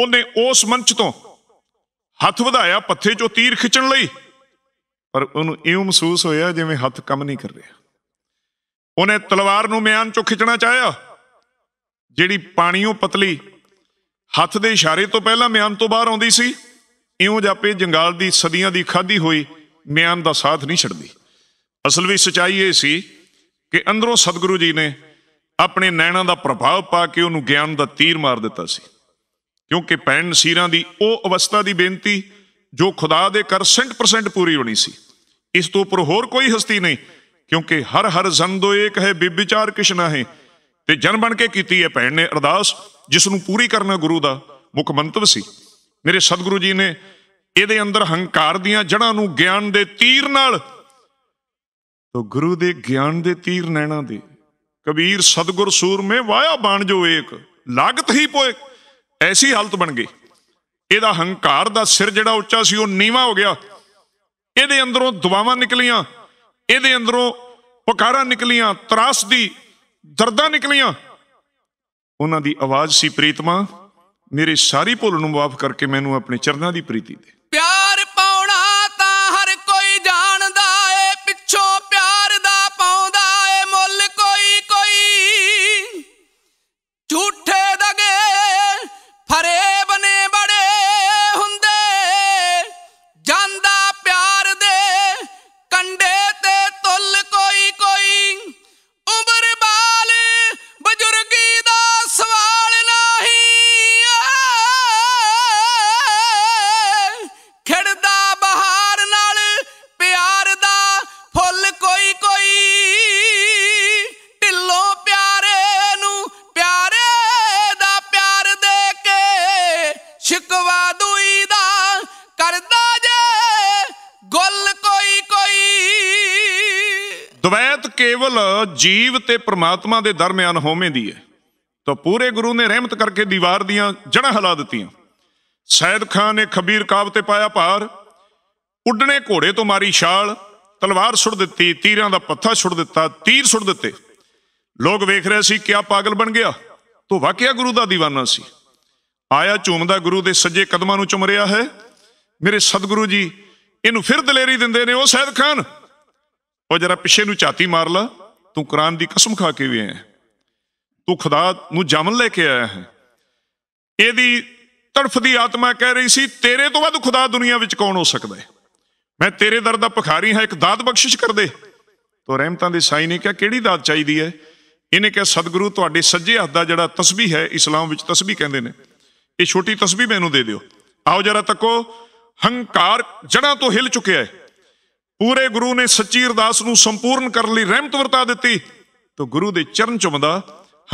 ਉਹਨੇ ਉਸ ਮੰਚ ਤੋਂ ਹੱਥ ਵਧਾਇਆ ਪੱਥੇ 'ਚੋਂ ਤੀਰ ਖਿੱਚਣ ਲਈ ਪਰ ਉਹਨੂੰ ਇਉਂ ਮਹਿਸੂਸ ਹੋਇਆ ਜਿਵੇਂ ਹੱਥ ਕੰਮ ਨਹੀਂ ਕਰ ਰਿਹਾ ਉਹਨੇ ਤਲਵਾਰ ਨੂੰ ਮਿਆਨ 'ਚੋਂ ਖਿੱਚਣਾ ਚਾਹਿਆ ਜਿਹੜੀ ਪਾਣੀੋਂ ਪਤਲੀ ਹੱਥ ਦੇ ਇਸ਼ਾਰੇ ਤੋਂ ਪਹਿਲਾਂ ਮਿਆਨ ਤੋਂ ਬਾਹਰ ਆਉਂਦੀ ਸੀ ਇਉਂ ਜਾਪੇ ਜੰਗਾਲ ਦੀ ਸਦੀਆਂ ਦੀ ਖਾਦੀ ਹੋਈ ਮਿਆਨ ਦਾ ਸਾਥ ਨਹੀਂ ਛੱਡਦੀ ਅਸਲ ਵਿੱਚ ਸਚਾਈ ਇਹ ਸੀ ਕਿ ਅੰਦਰੋਂ ਸਤਿਗੁਰੂ ਜੀ ਨੇ ਆਪਣੇ ਨੈਣਾਂ ਦਾ ਪ੍ਰਭਾਵ ਪਾ ਕੇ ਉਹਨੂੰ ਗਿਆਨ ਦਾ ਤੀਰ ਮਾਰ ਦਿੱਤਾ ਸੀ ਕਿਉਂਕਿ ਪੈਣ ਸੀਰਾਂ ਦੀ ਉਹ ਅਵਸਥਾ ਦੀ ਬੇਨਤੀ ਜੋ ਖੁਦਾ ਦੇ ਕਰ 100% ਪੂਰੀ ਹੋਣੀ ਸੀ ਇਸ ਤੋਂ ਉੱਪਰ ਹੋਰ ਕੋਈ ਹਸਤੀ ਨਹੀਂ ਕਿਉਂਕਿ ਹਰ ਹਰ ਜ਼ੰਦੋ ਏਕ ਹੈ ਬਿਬਿਚਾਰ ਕਿਸ਼ਨਾ ਹੈ ਤੇ ਜਨ ਬਣ ਕੇ ਕੀਤੀ ਹੈ ਪੈਣ ਨੇ ਅਰਦਾਸ ਜਿਸ ਨੂੰ ਪੂਰੀ ਕਰਨਾ ਗੁਰੂ ਦਾ ਮੁੱਖ ਮੰਤਵ ਸੀ ਮੇਰੇ ਸਤਿਗੁਰੂ ਜੀ ਨੇ ਇਹਦੇ ਅੰਦਰ ਹੰਕਾਰ ਦੀਆਂ ਜੜਾਂ ਨੂੰ ਗਿਆਨ ਦੇ ਤੀਰ ਨਾਲ ਤੋਂ ਗੁਰੂ ਦੇ ਗਿਆਨ ਦੇ ਤੀਰ ਨੈਣਾ ਦੇ ਕਬੀਰ ਸਤਗੁਰ ਸੂਰਮੇ ਵਾਇਆ ਬਣ ਜੋ ਏਕ ਲਾਗਤ ਹੀ ਪੋਏ ਐਸੀ ਹਾਲਤ ਬਣ ਗਈ ਇਹਦਾ ਹੰਕਾਰ ਦਾ ਸਿਰ ਜਿਹੜਾ ਉੱਚਾ ਸੀ ਉਹ ਨੀਵਾ ਹੋ ਗਿਆ ਇਹਦੇ ਅੰਦਰੋਂ ਦੁਆਵਾਂ ਨਿਕਲੀਆਂ ਇਹਦੇ ਅੰਦਰੋਂ ਪੁਕਾਰਾਂ ਨਿਕਲੀਆਂ ਤਰਾਸ ਦੀ ਦਰਦਾਂ ਨਿਕਲੀਆਂ ਉਹਨਾਂ ਦੀ ਆਵਾਜ਼ ਸੀ ਪ੍ਰੀਤਮਾ ਮੇਰੇ ਸਾਰੀ ਭੁੱਲ ਨੂੰ ਮਾਫ ਕਰਕੇ ਮੈਨੂੰ ਆਪਣੇ ਚਰਨਾਂ ਦੀ ਪ੍ਰੀਤੀ ਦੇ ਪਿਆਰ ਜੀਵ ਤੇ ਪ੍ਰਮਾਤਮਾ ਦੇ ਦਰਮਿਆਨ ਹੋਵੇਂ ਦੀ ਹੈ ਤਾਂ ਪੂਰੇ ਗੁਰੂ ਨੇ ਰਹਿਮਤ ਕਰਕੇ ਦੀਵਾਰ ਦੀਆਂ ਜੜਾਂ ਹਲਾ ਦਿੱਤੀਆਂ ਸੈਦ ਖਾਨ ਨੇ ਖਬੀਰ ਕਾਬ ਤੇ ਪਾਇਆ ਭਾਰ ਉੱਡਣੇ ਘੋੜੇ ਤੋਂ ਮਾਰੀ ਛਾਲ ਤਲਵਾਰ ਸੁੱਟ ਦਿੱਤੀ ਤੀਰਾਂ ਦਾ ਪੱਥਾ ਸੁੱਟ ਦਿੱਤਾ ਤੀਰ ਸੁੱਟ ਦਿੱਤੇ ਲੋਕ ਵੇਖ ਰਹੇ ਸੀ ਕਿਆ ਪਾਗਲ ਬਣ ਗਿਆ ਤੋ ਵਾਕਿਆ ਗੁਰੂ ਦਾ دیਵਾਨਾ ਸੀ ਆਇਆ ਝੂਮਦਾ ਗੁਰੂ ਦੇ ਸੱਜੇ ਕਦਮਾਂ ਨੂੰ ਚੁੰਮ ਰਿਹਾ ਹੈ ਮੇਰੇ ਸਤਿਗੁਰੂ ਜੀ ਇਹਨੂੰ ਫਿਰ ਦਲੇਰੀ ਦਿੰਦੇ ਨੇ ਉਹ ਸੈਦ ਖਾਨ ਉਹ ਜਰਾ ਪਿੱਛੇ ਨੂੰ ਝਾਤੀ ਮਾਰ ਲਾ ਤੂੰ ਕੁਰਾਨ ਦੀ ਕਸਮ ਖਾ ਕੇ ਵੀ ਆਇਆ ਤੂੰ ਖੁਦਾ ਨੂੰ ਜਮਨ ਲੈ ਕੇ ਆਇਆ ਹੈ ਇਹਦੀ ਤੜਫਦੀ ਆਤਮਾ ਕਹਿ ਰਹੀ ਸੀ ਤੇਰੇ ਤੋਂ ਵੱਧ ਖੁਦਾ ਦੁਨੀਆ ਵਿੱਚ ਕੌਣ ਹੋ ਸਕਦਾ ਹੈ ਮੈਂ ਤੇਰੇ ਦਰ ਦਾ ਭਖਾਰੀ ਹਾਂ ਇੱਕ ਦਾਤ ਬਖਸ਼ਿਸ਼ ਕਰ ਦੇ ਤੋ ਰਹਿਮਤਾਂ ਦੇ ਸਾਈ ਨੇ ਕਿਹਾ ਕਿਹੜੀ ਦਾਤ ਚਾਹੀਦੀ ਹੈ ਇਹਨੇ ਕਿਹਾ ਸਤਿਗੁਰੂ ਤੁਹਾਡੇ ਸੱਜੇ ਹੱਥ ਦਾ ਜਿਹੜਾ ਤਸਬੀਹ ਹੈ ਇਸਲਾਮ ਵਿੱਚ ਤਸਬੀਹ ਕਹਿੰਦੇ ਨੇ ਇਹ ਛੋਟੀ ਤਸਬੀਹ ਮੈਨੂੰ ਦੇ ਦਿਓ ਆਓ ਜਰਾ ਤੱਕੋ ਹੰਕਾਰ ਜੜਾਂ ਤੋਂ ਹਿਲ ਚੁੱਕਿਆ ਹੈ ਪੂਰੇ ਗੁਰੂ ਨੇ ਸੱਚੀ ਅਰਦਾਸ ਨੂੰ ਸੰਪੂਰਨ ਕਰਨ ਲਈ ਰਹਿਮਤ ਵਰਤਾ ਦਿੱਤੀ ਤਾਂ ਗੁਰੂ ਦੇ ਚਰਨ ਚੁੰਮਦਾ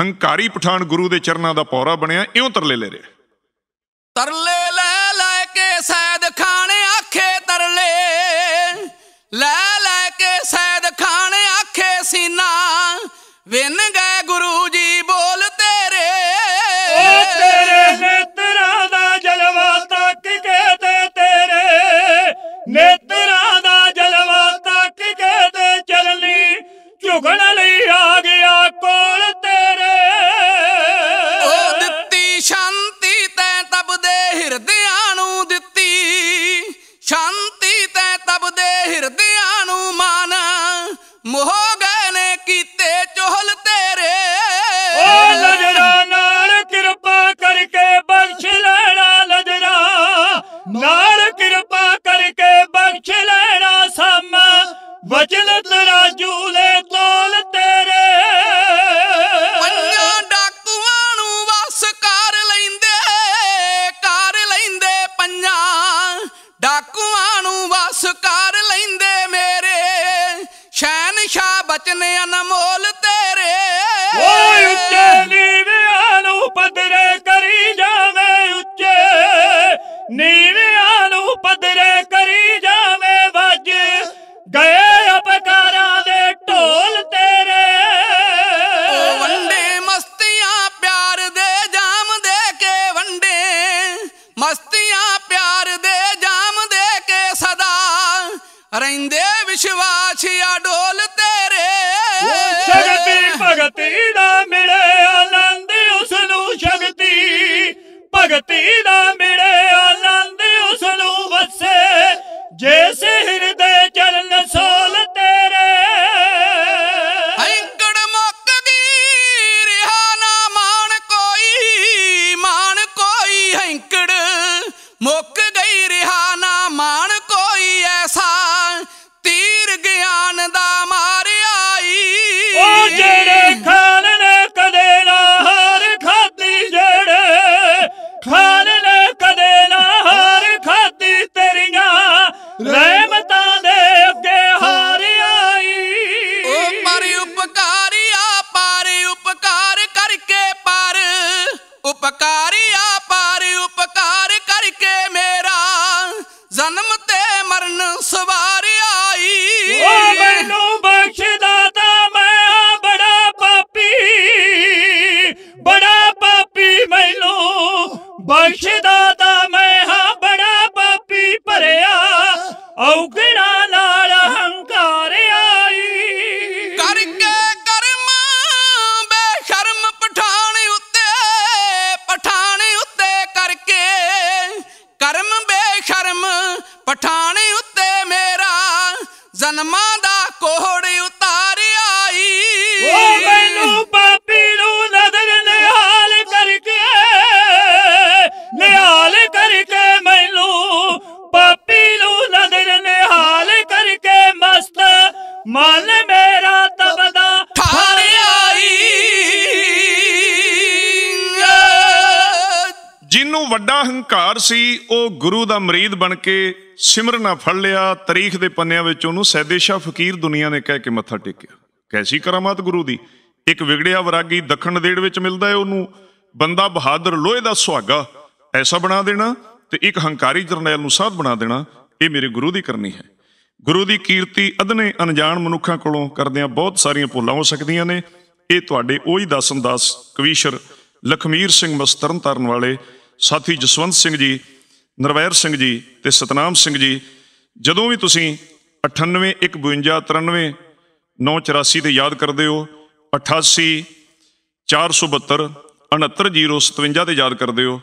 ਹੰਕਾਰੀ ਪਠਾਨ ਗੁਰੂ ਦੇ ਚਰਨਾਂ ਦਾ ਪੌਰਾ ਬਣਿਆ ਇਉਂ ਤਰਲੇ ਲੈ ਰਿਹਾ ਤਰਲੇ ਲੈ ਲੈ ਕੇ ਸੈਦ ਖਾਣੇ ਆਖੇ ਤਰਲੇ ਲੈ ਲੈ ਕੇ ਸੈਦ ਖਾਣੇ ਆਖੇ ਸੀਨਾ ਵਿੰਗ ಕಳ್ಳ ਮਰੀਦ ਬਣ ਕੇ ਸਿਮਰਨਾ ਫੜ ਲਿਆ ਤਾਰੀਖ ਦੇ ਪੰਨਿਆਂ ਵਿੱਚ ਉਹਨੂੰ ਸੈਦੇ ਸ਼ਾਹ ਫਕੀਰ ਦੁਨੀਆ ਨੇ ਕਹਿ ਕੇ ਮੱਥਾ ਟੇਕਿਆ ਕੈਸੀ ਕਰਾਮਾਤ ਗੁਰੂ ਦੀ ਇੱਕ ਵਿਗੜਿਆ ਵਰਾਗੀ ਦੱਖਣ ਦੇੜ ਵਿੱਚ ਮਿਲਦਾ ਹੈ ਉਹਨੂੰ ਬੰਦਾ ਬਹਾਦਰ ਲੋਹੇ ਦਾ ਸੁਹਾਗਾ ਐਸਾ ਬਣਾ ਦੇਣਾ ਤੇ ਇੱਕ ਹੰਕਾਰੀ ਜਰਨੈਲ ਨੂੰ ਸਾਧ ਬਣਾ ਦੇਣਾ ਇਹ ਮੇਰੇ ਗੁਰੂ ਦੀ ਕਰਨੀ ਹੈ ਗੁਰੂ ਦੀ ਕੀਰਤੀ ਅਧਨੇ ਅਣਜਾਣ ਮਨੁੱਖਾਂ ਕੋਲੋਂ ਕਰਦਿਆਂ ਬਹੁਤ ਸਾਰੀਆਂ ਭੁੱਲਾਂ ਹੋ ਸਕਦੀਆਂ ਨੇ ਇਹ ਤੁਹਾਡੇ ਉਹੀ ਦਾਸਨ ਦਾਸ ਕਵੀਸ਼ਰ ਲਖਮੀਰ ਸਿੰਘ ਮਸਤਰਨ ਤਰਨ ਵਾਲੇ ਸਾਥੀ ਜਸਵੰਤ ਸਿੰਘ ਜੀ ਨਰਵੈਰ ਸਿੰਘ ਜੀ ਤੇ ਸਤਨਾਮ ਸਿੰਘ ਜੀ ਜਦੋਂ ਵੀ ਤੁਸੀਂ 98 984 ਤੇ ਯਾਦ ਕਰਦੇ ਹੋ 88 472 ਤੇ ਯਾਦ ਕਰਦੇ ਹੋ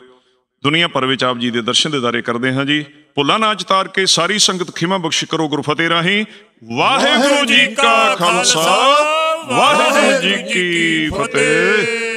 ਦੁਨੀਆ ਪਰ ਵਿੱਚ ਆਪ ਜੀ ਦੇ ਦਰਸ਼ਨ ਦਾਰੇ ਕਰਦੇ ਹਾਂ ਜੀ ਭੁੱਲਾ ਨਾ ਤਾਰ ਕੇ ਸਾਰੀ ਸੰਗਤ ਖਿਮਾ ਬਖਸ਼ ਕਰੋ ਫਤਿਹ ਰਾਹੀ ਵਾਹਿਗੁਰੂ ਜੀ ਕਾ ਖਾਲਸਾ ਵਾਹਿਗੁਰੂ ਜੀ ਕੀ ਫਤਿਹ